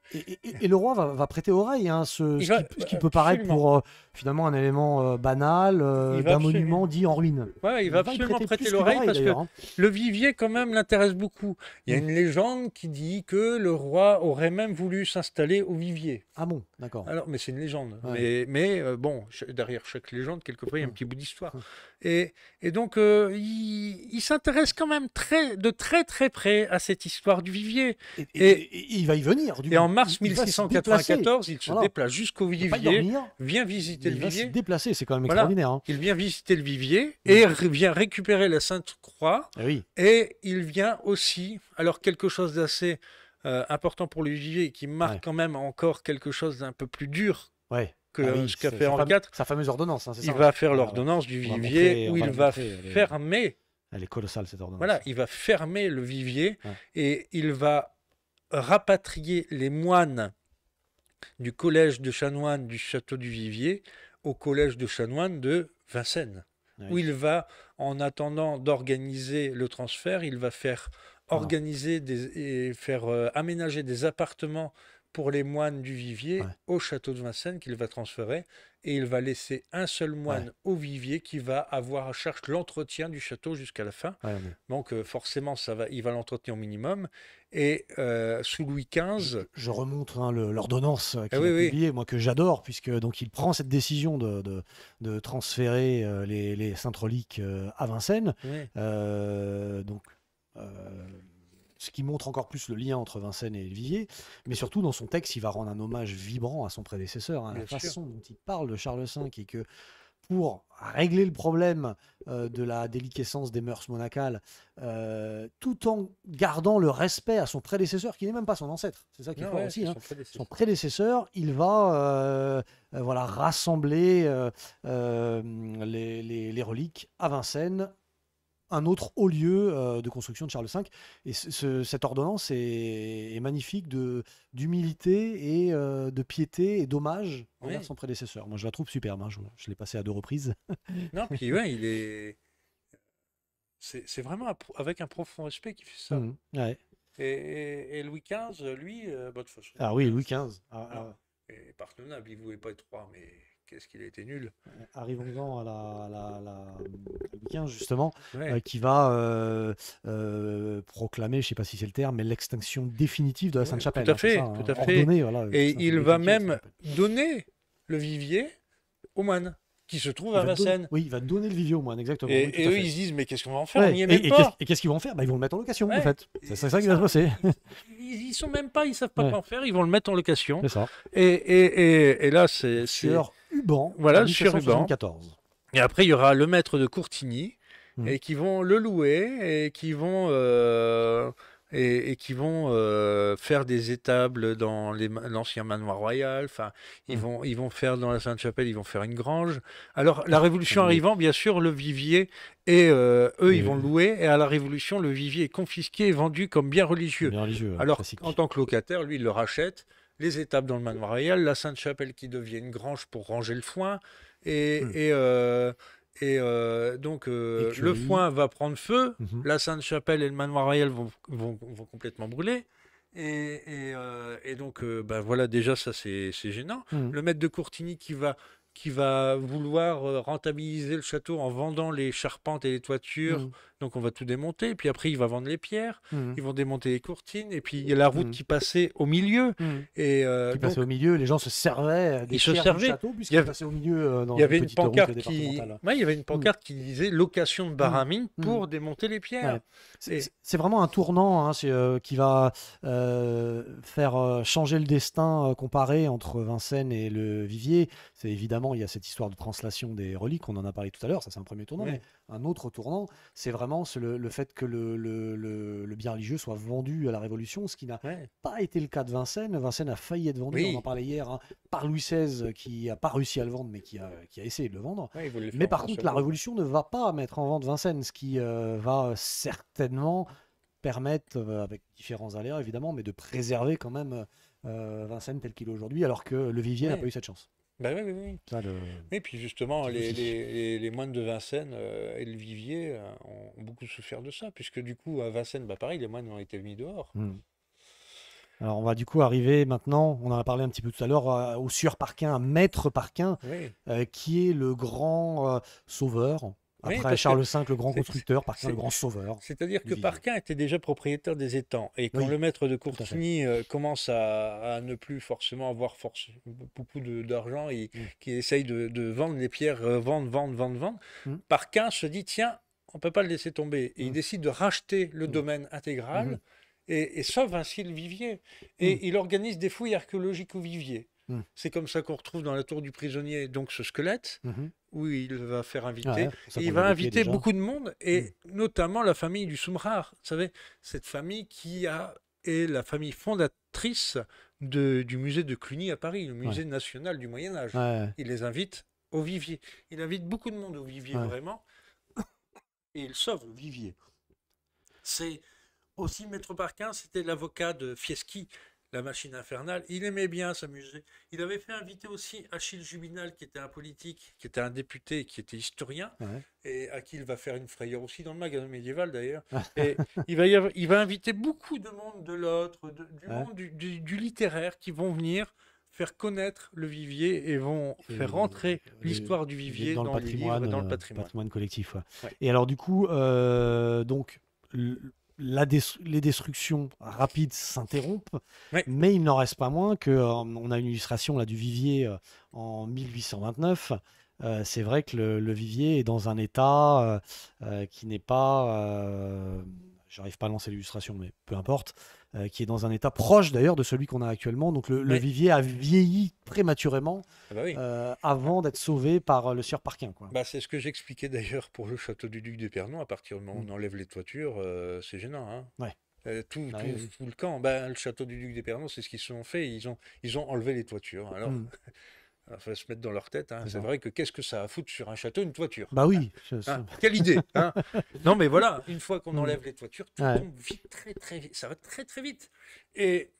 Et, le roi va, prêter oreille, hein, ce, qui, euh, peut paraître pour euh, finalement un élément euh, banal un d'un monument dit en ruine. Ouais, il, va, absolument prêter, l'oreille parce que hein. le vivier quand même l'intéresse beaucoup. Il y a mm. une légende qui dit que le roi aurait même voulu s'installer au vivier. Ah bon, d'accord. Alors, mais c'est une légende. Mais, mais bon, derrière chaque légende, quelquefois, il y a un petit bout d'histoire. Mm. Et, donc, euh, il, s'intéresse quand même très, de très très près à cette histoire du vivier. Et, il va y venir. Du et en mars 1694, il se, déplace jusqu'au vivier, vient visiter le vivier. se déplacer, c'est quand même extraordinaire. Hein. Il vient visiter le vivier et vient récupérer la Sainte Croix. Eh et il vient aussi, alors quelque chose d'assez euh, important pour le vivier qui marque quand même encore quelque chose d'un peu plus dur. Ouais que ah Sa fameuse ordonnance. il va faire l'ordonnance du vivier où euh, il va fermer. Elle est colossale cette ordonnance. Voilà, il va fermer le vivier et il va rapatrier les moines du collège de chanoines du château du Vivier au collège de chanoines de Vincennes, où il va, en attendant d'organiser le transfert, il va faire organiser des, et faire euh, aménager des appartements pour les moines du vivier au château de Vincennes qu'il va transférer et il va laisser un seul moine au vivier qui va avoir à charge l'entretien du château jusqu'à la fin. Donc euh, forcément, ça va, il va l'entretenir au minimum. Et euh, sous Louis XV, je, remonte hein, l'ordonnance qui euh, eh publiée, moi que j'adore, puisque donc il prend cette décision de, de, transférer les, les saintes reliques à Vincennes. donc ce qui montre encore plus le lien entre Vincennes et Elvivier Mais surtout, dans son texte, il va rendre un hommage vibrant à son prédécesseur, hein, la façon dont il parle de Charles V et que pour régler le problème euh, de la déliquescence des mœurs monacales, euh, tout en gardant le respect à son prédécesseur, qui n'est même pas son ancêtre. C'est ça qu'il faut aussi. Hein. Son, prédécesseur. il va euh, voilà, rassembler les, reliques à Vincennes un autre haut lieu euh, de construction de Charles V. Et cette ordonnance est, est magnifique d'humilité et euh, de piété et d'hommage envers son prédécesseur. Moi, je la trouve superbe. Hein. Je, l'ai passé à deux reprises. non, puis ouais, il est. C'est vraiment avec un profond respect qu'il fait ça. Mmh. ouais. et, Louis XV, lui, euh, bah, façon. Ah oui, Louis XV. Ah, ah, pas être roi, mais qu'est-ce qu'il a été nul. Arrivons-en à la, la, euh, justement, euh, qui va euh, proclamer, je ne sais pas si c'est le terme, mais l'extinction définitive de la Sainte-Chapelle. Tout à hein, fait, hein, tout à fait. Et il va même donner le vivier aux moines qui se trouve à à Vincennes. Oui, il va donner le vivier au moine, exactement. Et, eux, ils se disent, mais qu'est-ce qu'on va en faire et, Et qu'est-ce qu'ils vont en faire bah, Ils vont le mettre en location, en fait. C'est ça, qui va se passer. Ils, ne sont même pas, ils savent pas quoi en faire, ils vont le mettre en location. C'est ça. Et, là, c'est. C'est Uban. Voilà, 1774. Et après, il y aura le maître de Courtigny, mm. et qui vont le louer, et qui vont, euh, et, qui vont euh, faire des étables dans l'ancien manoir royal. Enfin, ils, mm. vont, ils vont faire dans la Sainte-Chapelle, ils vont faire une grange. Alors, la Révolution arrivant, bien sûr, le vivier et euh, eux, ils vont louer. Et à la Révolution, le vivier est confisqué et vendu comme bien religieux. Bien religieux hein, Alors, en tant que locataire, lui, il le rachète les étapes dans le manoir royal, la Sainte-Chapelle qui devient une grange pour ranger le foin, et, hmm. et, euh, euh, donc euh, le foin va prendre feu, mhm. la Sainte-Chapelle et le manoir royal vont, complètement brûler. Et, donc, ben voilà, déjà, ça c'est gênant. Hmm. Le maître de Courtigny qui va qui va vouloir euh, rentabiliser le château en vendant les charpentes et les toitures. Mmh. Donc on va tout démonter. Puis après, il va vendre les pierres, mmh. ils vont démonter les courtines. Et puis il y a la route mmh. qui passait au milieu. Et, euh, qui passait au milieu, les gens se servaient des se servaient. Du château au milieu il y avait une, pancarte qui... disait location de baramine pour démonter les pierres. C'est, vraiment un tournant hein, c'est, euh, qui va faire changer le destin comparé entre Vincennes et le Vivier. C'est évidemment il y a cette histoire de translation des reliques, on en a parlé tout à l'heure, ça c'est un premier tournant, mais un autre tournant, c'est vraiment le, fait que le, bien religieux soit vendu à la Révolution, ce qui n'a pas été le cas de Vincennes. Vincennes a failli être vendu, on en parlait hier, hein, par Louis XVI, qui n'a pas réussi à le vendre, mais qui a, essayé de le vendre. mais par contre, la Révolution ne va pas mettre en vente Vincennes, ce qui euh, va certainement permettre euh, avec différents aléas évidemment, mais de préserver quand même euh, Vincennes tel qu'il est aujourd'hui, alors que le Vivier n'a pas eu cette chance. Bah oui, oui, oui. Et puis justement, les, moines de Vincennes euh, et le Vivier euh, ont beaucoup souffert de ça, puisque du coup, à Vincennes, bah, pareil, les moines ont été mis dehors. Hmm. Alors on va du coup arriver maintenant, on en a parlé un petit peu tout à l'heure, euh, au sieur Parquin, Maître Parquin, qui est le grand sauveur, après Charles V, le grand constructeur, Parquin, le grand sauveur. C'est-à-dire que Parquin était déjà propriétaire des étangs. Et quand le maître de Courtigny euh, commence à, ne plus forcément avoir beaucoup d'argent et mm. qui essaye de, vendre les pierres, euh, vendre, vendre, vendre, vendre, mm. Parquin se dit tiens, on ne peut pas le laisser tomber. Et il mm. décide de racheter le domaine intégral mm-hmm. et, sauve ainsi le vivier. Et il organise des fouilles archéologiques au vivier. Hmm. C'est comme ça qu'on retrouve dans la tour du prisonnier donc ce squelette mhm. où il va faire inviter. il va inviter beaucoup de monde et hmm. notamment la famille du Soumrar. Vous savez, cette famille qui est la famille fondatrice du musée de Cluny à Paris, le musée national du Moyen Âge. Il les invite au Vivier. Il invite beaucoup de monde au Vivier vraiment et il sauve le Vivier. C'est aussi Maître Parquin, c'était l'avocat de Fieschi la Machine Infernale. Il aimait bien s'amuser. Il avait fait inviter aussi Achille Jubinal, qui était un politique, qui était un député, qui était historien, et à qui il va faire une frayeur aussi dans le magasin médiéval d'ailleurs. et il va, il va inviter beaucoup de monde de l'autre, du monde du, littéraire, qui vont venir faire connaître le vivier et vont faire rentrer l'histoire du vivier dans, le, patrimoine, dans le euh, patrimoine. collectif. Et alors du coup, euh, donc les destructions rapides s'interrompent, mais il n'en reste pas moins que euh, on a une illustration là du vivier euh, en 1829. Euh, c'est vrai que le, le, vivier est dans un état qui n'est pas, j'arrive pas à lancer l'illustration, mais peu importe, euh, qui est dans un état proche d'ailleurs de celui qu'on a actuellement. Donc le, vivier a vieilli prématurément ah bah euh, avant d'être sauvé par euh, le sieur Parquin. Bah, c'est ce que j'expliquais d'ailleurs pour le château du Duc de À partir du moment où mm. on enlève les toitures, c'est gênant. Hein. ouais. Bah tout, le camp. Bah, le château du Duc d'Épernon, c'est ce qu'ils sont fait. Ils ont, ils ont enlevé les toitures. Hein, alors, mm. Il ah, faut se mettre dans leur tête. Hein. C'est vrai que qu'est-ce que ça a à foutre sur un château, une toiture Bah oui. Hein? Hein? Quelle idée Non, mais voilà, une fois qu'on mm. enlève les toitures, tout tombe vite, très, très vite. Ça va très, très vite. Et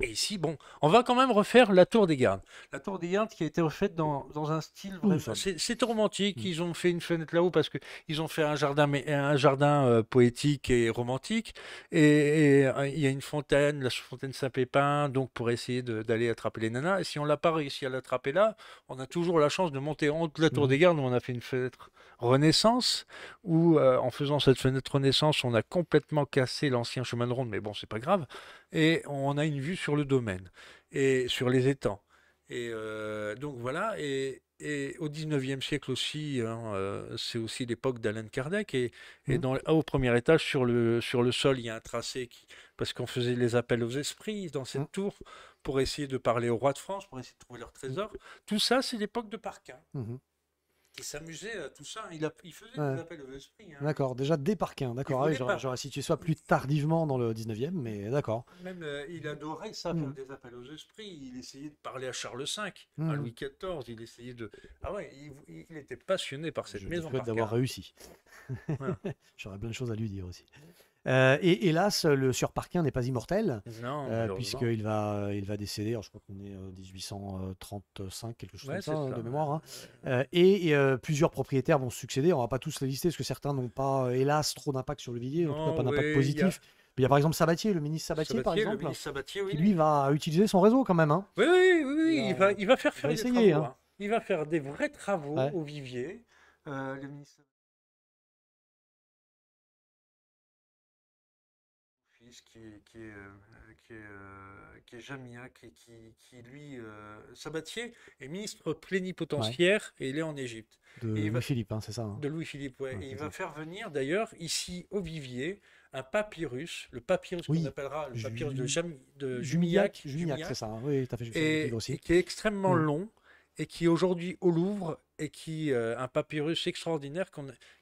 et ici, bon, on va quand même refaire la tour des gardes. La tour des gardes qui a été refaite dans, dans un style vraiment. C'est romantique. Mm. Ils ont fait une fenêtre là-haut parce qu'ils ont fait un jardin, mais, euh, un jardin euh, poétique et romantique. Et, euh, il y a une fontaine, la fontaine Saint-Pépin, donc pour essayer d'aller attraper les nanas. Et si on l'a pas réussi à l'attraper là, on a toujours la chance de monter en haut de la tour mm. des gardes où on a fait une fenêtre Renaissance, où en faisant cette fenêtre Renaissance, on a complètement cassé l'ancien chemin de ronde. Mais bon, c'est pas grave et on a une vue sur le domaine et sur les étangs. Et euh, donc voilà, et, au 19e siècle aussi, hein, euh, c'est aussi l'époque d'Alain Kardec. Et, mmh. ah, au premier étage, sur le, sol, il y a un tracé qui, parce qu'on faisait les appels aux esprits dans cette mmh. tour pour essayer de parler au roi de France, pour essayer de trouver leur trésor. Mmh. Tout ça, c'est l'époque de Parquin qui s'amusait à tout ça. Il, faisait des appels aux esprits. Hein. D'accord, déjà dès Parquin, d'accord. Ah j'aurais, situé ça plus tardivement dans le 19e, mais d'accord. Même, euh, il adorait ça, faire mm. des appels aux esprits. Il essayait de parler à Charles V, à mm. Louis XIV. Il essayait de. Ah ouais, il, était passionné par cette Je maison. Je d'avoir réussi. j'aurais plein de choses à lui dire aussi. Euh, et hélas, le surparquin n'est pas immortel, euh, puisqu'il va, euh, il va décéder, je crois qu'on est en 1835, quelque chose comme ça, de mémoire. Hein. et plusieurs propriétaires vont succéder, on ne va pas tous les lister, parce que certains n'ont pas, hélas, trop d'impact sur le vivier, en pas d'impact positif. Il y a par exemple Sabatier, le ministre Sabatier, par exemple, qui lui va utiliser son réseau quand même. Hein. Oui, oui, oui, Il, va, il, va, faire faire essayer, des travaux. Hein. Il va faire des vrais travaux au vivier. le ministre qui est, qui qui euh, qui est et euh, qui, qui lui, euh, Sabatier, est ministre plénipotentiaire et il est en Égypte. De Louis-Philippe, hein, c'est ça hein. De Louis-Philippe, ouais. il va faire venir d'ailleurs ici au Vivier un papyrus, le papyrus qu'on appellera le papyrus de, Jam, de Jumillac. Jumillac, c'est ça, hein. oui, tu fait. Et, aussi. qui est extrêmement mm. long et qui aujourd'hui au Louvre et qui euh, un papyrus extraordinaire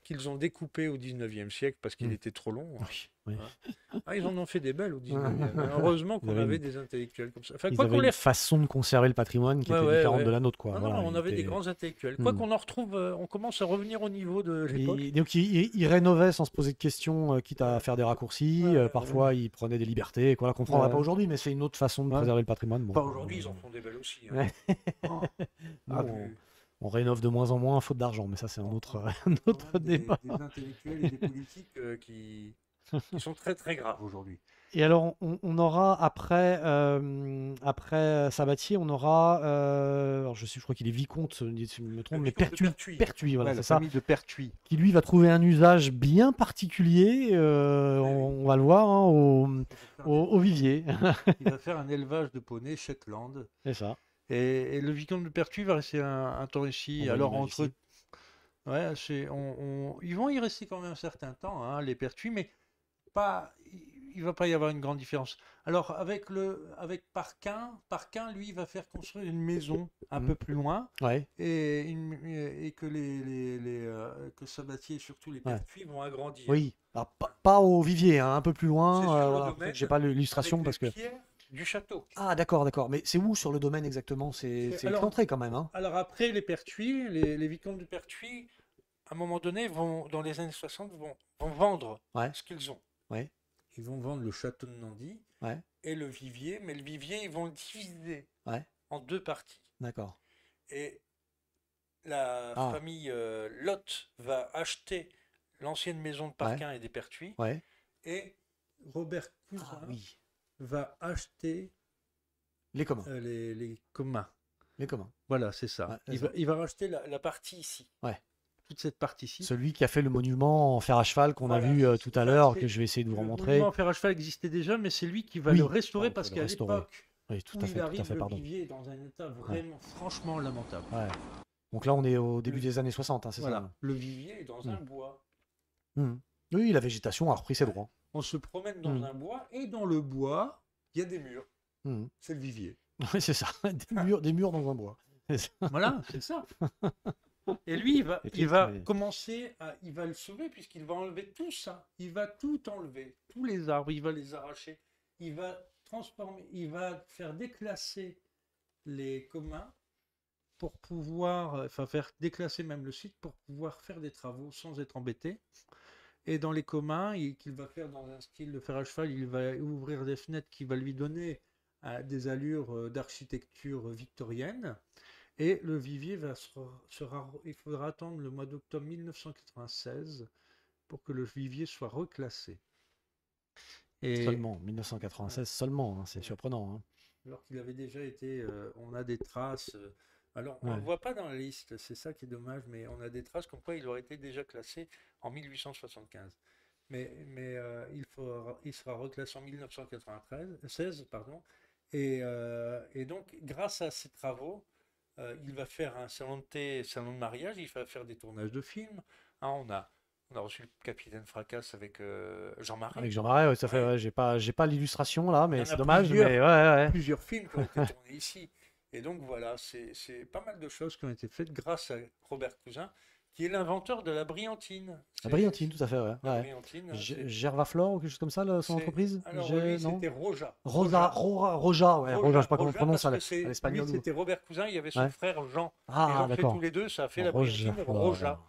qu'ils ont découpé au 19e siècle parce qu'il mmh. était trop long. Hein. Oui, hein? Ah, ils en ont fait des belles au 19e. Heureusement qu'on avait des intellectuels comme ça. Enfin, ils quoi avaient une façon de conserver le patrimoine qui était différente de la nôtre. Quoi. Ah non, non, on avait des grands intellectuels. Quoi mmh. qu'on en retrouve, euh, on commence à revenir au niveau de l'époque. Donc ils, rénovaient sans se poser de questions, euh, quitte à faire des raccourcis. parfois ils prenaient des libertés qu'on ne comprendra pas aujourd'hui, mais c'est une autre façon de préserver le patrimoine. pas aujourd'hui, ils en font des belles aussi. Hein. Oh. Ah, on rénove de moins en moins faute d'argent, mais ça c'est un autre, débat. Des intellectuels et des politiques euh, qui, sont très très graves aujourd'hui. Et alors on, aura après, euh, après Sabatier, on aura, euh, alors je, suis, je crois qu'il est vicomte, si je me trompe, mais Pertuis, Pertuis. voilà, c'est ça. de Pertuis. Qui lui va trouver un usage bien particulier, on, va le voir, hein, au, au, au, vivier. il va faire un élevage de poneys Shetland. C'est ça. Et, le vicomte de Pertuis va rester un, temps ici. Alors, entre. Ouais, on, Ils vont y rester quand même un certain temps, hein, les Pertuis, mais pas, il va pas y avoir une grande différence. Alors avec le avec Parquin, Parquin lui va faire construire une maison un mhm. peu plus loin ouais. et, et que les, les, euh, que Sabatier et surtout les Pertuis vont agrandir. Oui, pas, au Vivier, hein, un peu plus loin. Euh, voilà. J'ai pas l'illustration parce que du château. Ah d'accord, d'accord. Mais c'est où sur le domaine exactement C'est euh, l'entrée quand même. Hein. alors après, les Pertuis, les, vicomtes du Pertuis, à un moment donné, vont, dans les années 60, vont, vendre ce qu'ils ont. Ouais. Ils vont vendre le château de Nandy et le vivier, mais le vivier, ils vont le diviser en deux parties. D'accord. Et la ah. famille euh, Lotte Lot va acheter l'ancienne maison de Parquin et des Pertuis. Et Robert Cousin ah oui va acheter les communs. Euh, les, communs. Les communs. Voilà, c'est ça. il, va, il, racheter la, partie ici. Ouais. Toute cette partie ici. Celui qui a fait le monument en fer à cheval qu'on a vu euh, tout à l'heure, que je vais essayer de vous remontrer. Le monument en fer à cheval existait déjà, mais c'est lui qui va le restaurer parce qu'à l'époque, oui, tout tout à fait, pardon. le Vivier est dans un état vraiment, franchement lamentable. Donc là, on est au début des années 60, hein, c'est ça hein. Le Vivier est dans mm. un bois. Mm. Oui, la végétation a repris ses droits on se promène dans hmm. un bois, et dans le bois, il y a des murs. Hmm. C'est le vivier. Oui, c'est ça. Des ah. murs, des murs dans un bois. Voilà, c'est ça. Et lui, il va, il va commencer à, il va le sauver puisqu'il va enlever tout ça. Il va tout enlever, tous les arbres, il va les arracher, il va transformer, il va faire déclasser les communs pour pouvoir, enfin faire déclasser même le site pour pouvoir faire des travaux sans être embêté et dans les communs, qu'il va faire dans un style de fer à cheval, il va ouvrir des fenêtres qui va lui donner euh, des allures euh, d'architecture victorienne. Et le vivier va sera, il faudra attendre le mois d'octobre 1996 pour que le vivier soit reclassé. Et... Seulement, 1996 seulement, hein, c'est surprenant. Hein. Alors qu'il avait déjà été, euh, on a des traces alors, on ne voit pas dans la liste, c'est ça qui est dommage, mais on a des traces comme quoi il aurait été déjà classé en 1875. Mais, euh, il, faut, il, sera reclassé en 1996, pardon. Euh, et, donc, grâce à ses travaux, euh, il va faire un salon de thé, salon de mariage, il va faire des tournages de films. Hein, on a a reçu le capitaine Fracasse avec Jean-Marie. Avec Jean-Marie, oui, ça fait. Ouais. j'ai pas, j'ai pas l'illustration là, mais c'est dommage. Plusieurs, mais plusieurs films qui ont été tournés ici. Et donc voilà, c'est pas mal de choses qui ont été faites grâce à Robert Cousin, qui est l'inventeur de la briantine. La briantine, tout à fait, ouais. La brillantine, Gervaflore ou quelque chose comme ça, son entreprise Alors, c'était Roja. Roja, Roja, Roja, ouais, Roja, je sais pas comment on prononce ça, l'espagnol. C'était Robert Cousin, il y avait son frère Jean. Ah, et ils fait tous les deux, ça a fait la briantine Roja.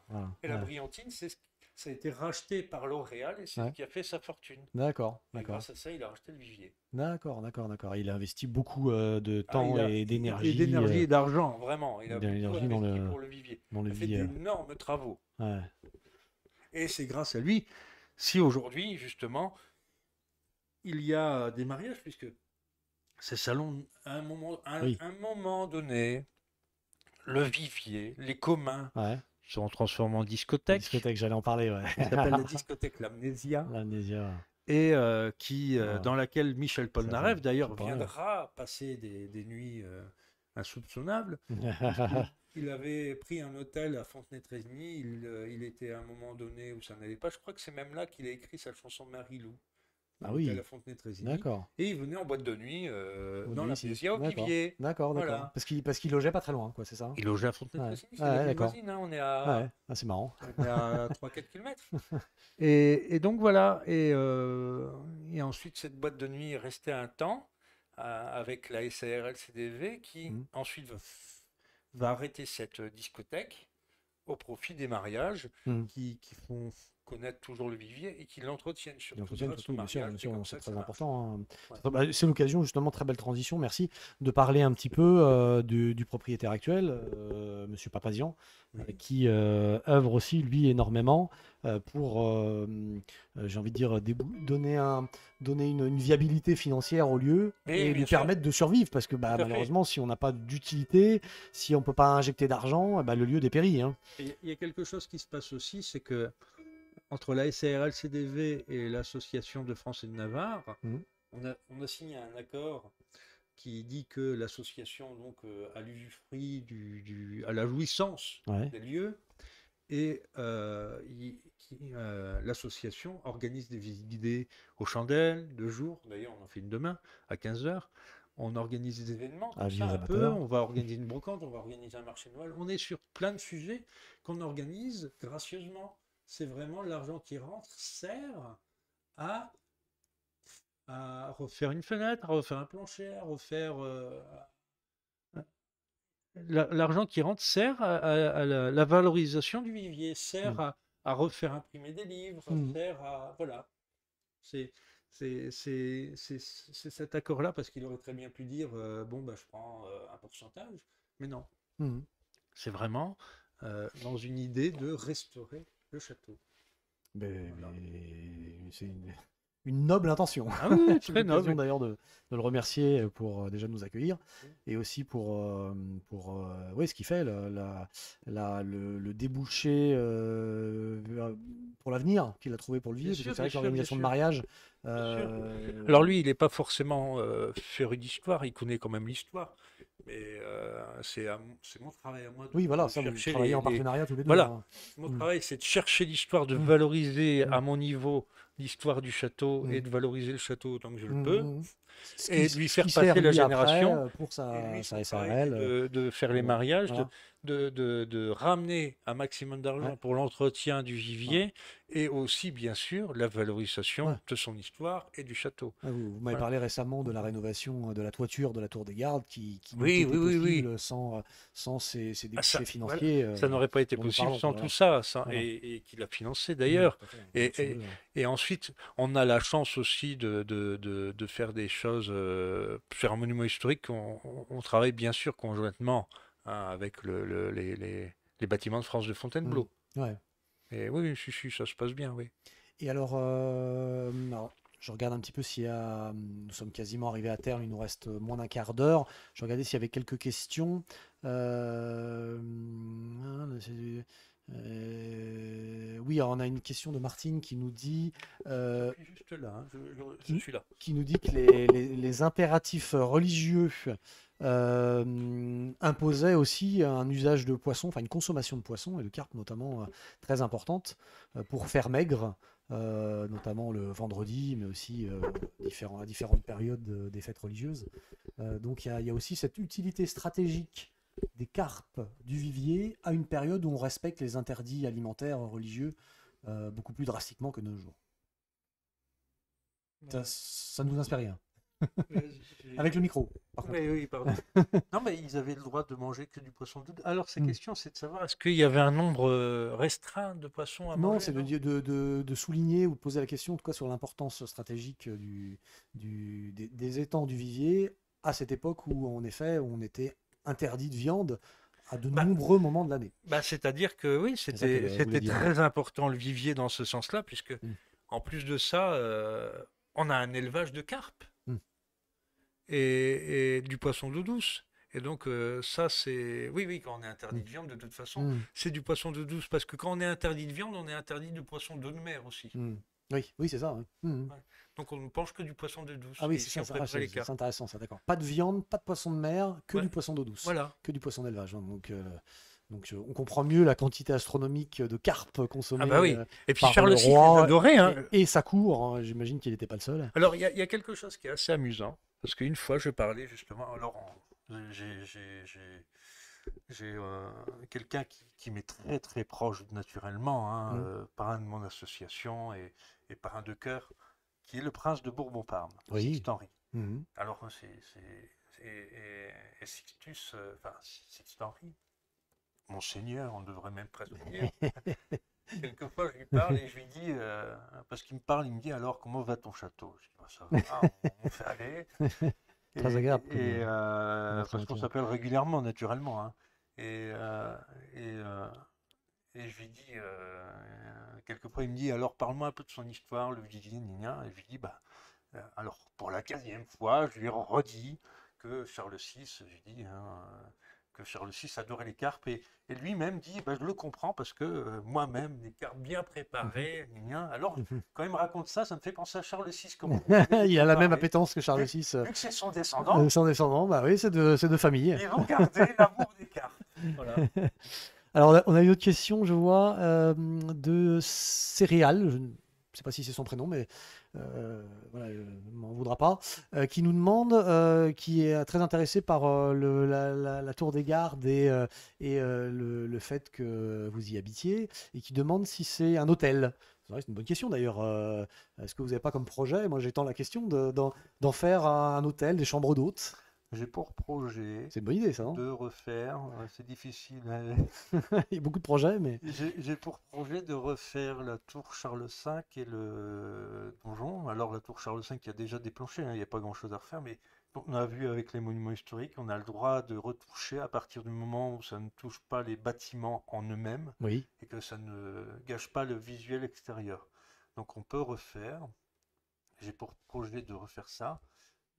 et la briantine, c'est ce ça a été racheté par L'Oréal et c'est lui qui a fait sa fortune. D'accord, d'accord. Grâce à ça, il a racheté le Vivier. D'accord, d'accord, d'accord. Il a investi beaucoup euh, de ah, temps et d'énergie. Et d'énergie euh, et d'argent, vraiment. Il a investi pour le Vivier. il fait d'énormes travaux. Et c'est grâce à lui si aujourd'hui, justement, il y a des mariages, puisque ces salons, à un moment, un moment donné, le vivier, les communs, ouais sont transformés en discothèque. discothèque, j'allais en parler, ouais. Ça s'appelle la discothèque L'Amnésia. L'Amnésia, et euh, qui, euh, dans laquelle Michel Polnareff d'ailleurs viendra passer des, nuits euh, insoupçonnables. il avait pris un hôtel à Fontenay-Trésigny, il, il, était à un moment donné où ça n'allait pas. Je crois que c'est même là qu'il a écrit sa chanson Marie-Lou. Ah oui. À la Fontenay-Trésigny. D'accord. Et il venait en boîte de nuit euh, dans la PSI au Pivier. D'accord, d'accord. Parce qu'il parce qu'il logeait pas très loin, quoi, c'est ça hein. Il logeait à Fontenay-Trésigny. Ah, d'accord. Hein, on est à. Ah, c'est marrant. On est à 3-4 km. et, donc voilà. Euh, et, ensuite, cette boîte de nuit est restée un temps euh, avec la SARL-CDV qui mmh. ensuite va, arrêter cette discothèque au profit des mariages mmh. qui, qui font connaître toujours le vivier et qu'ils l'entretiennent c'est très important. Hein. Bah, c'est l'occasion, justement, très belle transition, merci, de parler un petit peu euh, du, propriétaire actuel, euh, Monsieur Papazian, euh, qui œuvre aussi, lui, énormément pour, j'ai envie de dire, donner, un, donner une, viabilité financière au lieu et, lui permettre de survivre, parce que bah, malheureusement, si on n'a pas d'utilité, si on ne peut pas injecter d'argent, eh bah, le lieu dépérit. Hein. Il y a quelque chose qui se passe aussi, c'est que entre la SARL CDV et l'Association de France et de Navarre, mmh. on, a, signé un accord qui dit que l'association donc euh, a l'usufruit du, du, à la jouissance des lieux et euh, euh, l'association organise des visites guidées aux chandelles de jour. D'ailleurs, on en fait une demain à 15h. On organise des événements, peu. On va organiser une brocante, on va organiser un marché de Noël. On est sur plein de sujets qu'on organise gracieusement c'est vraiment l'argent qui rentre sert à, à, refaire une fenêtre, à refaire un plancher, à refaire. Euh, l'argent qui rentre sert à, la, valorisation du vivier, sert mm. à, refaire imprimer des livres, mm. sert à. Voilà. C'est. C'est cet accord-là, parce qu'il aurait très bien pu dire euh, Bon, bah, je prends euh, un pourcentage, mais non. Mm. C'est vraiment dans une idée de restaurer château. Ben, mais, c'est une, noble intention. Ah oui, très noble. d'ailleurs de, le remercier euh, pour euh, déjà nous accueillir et aussi pour, euh, pour oui ce qu'il fait, la, la, le, débouché pour l'avenir qu'il a trouvé pour le vivre C'est vrai que l'organisation de mariage. Alors lui, il n'est pas forcément féru d'histoire, il connaît quand même l'histoire. Mais euh, c'est mon travail moi. oui, voilà, ça, vous travaillez en partenariat tous les deux. Hein. mon mm. travail, c'est de chercher l'histoire, de mm. valoriser à mm. mon niveau l'histoire du château et de valoriser le château autant que je le peux. Et de lui faire passer la génération. Euh, pour sa, et De, faire les euh, mariages de, ramener un maximum d'argent pour l'entretien du vivier et aussi, bien sûr, la valorisation de son histoire et du château. Ah, vous, m'avez parlé récemment de la rénovation euh, de la toiture de la Tour des Gardes qui, qui oui, oui, oui, sans, sans ces, ah, ça, financiers. Euh, ça n'aurait pas été possible sans tout ça, et, et l'a financé d'ailleurs. Et, ensuite, on a la chance aussi de, de, faire des choses, sur euh, faire un monument historique, on travaille bien sûr conjointement ah, avec le, les, bâtiments de France de Fontainebleau. Mmh. Et oui, je ça se passe bien, oui. Et alors, euh, je regarde un petit peu si Nous sommes quasiment arrivés à terme, il nous reste moins d'un quart d'heure. Je regardais s'il y avait quelques questions. Euh, euh, oui, on a une question de Martine qui nous dit. là, hein, mmh. suis là. Qui nous dit que les, les impératifs religieux euh, imposait aussi un usage de poisson, enfin une consommation de poissons et de carpes notamment euh, très importante euh, pour faire maigre, notamment le vendredi, mais aussi à différentes périodes des fêtes religieuses. donc il y, a aussi cette utilité stratégique des carpes du vivier à une période où on respecte les interdits alimentaires religieux beaucoup plus drastiquement que nos jours. Ça, ne nous inspire rien. Avec le micro. oui, pardon. non, mais ils avaient le droit de manger que du poisson Alors, sa hmm. question, c'est de savoir est-ce qu'il y avait un nombre euh, restreint de poissons à manger Non, c'est de, de, souligner ou de poser la question, en tout cas, sur l'importance stratégique euh, du, du des, étangs du vivier à cette époque où, en effet, on était interdit de viande à de bah, nombreux moments de l'année. Bah, C'est-à-dire que oui, c'était très important le vivier dans ce sens-là, puisque hmm. en plus de ça, euh, on a un élevage de carpes et, du poisson d'eau douce. Et donc, euh, ça, c'est. Oui, oui, quand on est interdit de viande, de toute façon, mm. c'est du poisson d'eau douce. Parce que quand on est interdit de viande, on est interdit de poisson d'eau de mer aussi. Mm. Oui, oui c'est ça. Mm, donc, on ne penche que du poisson d'eau douce. Ah oui, c'est intéressant, ça, d'accord. Pas de viande, pas de poisson de mer, que du poisson d'eau douce. Voilà. Que du poisson d'élevage. Hein. donc. Euh, donc euh, on comprend mieux la quantité astronomique de carpes consommées. Ah bah et puis par le roi hein. et, ça court hein. j'imagine qu'il n'était pas le seul. Alors il y, a quelque chose qui est assez amusant, parce qu'une fois, je parlais justement à Laurent. J'ai euh, quelqu'un qui, qui m'est très très proche naturellement, hein, mmh. euh, par un de mon association et, et un de cœur, qui est le prince de Bourbon-Parme, oui. Sixte Henri. Mmh. Alors, euh, c'est. Sixtus, enfin, Sixte Henri, Monseigneur, on devrait même presque dire. Quelquefois, je lui parle et je lui dis, euh, parce qu'il me parle, il me dit alors comment va ton château Je dis, bah, ça va, ah, on, fait aller. Très agréable. Euh, euh, parce qu'on s'appelle régulièrement, naturellement. Hein. Et, je lui dis, quelquefois, il me dit alors parle-moi un peu de son histoire, le Nina. Et je lui dis, bah, alors pour la quatrième fois, je lui redis que Charles VI, je lui dis, hein, Charles VI adorait les carpes et, lui-même dit eh ben, Je le comprends parce que euh, moi-même, les carpes bien préparées, mhm. Alors, mhm. quand il me raconte ça, ça me fait penser à Charles VI. il a la même appétence que Charles VI. Vu que euh. c'est son descendant. Euh, son descendant, bah oui, c'est de, de, famille. l'amour des carpes. Alors, on a une autre question, je vois, de Céréales. Je ne sais pas si c'est son prénom, mais euh, voilà, ne m'en voudra pas, euh, qui nous demande, euh, qui est très intéressé par la, tour des gardes et, le, fait que vous y habitiez, et qui demande si c'est un hôtel. C'est une bonne question d'ailleurs. Est-ce que vous n'avez pas comme projet, moi tant la question, d'en faire un hôtel, des chambres d'hôtes j'ai pour projet. C'est une idée, de refaire. Euh, c'est difficile. Il y a beaucoup de projets, mais. J'ai pour projet de refaire la tour Charles V et le donjon. Alors, la tour Charles V, il y a déjà des planchers. Hein, il n'y a pas grand-chose à refaire, mais on a vu avec les monuments historiques, on a le droit de retoucher à partir du moment où ça ne touche pas les bâtiments en eux-mêmes et que ça ne gâche pas le visuel extérieur. Donc on peut refaire. J'ai pour projet de refaire ça.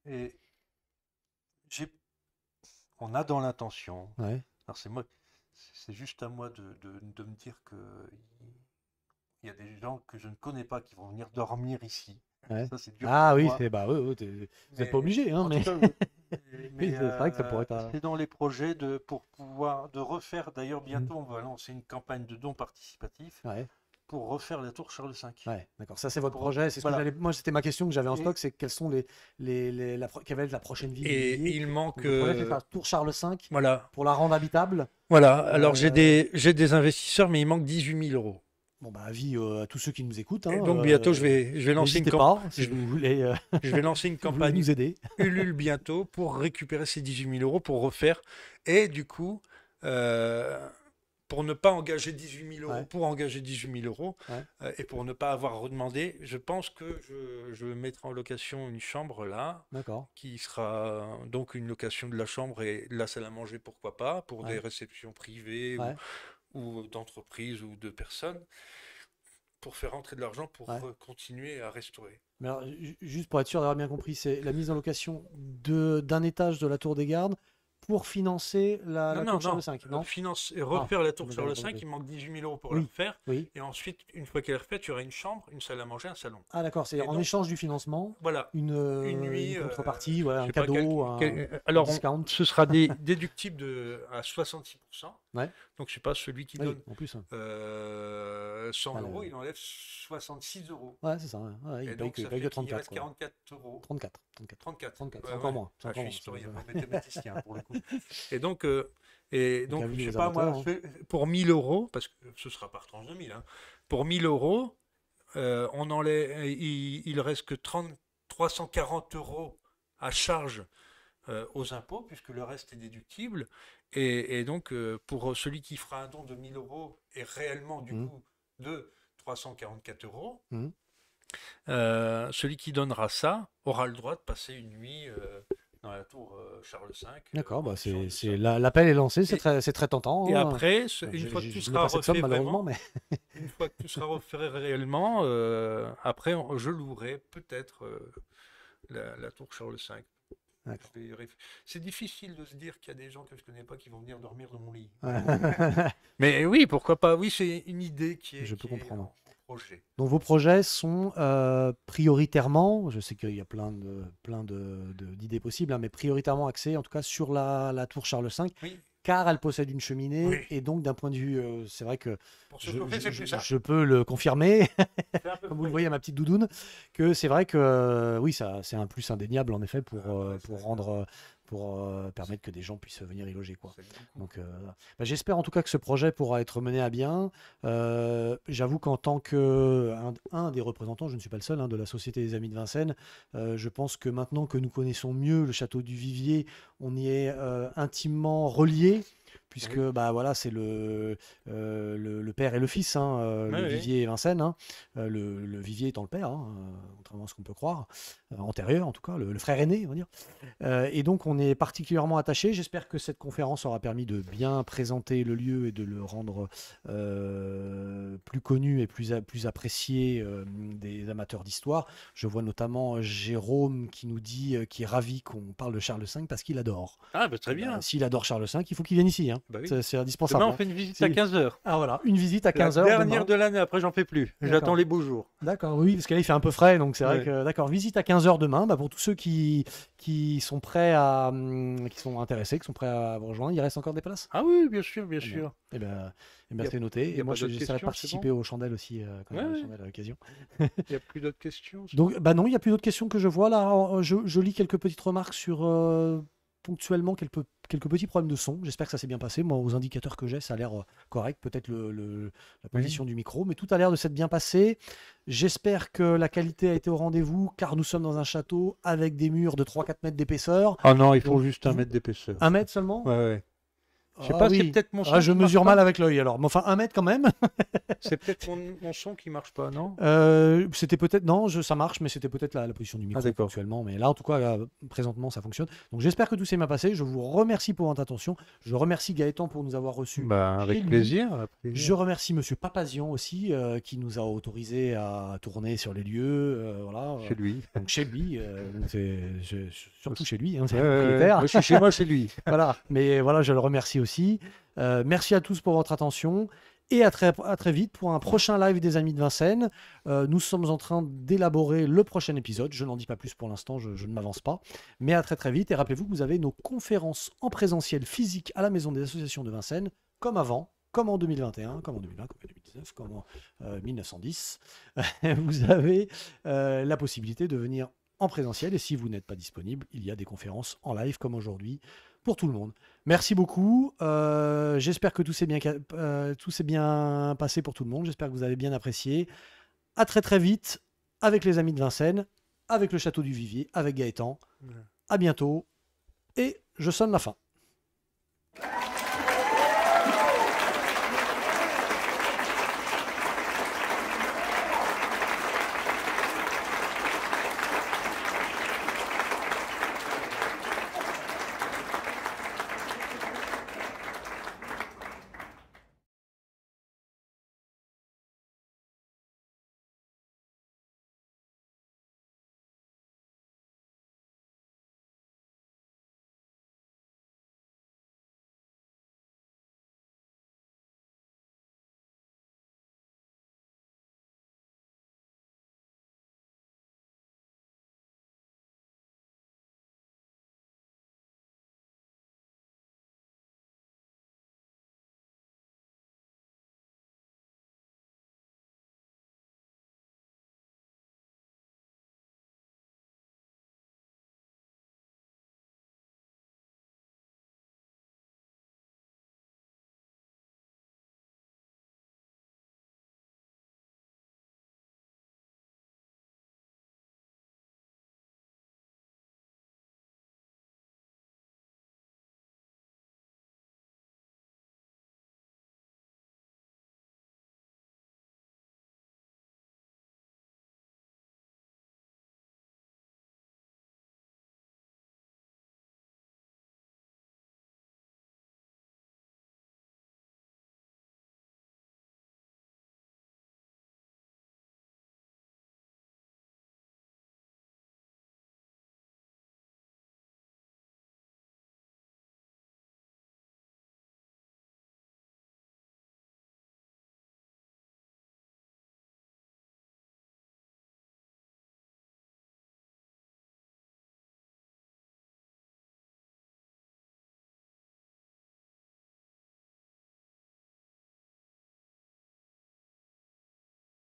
Et on a dans l'intention. Alors c'est moi, c'est juste à moi de, me dire que il y a des gens que je ne connais pas qui vont venir dormir ici. ah oui, c'est bah, vous n'êtes pas obligé, hein, c'est dans les projets de pour pouvoir de refaire. D'ailleurs, mmh. bientôt, on va lancer une campagne de dons participatifs pour refaire la tour Charles V. Ouais, d'accord. Ça, c'est votre projet. C'est Moi, c'était ma question que j'avais en stock c'est quelles sont les, les, la, quelle la prochaine ville Et il manque. la euh, tour Charles V. Voilà. Pour la rendre habitable. Voilà. Alors, j'ai euh, des, des investisseurs, mais il manque 18 000 euros. Bon, bah, avis euh, à tous ceux qui nous écoutent. Hein, donc, bientôt, je vais, je vais lancer une campagne. Si je, vous je vais lancer une campagne. nous aider. Ulule bientôt pour récupérer ces 18 000 euros pour refaire. Et du coup, pour ne pas engager 18 000 euros, pour engager 18 000 euros, euh, et pour ne pas avoir redemandé, je pense que je, je mettrai en location une chambre là, qui sera donc une location de la chambre et de la salle à manger, pourquoi pas, pour des réceptions privées ou, d'entreprises ou de personnes, pour faire entrer de l'argent pour euh, continuer à restaurer. Mais juste pour être sûr d'avoir bien compris, c'est la mise en location d'un étage de la tour des gardes pour financer la, tour sur le 5 euh, non Finance, ah, refaire la tour sur le 5, il manque 18 000 euros pour le la refaire. Et ensuite, une fois qu'elle est refaite, tu auras une chambre, une salle à manger, un salon. Ah d'accord, c'est en échange du financement, voilà, une, euh, nuit, une euh, contrepartie, un cadeau, alors, ce sera déductible de, à 66%. Ouais. Donc c'est pas celui qui ah donne. Hein. Euh, 100 ah euros, il enlève 66 euros. Ouais, c'est ça. il, donc, que, 34, il reste 44 euros. 34. 34. 34. 34. encore moins. Ah, je suis historien, mathématicien pour le coup. Et donc, euh, et donc, je sais pas, moi, hein. pour 1000 euros, parce que ce sera par tranche de 1000, hein, pour 1000 euros, euh, on enlève, euh, il, ne reste que 340 euros à charge euh, aux impôts, puisque le reste est déductible. Et, donc, euh, pour celui qui fera un don de 1000 euros et réellement du mmh. coup de 344 euros, mmh. euh, celui qui donnera ça aura le droit de passer une nuit euh, dans la tour Charles V. D'accord, bah, l'appel est lancé, c'est, très, tentant. Et après, une, fois que tu seras refait réellement, après, je louerai peut-être la, tour Charles V. C'est difficile de se dire qu'il y a des gens que je connais pas qui vont venir dormir dans mon lit. Mais oui, pourquoi pas Oui, c'est une idée qui est. Je peux comprendre. Donc vos projets sont euh, prioritairement, je sais qu'il y a plein de plein d'idées de, d'idées possibles, hein, mais prioritairement axés en tout cas sur la, la tour Charles V oui car elle possède une cheminée. Et donc, d'un point de vue, euh, c'est vrai que je, peux le confirmer, comme vous le voyez à ma petite doudoune, que c'est vrai que euh, oui, ça, c'est un plus indéniable en effet pour, euh, pour rendre pour euh, permettre que des gens puissent venir y loger. Quoi. Euh, bah, j'espère en tout cas que ce projet pourra être mené à bien. Euh, j'avoue qu'en tant que un, des représentants, je ne suis pas le seul, hein, de la Société des Amis de Vincennes, je pense que maintenant que nous connaissons mieux le château du Vivier, on y est intimement relié. Ah puisque bah voilà, c'est euh, le, le, père et le fils, hein, euh, le Vivier et Vincennes. Hein. Euh, le, Vivier étant le père, hein, contrairement à ce qu'on peut croire, antérieur en tout cas, le, frère aîné, on va dire. et donc on est particulièrement attaché. J'espère que cette conférence aura permis de bien présenter le lieu et de le rendre plus connu et plus, plus apprécié des amateurs d'histoire. Je vois notamment Jérôme qui nous dit qui est ravi qu'on parle de Charles V parce qu'il adore. Ah bah, très eh ben, bien. S'il adore Charles V, il faut qu'il vienne ici. Bah c'est indispensable. Demain, on hein. fait une visite à 15h. Ah voilà, une visite à 15h. dernière de l'année, après, j'en fais plus. J'attends les beaux jours. D'accord, oui, parce fait un peu frais, donc c'est vrai que. D'accord, visite à 15h demain. Bah, pour tous ceux qui, qui sont prêts à. Hum, qui sont intéressés, qui sont prêts à vous rejoindre, il reste encore des places Ah oui, bien sûr, bien sûr. Eh bien, eh ben, c'est noté. Et moi, j'essaierai de participer aux chandelles aussi, euh, quand l'occasion. Il n'y a plus d'autres questions Donc, bah non, il n'y a plus d'autres questions que je vois là. Je, lis quelques petites remarques sur. Euh, ponctuellement quelques, petits problèmes de son. J'espère que ça s'est bien passé. Moi, aux indicateurs que j'ai, ça a l'air euh, correct. Peut-être le, la position du micro, mais tout a l'air de s'être bien passé. J'espère que la qualité a été au rendez-vous, car nous sommes dans un château avec des murs de 3-4 mètres d'épaisseur. Ah non, il faut juste un mètre d'épaisseur. Un mètre seulement ouais, ouais. Je sais ah pas, si c'est peut-être mon ah, je mesure mal avec l'œil alors. Mais enfin, un mètre quand même. c'est peut-être mon, mon, son qui marche pas, non euh, C'était peut-être. Non, je, ça marche, mais c'était peut-être la, position du micro ah, actuellement. Mais là, en tout cas, présentement, ça fonctionne. Donc j'espère que tout s'est bien passé. Je vous remercie pour votre attention. Je remercie Gaëtan pour nous avoir reçus. Bah, avec plaisir, Je remercie Monsieur Papazian aussi, euh, qui nous a autorisé à tourner sur les lieux. Euh, voilà. Chez lui. chez lui. c'est, surtout chez lui. Hein, c'est propriétaire. je suis chez moi, chez lui. voilà. Mais voilà, je le remercie aussi euh, merci à tous pour votre attention et à très, très vite pour un prochain live des Amis de Vincennes. Euh, nous sommes en train d'élaborer le prochain épisode. Je n'en dis pas plus pour l'instant, je, ne m'avance pas. Mais à très très vite. Et rappelez-vous que vous avez nos conférences en présentiel physique à la Maison des Associations de Vincennes, comme avant, comme en 2021, comme en 2020, comme en 2019, comme en 1910. Euh, vous avez la possibilité de venir en présentiel. Et si vous n'êtes pas disponible, il y a des conférences en live comme aujourd'hui pour tout le monde. Merci beaucoup. Euh, j'espère que euh, tout s'est bien, passé pour tout le monde. J'espère que vous avez bien apprécié. À très très vite avec les amis de Vincennes, avec le château du Vivier, avec Gaëtan. À bientôt. Et je sonne la fin.